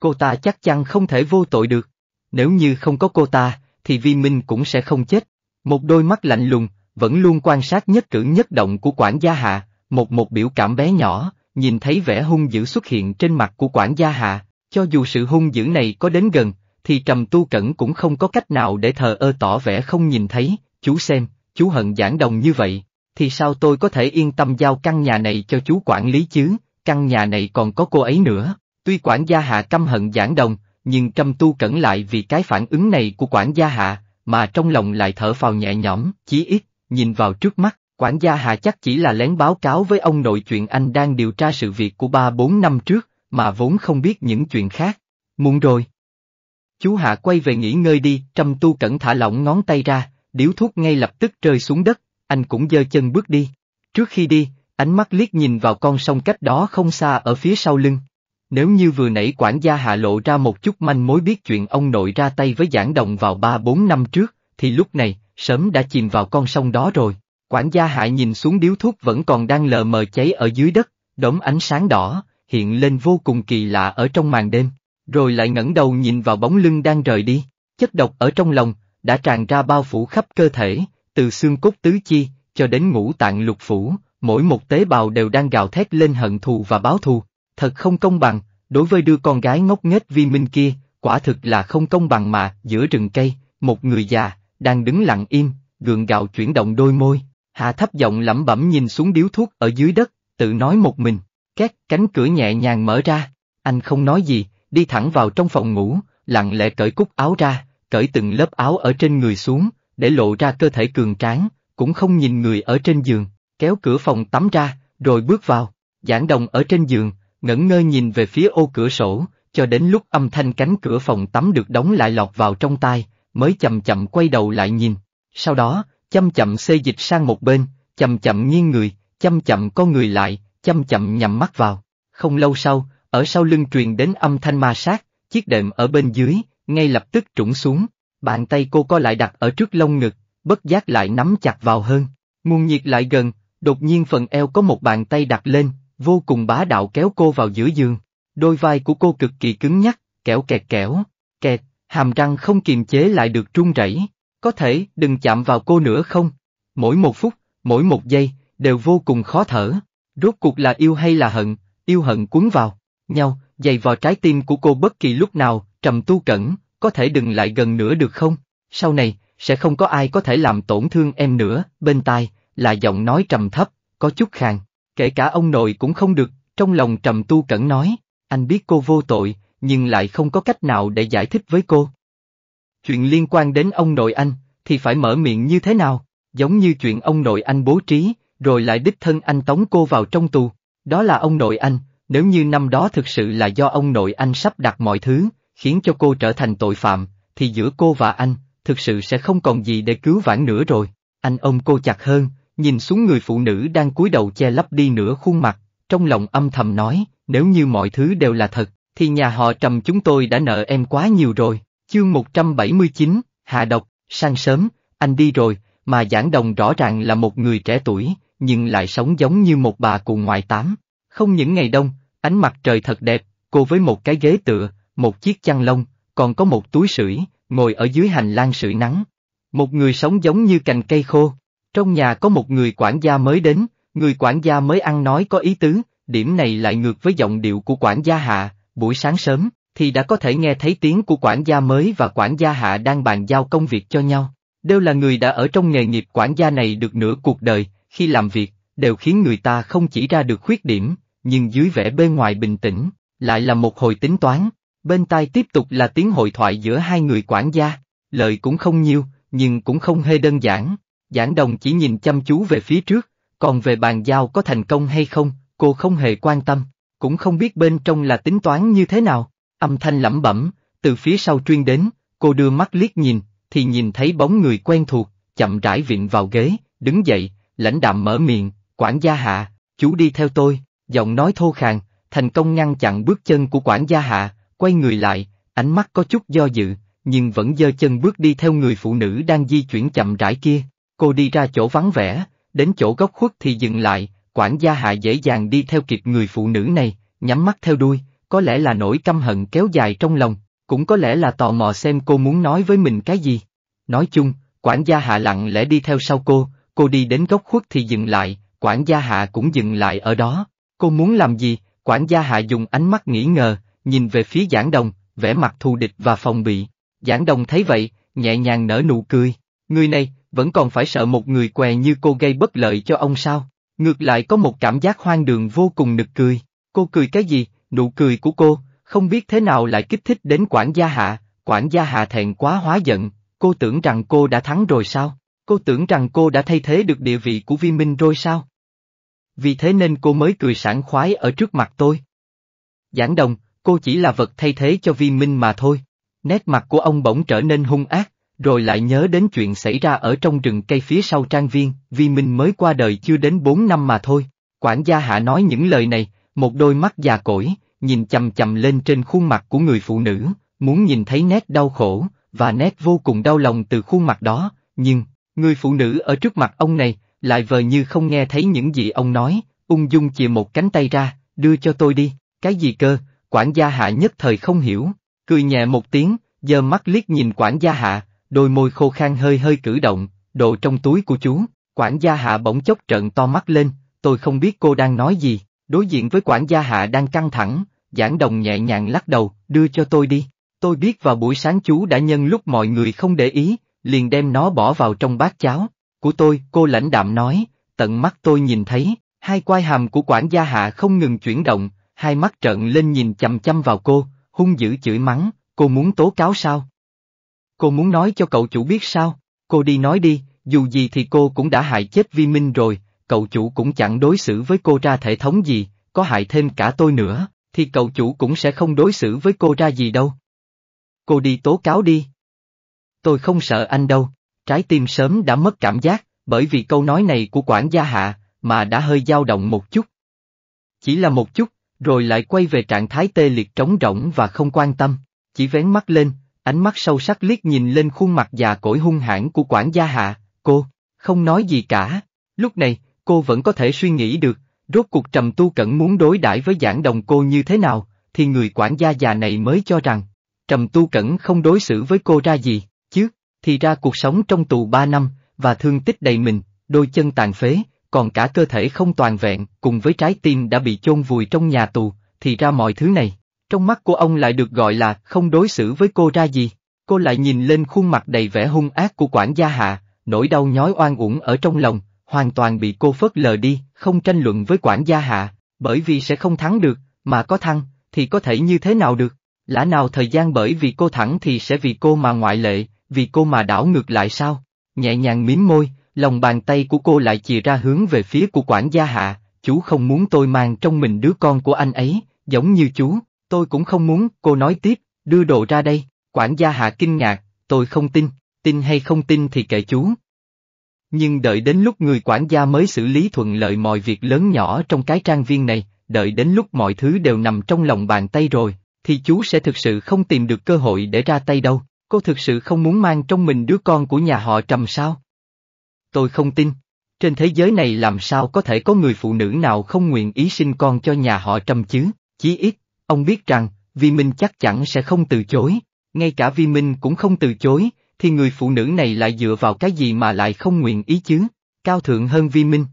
Cô ta chắc chắn không thể vô tội được. Nếu như không có cô ta, thì Vi Minh cũng sẽ không chết. Một đôi mắt lạnh lùng, vẫn luôn quan sát nhất cử nhất động của quản gia hạ, một một biểu cảm bé nhỏ, nhìn thấy vẻ hung dữ xuất hiện trên mặt của quản gia hạ, cho dù sự hung dữ này có đến gần, thì trầm tu cẩn cũng không có cách nào để thờ ơ tỏ vẻ không nhìn thấy, chú xem, chú hận giảng đồng như vậy, thì sao tôi có thể yên tâm giao căn nhà này cho chú quản lý chứ, căn nhà này còn có cô ấy nữa, tuy quản gia hạ căm hận giảng đồng, nhưng trầm tu cẩn lại vì cái phản ứng này của quản gia hạ, mà trong lòng lại thở phào nhẹ nhõm, chí ít, nhìn vào trước mắt, Quản gia Hà chắc chỉ là lén báo cáo với ông nội chuyện anh đang điều tra sự việc của ba bốn năm trước, mà vốn không biết những chuyện khác. Muộn rồi. Chú Hạ quay về nghỉ ngơi đi, trầm tu cẩn thả lỏng ngón tay ra, điếu thuốc ngay lập tức rơi xuống đất, anh cũng dơ chân bước đi. Trước khi đi, ánh mắt liếc nhìn vào con sông cách đó không xa ở phía sau lưng. Nếu như vừa nãy quản gia hạ lộ ra một chút manh mối biết chuyện ông nội ra tay với giảng đồng vào ba bốn năm trước, thì lúc này, sớm đã chìm vào con sông đó rồi. Quản gia hại nhìn xuống điếu thuốc vẫn còn đang lờ mờ cháy ở dưới đất, đốm ánh sáng đỏ, hiện lên vô cùng kỳ lạ ở trong màn đêm, rồi lại ngẩng đầu nhìn vào bóng lưng đang rời đi, chất độc ở trong lòng, đã tràn ra bao phủ khắp cơ thể, từ xương cốt tứ chi, cho đến ngũ tạng lục phủ, mỗi một tế bào đều đang gào thét lên hận thù và báo thù, thật không công bằng, đối với đứa con gái ngốc nghếch vi minh kia, quả thực là không công bằng mà, giữa rừng cây, một người già, đang đứng lặng im, gượng gạo chuyển động đôi môi, Hạ thấp giọng lẩm bẩm nhìn xuống điếu thuốc ở dưới đất, tự nói một mình. Két, cánh cửa nhẹ nhàng mở ra, anh không nói gì, đi thẳng vào trong phòng ngủ, lặng lẽ cởi cúc áo ra, cởi từng lớp áo ở trên người xuống, để lộ ra cơ thể cường tráng, cũng không nhìn người ở trên giường, kéo cửa phòng tắm ra, rồi bước vào. Giảng đồng ở trên giường, ngẩn ngơ nhìn về phía ô cửa sổ, cho đến lúc âm thanh cánh cửa phòng tắm được đóng lại lọt vào trong tai, mới chậm chậm quay đầu lại nhìn. Sau đó, chăm chậm xê dịch sang một bên, chậm chậm nghiêng người, chậm chậm co người lại, chậm chậm nhắm mắt vào. Không lâu sau, ở sau lưng truyền đến âm thanh ma sát, chiếc đệm ở bên dưới, ngay lập tức trũng xuống, bàn tay cô co lại đặt ở trước lông ngực, bất giác lại nắm chặt vào hơn, nguồn nhiệt lại gần, đột nhiên phần eo có một bàn tay đặt lên, vô cùng bá đạo kéo cô vào giữa giường, đôi vai của cô cực kỳ cứng nhắc, kéo kẹt kẻo, kẹt, hàm răng không kiềm chế lại được run rẩy. Có thể, đừng chạm vào cô nữa không? Mỗi một phút, mỗi một giây, đều vô cùng khó thở. Rốt cuộc là yêu hay là hận, yêu hận cuốn vào, nhau, dày vào trái tim của cô bất kỳ lúc nào, trầm tu cẩn, có thể đừng lại gần nữa được không? Sau này, sẽ không có ai có thể làm tổn thương em nữa, bên tai, là giọng nói trầm thấp, có chút khàn, kể cả ông nội cũng không được, trong lòng trầm tu cẩn nói, anh biết cô vô tội, nhưng lại không có cách nào để giải thích với cô chuyện liên quan đến ông nội anh, thì phải mở miệng như thế nào, giống như chuyện ông nội anh bố trí, rồi lại đích thân anh tống cô vào trong tù, đó là ông nội anh, nếu như năm đó thực sự là do ông nội anh sắp đặt mọi thứ, khiến cho cô trở thành tội phạm, thì giữa cô và anh, thực sự sẽ không còn gì để cứu vãn nữa rồi, anh ôm cô chặt hơn, nhìn xuống người phụ nữ đang cúi đầu che lấp đi nửa khuôn mặt, trong lòng âm thầm nói, nếu như mọi thứ đều là thật, thì nhà họ trầm chúng tôi đã nợ em quá nhiều rồi. Chương 179, Hạ Độc, sang sớm, anh đi rồi, mà Giảng Đồng rõ ràng là một người trẻ tuổi, nhưng lại sống giống như một bà cụ ngoài tám. Không những ngày đông, ánh mặt trời thật đẹp, cô với một cái ghế tựa, một chiếc chăn lông, còn có một túi sưởi, ngồi ở dưới hành lang sưởi nắng. Một người sống giống như cành cây khô. Trong nhà có một người quản gia mới đến, người quản gia mới ăn nói có ý tứ, điểm này lại ngược với giọng điệu của quản gia hạ, buổi sáng sớm, thì đã có thể nghe thấy tiếng của quản gia mới và quản gia hạ đang bàn giao công việc cho nhau. Đều là người đã ở trong nghề nghiệp quản gia này được nửa cuộc đời, khi làm việc, đều khiến người ta không chỉ ra được khuyết điểm, nhưng dưới vẻ bên ngoài bình tĩnh, lại là một hồi tính toán. Bên tai tiếp tục là tiếng hội thoại giữa hai người quản gia, lời cũng không nhiều, nhưng cũng không hề đơn giản. Giảng đồng chỉ nhìn chăm chú về phía trước, còn về bàn giao có thành công hay không, cô không hề quan tâm, cũng không biết bên trong là tính toán như thế nào âm thanh lẩm bẩm, từ phía sau truyền đến, cô đưa mắt liếc nhìn, thì nhìn thấy bóng người quen thuộc, chậm rãi vịn vào ghế, đứng dậy, lãnh đạm mở miệng, quản gia hạ, chú đi theo tôi, giọng nói thô khàn, thành công ngăn chặn bước chân của quản gia hạ, quay người lại, ánh mắt có chút do dự, nhưng vẫn dơ chân bước đi theo người phụ nữ đang di chuyển chậm rãi kia, cô đi ra chỗ vắng vẻ, đến chỗ góc khuất thì dừng lại, quản gia hạ dễ dàng đi theo kịp người phụ nữ này, nhắm mắt theo đuôi, có lẽ là nỗi căm hận kéo dài trong lòng, cũng có lẽ là tò mò xem cô muốn nói với mình cái gì. Nói chung, quản gia hạ lặng lẽ đi theo sau cô, cô đi đến góc khuất thì dừng lại, quản gia hạ cũng dừng lại ở đó. Cô muốn làm gì? Quản gia hạ dùng ánh mắt nghĩ ngờ, nhìn về phía giảng đồng, vẻ mặt thù địch và phòng bị. Giảng đồng thấy vậy, nhẹ nhàng nở nụ cười. Người này, vẫn còn phải sợ một người què như cô gây bất lợi cho ông sao? Ngược lại có một cảm giác hoang đường vô cùng nực cười. Cô cười cái gì, Nụ cười của cô, không biết thế nào lại kích thích đến quản gia hạ, quản gia hạ thẹn quá hóa giận, cô tưởng rằng cô đã thắng rồi sao? Cô tưởng rằng cô đã thay thế được địa vị của vi minh rồi sao? Vì thế nên cô mới cười sảng khoái ở trước mặt tôi. Giảng đồng, cô chỉ là vật thay thế cho vi minh mà thôi. Nét mặt của ông bỗng trở nên hung ác, rồi lại nhớ đến chuyện xảy ra ở trong rừng cây phía sau trang viên, vi minh mới qua đời chưa đến 4 năm mà thôi. Quản gia hạ nói những lời này, một đôi mắt già cỗi, nhìn chầm chầm lên trên khuôn mặt của người phụ nữ, muốn nhìn thấy nét đau khổ, và nét vô cùng đau lòng từ khuôn mặt đó, nhưng, người phụ nữ ở trước mặt ông này, lại vờ như không nghe thấy những gì ông nói, ung dung chìa một cánh tay ra, đưa cho tôi đi, cái gì cơ, quản gia hạ nhất thời không hiểu, cười nhẹ một tiếng, giờ mắt liếc nhìn quản gia hạ, đôi môi khô khan hơi hơi cử động, đồ trong túi của chú, quản gia hạ bỗng chốc trận to mắt lên, tôi không biết cô đang nói gì, đối diện với quản gia hạ đang căng thẳng, Giảng đồng nhẹ nhàng lắc đầu, đưa cho tôi đi. Tôi biết vào buổi sáng chú đã nhân lúc mọi người không để ý, liền đem nó bỏ vào trong bát cháo. Của tôi, cô lãnh đạm nói, tận mắt tôi nhìn thấy, hai quai hàm của quản gia hạ không ngừng chuyển động, hai mắt trợn lên nhìn chằm chăm vào cô, hung dữ chửi mắng, cô muốn tố cáo sao? Cô muốn nói cho cậu chủ biết sao? Cô đi nói đi, dù gì thì cô cũng đã hại chết Vi Minh rồi, cậu chủ cũng chẳng đối xử với cô ra thể thống gì, có hại thêm cả tôi nữa, thì cậu chủ cũng sẽ không đối xử với cô ra gì đâu. Cô đi tố cáo đi. Tôi không sợ anh đâu, trái tim sớm đã mất cảm giác, bởi vì câu nói này của quản gia hạ, mà đã hơi dao động một chút. Chỉ là một chút, rồi lại quay về trạng thái tê liệt trống rỗng và không quan tâm, chỉ vén mắt lên, ánh mắt sâu sắc liếc nhìn lên khuôn mặt già cỗi hung hãn của quản gia hạ, cô, không nói gì cả, lúc này, cô vẫn có thể suy nghĩ được, Rốt cuộc trầm tu cẩn muốn đối đãi với giảng đồng cô như thế nào, thì người quản gia già này mới cho rằng, trầm tu cẩn không đối xử với cô ra gì, chứ, thì ra cuộc sống trong tù ba năm, và thương tích đầy mình, đôi chân tàn phế, còn cả cơ thể không toàn vẹn, cùng với trái tim đã bị chôn vùi trong nhà tù, thì ra mọi thứ này, trong mắt của ông lại được gọi là không đối xử với cô ra gì. Cô lại nhìn lên khuôn mặt đầy vẻ hung ác của quản gia hạ, nỗi đau nhói oan uổng ở trong lòng, hoàn toàn bị cô phớt lờ đi, không tranh luận với quản gia hạ, bởi vì sẽ không thắng được, mà có thăng, thì có thể như thế nào được, lã nào thời gian bởi vì cô thẳng thì sẽ vì cô mà ngoại lệ, vì cô mà đảo ngược lại sao, nhẹ nhàng miếm môi, lòng bàn tay của cô lại chìa ra hướng về phía của quản gia hạ, chú không muốn tôi mang trong mình đứa con của anh ấy, giống như chú, tôi cũng không muốn, cô nói tiếp, đưa đồ ra đây, quản gia hạ kinh ngạc, tôi không tin, tin hay không tin thì kệ chú, nhưng đợi đến lúc người quản gia mới xử lý thuận lợi mọi việc lớn nhỏ trong cái trang viên này, đợi đến lúc mọi thứ đều nằm trong lòng bàn tay rồi, thì chú sẽ thực sự không tìm được cơ hội để ra tay đâu, cô thực sự không muốn mang trong mình đứa con của nhà họ trầm sao? Tôi không tin, trên thế giới này làm sao có thể có người phụ nữ nào không nguyện ý sinh con cho nhà họ trầm chứ, chí ít, ông biết rằng, Vi Minh chắc chắn sẽ không từ chối, ngay cả Vi Minh cũng không từ chối, thì người phụ nữ này lại dựa vào cái gì mà lại không nguyện ý chứ, cao thượng hơn vi minh.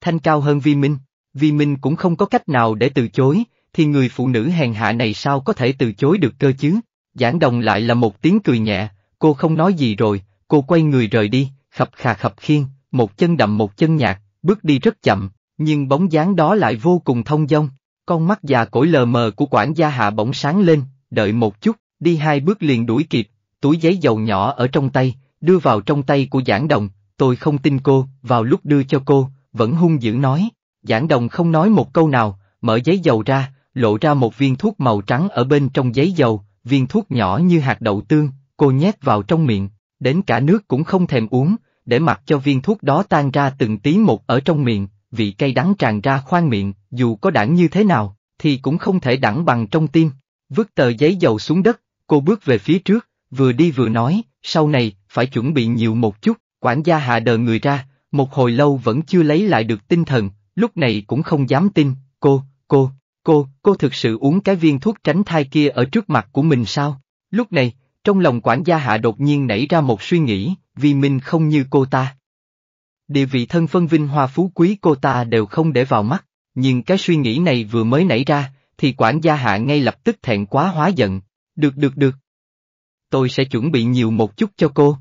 Thanh cao hơn vi minh, vi minh cũng không có cách nào để từ chối, thì người phụ nữ hèn hạ này sao có thể từ chối được cơ chứ, giảng đồng lại là một tiếng cười nhẹ, cô không nói gì rồi, cô quay người rời đi, khập khà khập khiên, một chân đậm một chân nhạt, bước đi rất chậm, nhưng bóng dáng đó lại vô cùng thông dong. Con mắt già cỗi lờ mờ của quản gia hạ bỗng sáng lên, đợi một chút, đi hai bước liền đuổi kịp, túi giấy dầu nhỏ ở trong tay, đưa vào trong tay của Giảng Đồng, tôi không tin cô, vào lúc đưa cho cô, vẫn hung dữ nói. Giảng Đồng không nói một câu nào, mở giấy dầu ra, lộ ra một viên thuốc màu trắng ở bên trong giấy dầu, viên thuốc nhỏ như hạt đậu tương, cô nhét vào trong miệng, đến cả nước cũng không thèm uống, để mặc cho viên thuốc đó tan ra từng tí một ở trong miệng, vị cay đắng tràn ra khoang miệng, dù có đẳng như thế nào, thì cũng không thể đẳng bằng trong tim. Vứt tờ giấy dầu xuống đất, cô bước về phía trước, vừa đi vừa nói, sau này, phải chuẩn bị nhiều một chút, quản gia hạ đờ người ra, một hồi lâu vẫn chưa lấy lại được tinh thần, lúc này cũng không dám tin, cô, cô, cô, cô thực sự uống cái viên thuốc tránh thai kia ở trước mặt của mình sao? Lúc này, trong lòng quản gia hạ đột nhiên nảy ra một suy nghĩ, vì mình không như cô ta. Địa vị thân phân vinh hoa phú quý cô ta đều không để vào mắt, nhưng cái suy nghĩ này vừa mới nảy ra, thì quản gia hạ ngay lập tức thẹn quá hóa giận. Được được được, tôi sẽ chuẩn bị nhiều một chút cho cô.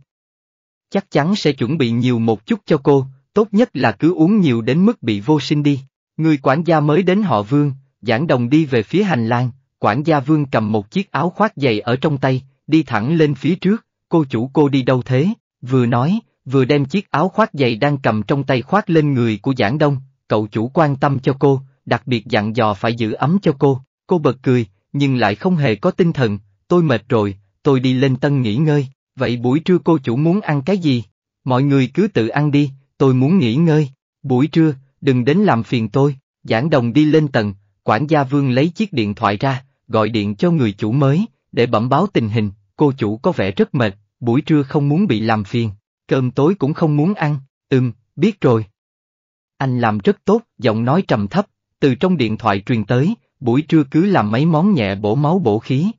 Chắc chắn sẽ chuẩn bị nhiều một chút cho cô, tốt nhất là cứ uống nhiều đến mức bị vô sinh đi. Người quản gia mới đến họ Vương, giảng đồng đi về phía hành lang, quản gia Vương cầm một chiếc áo khoác dày ở trong tay, đi thẳng lên phía trước, cô chủ cô đi đâu thế, vừa nói, vừa đem chiếc áo khoác dày đang cầm trong tay khoác lên người của giảng đông, cậu chủ quan tâm cho cô, đặc biệt dặn dò phải giữ ấm cho cô, cô bật cười, nhưng lại không hề có tinh thần, tôi mệt rồi, tôi đi lên tân nghỉ ngơi, vậy buổi trưa cô chủ muốn ăn cái gì? Mọi người cứ tự ăn đi, tôi muốn nghỉ ngơi, buổi trưa, đừng đến làm phiền tôi, giảng đồng đi lên tầng, quản gia vương lấy chiếc điện thoại ra, gọi điện cho người chủ mới, để bẩm báo tình hình, cô chủ có vẻ rất mệt, buổi trưa không muốn bị làm phiền, cơm tối cũng không muốn ăn, ừm, biết rồi. Anh làm rất tốt, giọng nói trầm thấp, từ trong điện thoại truyền tới, buổi trưa cứ làm mấy món nhẹ bổ máu bổ khí,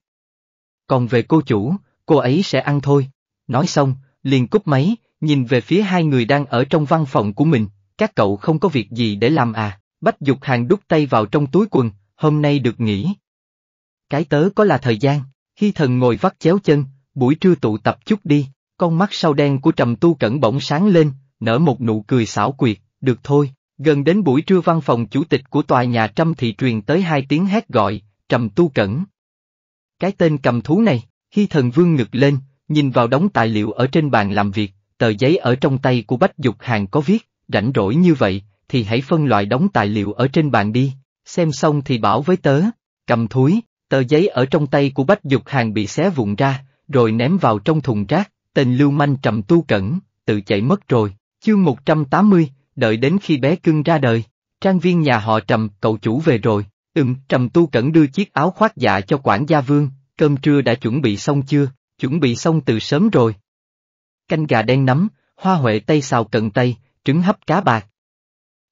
còn về cô chủ, cô ấy sẽ ăn thôi. Nói xong, liền cúp máy, nhìn về phía hai người đang ở trong văn phòng của mình, các cậu không có việc gì để làm à, Bách Dục Hàng đút tay vào trong túi quần, hôm nay được nghỉ. Cái tớ có là thời gian, khi thần ngồi vắt chéo chân, buổi trưa tụ tập chút đi, con mắt sau đen của trầm tu cẩn bỗng sáng lên, nở một nụ cười xảo quyệt, được thôi, gần đến buổi trưa văn phòng chủ tịch của tòa nhà trăm thị truyền tới hai tiếng hét gọi, trầm tu cẩn, cái tên cầm thú này, khi thần vương ngực lên, nhìn vào đống tài liệu ở trên bàn làm việc, tờ giấy ở trong tay của Bách Dục Hàng có viết, rảnh rỗi như vậy, thì hãy phân loại đống tài liệu ở trên bàn đi, xem xong thì bảo với tớ, cầm thúi, tờ giấy ở trong tay của Bách Dục Hàng bị xé vụn ra, rồi ném vào trong thùng rác, tên lưu manh trầm tu cẩn, tự chạy mất rồi, chương 180, đợi đến khi bé cưng ra đời, trang viên nhà họ trầm, cậu chủ về rồi, Ừm, trầm tu cẩn đưa chiếc áo khoác dạ cho quản gia vương, cơm trưa đã chuẩn bị xong chưa, chuẩn bị xong từ sớm rồi. Canh gà đen nấm, hoa huệ tây xào cần tây, trứng hấp cá bạc.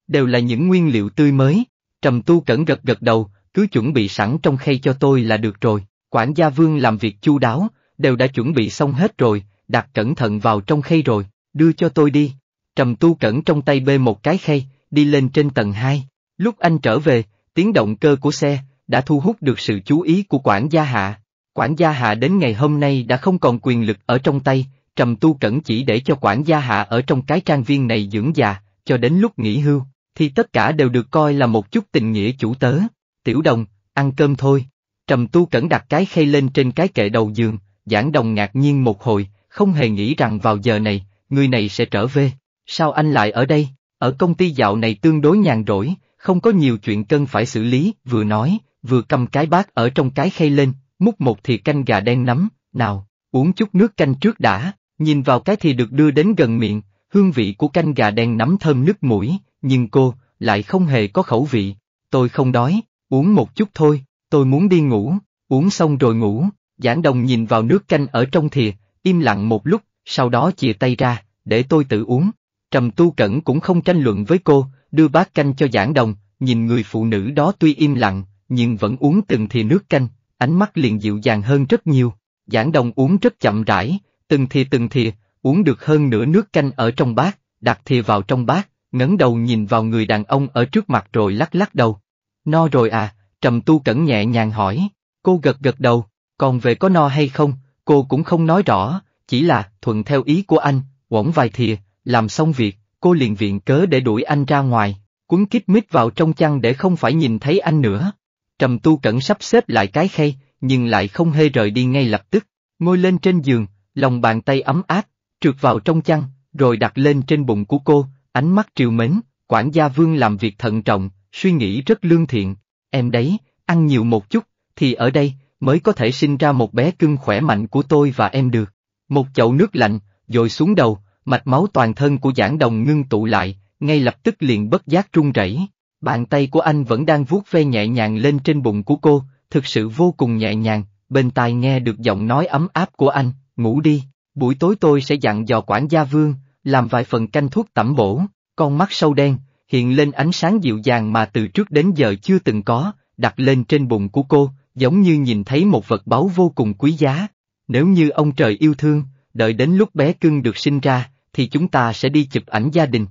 Đều là những nguyên liệu tươi mới, trầm tu cẩn gật gật đầu, cứ chuẩn bị sẵn trong khay cho tôi là được rồi, quản gia vương làm việc chu đáo, đều đã chuẩn bị xong hết rồi, đặt cẩn thận vào trong khay rồi, đưa cho tôi đi. Trầm tu cẩn trong tay bê một cái khay, đi lên trên tầng 2. Lúc anh trở về, tiếng động cơ của xe, đã thu hút được sự chú ý của quản gia hạ. Quản gia hạ đến ngày hôm nay đã không còn quyền lực ở trong tay, trầm tu cẩn chỉ để cho quản gia hạ ở trong cái trang viên này dưỡng già, cho đến lúc nghỉ hưu, thì tất cả đều được coi là một chút tình nghĩa chủ tớ. Tiểu đồng, ăn cơm thôi. Trầm tu cẩn đặt cái khay lên trên cái kệ đầu giường, giảng đồng ngạc nhiên một hồi, không hề nghĩ rằng vào giờ này, người này sẽ trở về. Sao anh lại ở đây? Ở công ty dạo này tương đối nhàn rỗi, không có nhiều chuyện cần phải xử lý, vừa nói, vừa cầm cái bát ở trong cái khay lên, múc một thìa canh gà đen nắm, nào, uống chút nước canh trước đã, nhìn vào cái thì được đưa đến gần miệng, hương vị của canh gà đen nắm thơm nứt mũi, nhưng cô, lại không hề có khẩu vị, tôi không đói, uống một chút thôi, tôi muốn đi ngủ, uống xong rồi ngủ, giảng đồng nhìn vào nước canh ở trong thìa, im lặng một lúc, sau đó chìa tay ra, để tôi tự uống, trầm tu cẩn cũng không tranh luận với cô, đưa bát canh cho giảng đồng, nhìn người phụ nữ đó tuy im lặng, nhưng vẫn uống từng thìa nước canh, ánh mắt liền dịu dàng hơn rất nhiều. Giảng đồng uống rất chậm rãi, từng thìa từng thìa, uống được hơn nửa nước canh ở trong bát, đặt thìa vào trong bát, ngấn đầu nhìn vào người đàn ông ở trước mặt rồi lắc lắc đầu. No rồi à, trầm tu cẩn nhẹ nhàng hỏi, cô gật gật đầu, còn về có no hay không, cô cũng không nói rõ, chỉ là thuận theo ý của anh, quổng vài thìa, làm xong việc, cô liền viện cớ để đuổi anh ra ngoài, cuốn kít mít vào trong chăn để không phải nhìn thấy anh nữa. Trầm tu cẩn sắp xếp lại cái khay, nhưng lại không hề rời đi ngay lập tức, ngồi lên trên giường, lòng bàn tay ấm áp, trượt vào trong chăn, rồi đặt lên trên bụng của cô, ánh mắt triều mến, quản gia vương làm việc thận trọng, suy nghĩ rất lương thiện, em đấy, ăn nhiều một chút, thì ở đây, mới có thể sinh ra một bé cưng khỏe mạnh của tôi và em được. Một chậu nước lạnh, dội xuống đầu, Mạch máu toàn thân của giảng đồng ngưng tụ lại, ngay lập tức liền bất giác run rẩy. Bàn tay của anh vẫn đang vuốt ve nhẹ nhàng lên trên bụng của cô, thực sự vô cùng nhẹ nhàng, bên tai nghe được giọng nói ấm áp của anh, ngủ đi, buổi tối tôi sẽ dặn dò quản gia vương, làm vài phần canh thuốc tẩm bổ, con mắt sâu đen, hiện lên ánh sáng dịu dàng mà từ trước đến giờ chưa từng có, đặt lên trên bụng của cô, giống như nhìn thấy một vật báu vô cùng quý giá. Nếu như ông trời yêu thương, đợi đến lúc bé cưng được sinh ra, thì chúng ta sẽ đi chụp ảnh gia đình.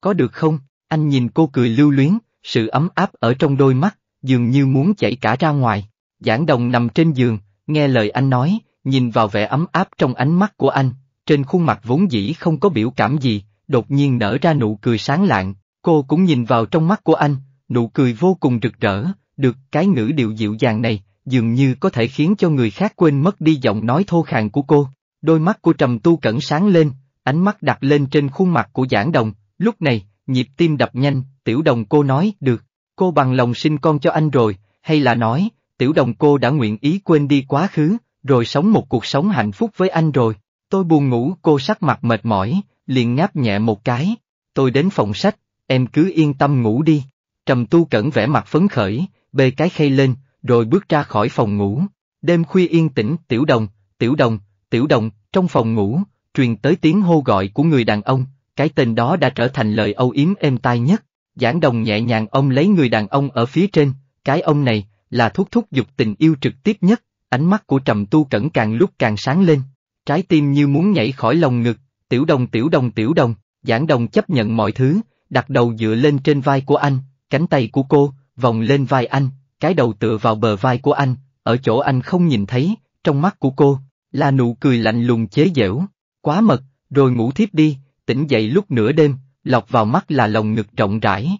Có được không? Anh nhìn cô cười lưu luyến, sự ấm áp ở trong đôi mắt, dường như muốn chảy cả ra ngoài. Giảng đồng nằm trên giường, nghe lời anh nói, nhìn vào vẻ ấm áp trong ánh mắt của anh, trên khuôn mặt vốn dĩ không có biểu cảm gì, đột nhiên nở ra nụ cười sáng lạng, cô cũng nhìn vào trong mắt của anh, nụ cười vô cùng rực rỡ, được cái ngữ điệu dịu dàng này, dường như có thể khiến cho người khác quên mất đi giọng nói thô khàn của cô. Đôi mắt của Trầm Tu Cẩn sáng lên, ánh mắt đặt lên trên khuôn mặt của giảng đồng, lúc này, nhịp tim đập nhanh, tiểu đồng cô nói, được, cô bằng lòng sinh con cho anh rồi, hay là nói, tiểu đồng cô đã nguyện ý quên đi quá khứ, rồi sống một cuộc sống hạnh phúc với anh rồi. Tôi buồn ngủ, cô sắc mặt mệt mỏi, liền ngáp nhẹ một cái. Tôi đến phòng sách, em cứ yên tâm ngủ đi. Trầm tu cẩn vẻ mặt phấn khởi, bê cái khay lên, rồi bước ra khỏi phòng ngủ. Đêm khuya yên tĩnh, tiểu đồng, tiểu đồng, tiểu đồng, trong phòng ngủ, truyền tới tiếng hô gọi của người đàn ông, cái tên đó đã trở thành lời âu yếm êm tai nhất. Giảng đồng nhẹ nhàng ông lấy người đàn ông ở phía trên, cái ông này, là thúc thúc dục tình yêu trực tiếp nhất, ánh mắt của trầm tu cẩn càng lúc càng sáng lên, trái tim như muốn nhảy khỏi lồng ngực, tiểu đồng tiểu đồng tiểu đồng, giảng đồng chấp nhận mọi thứ, đặt đầu dựa lên trên vai của anh, cánh tay của cô, vòng lên vai anh, cái đầu tựa vào bờ vai của anh, ở chỗ anh không nhìn thấy, trong mắt của cô, là nụ cười lạnh lùng chế giễu quá mật, rồi ngủ thiếp đi, tỉnh dậy lúc nửa đêm, lọc vào mắt là lòng ngực rộng rãi.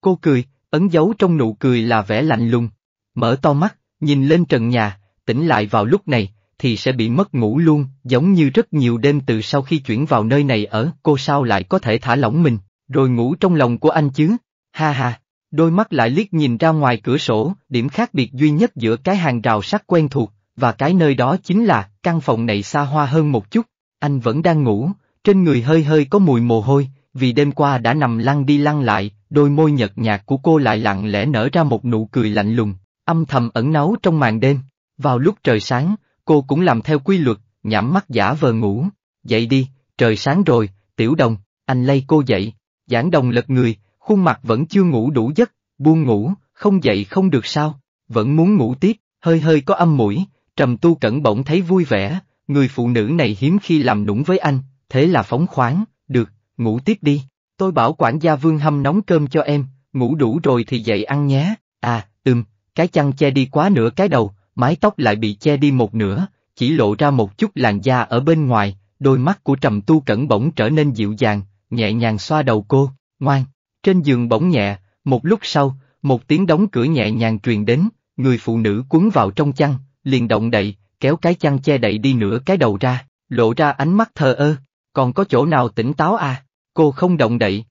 Cô cười, ấn dấu trong nụ cười là vẻ lạnh lùng, mở to mắt, nhìn lên trần nhà, tỉnh lại vào lúc này, thì sẽ bị mất ngủ luôn, giống như rất nhiều đêm từ sau khi chuyển vào nơi này ở, cô sao lại có thể thả lỏng mình, rồi ngủ trong lòng của anh chứ, ha ha. Đôi mắt lại liếc nhìn ra ngoài cửa sổ, điểm khác biệt duy nhất giữa cái hàng rào sắt quen thuộc, và cái nơi đó chính là, căn phòng này xa hoa hơn một chút, anh vẫn đang ngủ, trên người hơi hơi có mùi mồ hôi, vì đêm qua đã nằm lăn đi lăn lại, đôi môi nhợt nhạt của cô lại lặng lẽ nở ra một nụ cười lạnh lùng, âm thầm ẩn náu trong màn đêm. Vào lúc trời sáng, cô cũng làm theo quy luật, nhắm mắt giả vờ ngủ. Dậy đi, trời sáng rồi, tiểu đồng, anh lay cô dậy. Giảng đồng lật người, khuôn mặt vẫn chưa ngủ đủ giấc, buông ngủ, không dậy không được sao, vẫn muốn ngủ tiếp, hơi hơi có âm mũi, trầm tu cẩn bỗng thấy vui vẻ, người phụ nữ này hiếm khi làm nũng với anh, thế là phóng khoáng, được, ngủ tiếp đi, tôi bảo quản gia vương hâm nóng cơm cho em, ngủ đủ rồi thì dậy ăn nhé, à, ừm, cái chăn che đi quá nửa cái đầu, mái tóc lại bị che đi một nửa, chỉ lộ ra một chút làn da ở bên ngoài, đôi mắt của trầm tu cẩn bỗng trở nên dịu dàng, nhẹ nhàng xoa đầu cô, ngoan, trên giường bỗng nhẹ, một lúc sau, một tiếng đóng cửa nhẹ nhàng truyền đến, người phụ nữ cuốn vào trong chăn, liền động đậy, kéo cái chăn che đậy đi nửa cái đầu ra, lộ ra ánh mắt thờ ơ, còn có chỗ nào tỉnh táo à, cô không động đậy.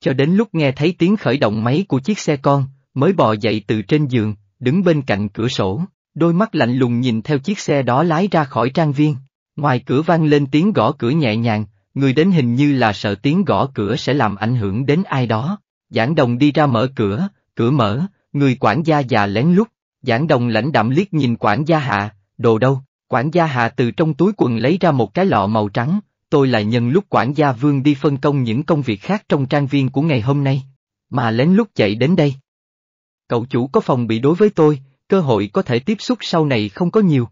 Cho đến lúc nghe thấy tiếng khởi động máy của chiếc xe con, mới bò dậy từ trên giường, đứng bên cạnh cửa sổ, đôi mắt lạnh lùng nhìn theo chiếc xe đó lái ra khỏi trang viên. Ngoài cửa vang lên tiếng gõ cửa nhẹ nhàng, người đến hình như là sợ tiếng gõ cửa sẽ làm ảnh hưởng đến ai đó. Giảng đồng đi ra mở cửa, cửa mở, người quản gia già lén lút, giảng đồng lãnh đạm liếc nhìn quản gia hạ, Đồ đâu? Quản gia hạ từ trong túi quần lấy ra một cái lọ màu trắng, tôi lại nhân lúc quản gia Vương đi phân công những công việc khác trong trang viên của ngày hôm nay, mà lén lúc chạy đến đây. Cậu chủ có phòng bị đối với tôi, cơ hội có thể tiếp xúc sau này không có nhiều.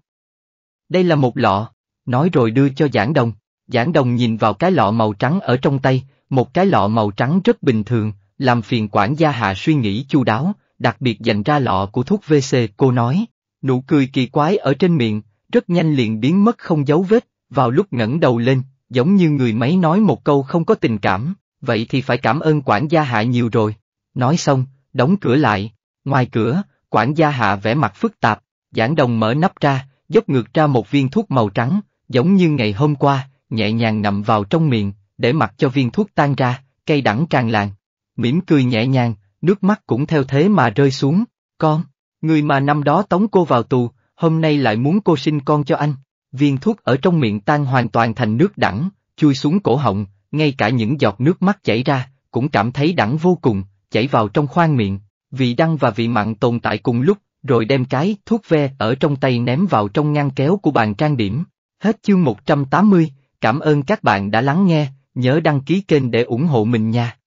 Đây là một lọ, nói rồi đưa cho giảng đồng, giảng đồng nhìn vào cái lọ màu trắng ở trong tay, một cái lọ màu trắng rất bình thường, làm phiền quản gia Hạ suy nghĩ chu đáo, đặc biệt dành ra lọ của thuốc VC cô nói, Nụ cười kỳ quái ở trên miệng, rất nhanh liền biến mất không dấu vết, vào lúc ngẩng đầu lên, giống như người máy nói một câu không có tình cảm, vậy thì phải cảm ơn quản gia hạ nhiều rồi. Nói xong, đóng cửa lại, ngoài cửa, quản gia hạ vẻ mặt phức tạp, giảng đồng mở nắp ra, dốc ngược ra một viên thuốc màu trắng, giống như ngày hôm qua, nhẹ nhàng nằm vào trong miệng, để mặc cho viên thuốc tan ra, cây đẳng tràn làng. Mỉm cười nhẹ nhàng, nước mắt cũng theo thế mà rơi xuống, con. Người mà năm đó tống cô vào tù, hôm nay lại muốn cô sinh con cho anh. Viên thuốc ở trong miệng tan hoàn toàn thành nước đẳng, chui xuống cổ họng, ngay cả những giọt nước mắt chảy ra, cũng cảm thấy đẳng vô cùng, chảy vào trong khoang miệng. Vị đăng và vị mặn tồn tại cùng lúc, rồi đem cái thuốc ve ở trong tay ném vào trong ngăn kéo của bàn trang điểm. Hết chương 180, cảm ơn các bạn đã lắng nghe, nhớ đăng ký kênh để ủng hộ mình nha.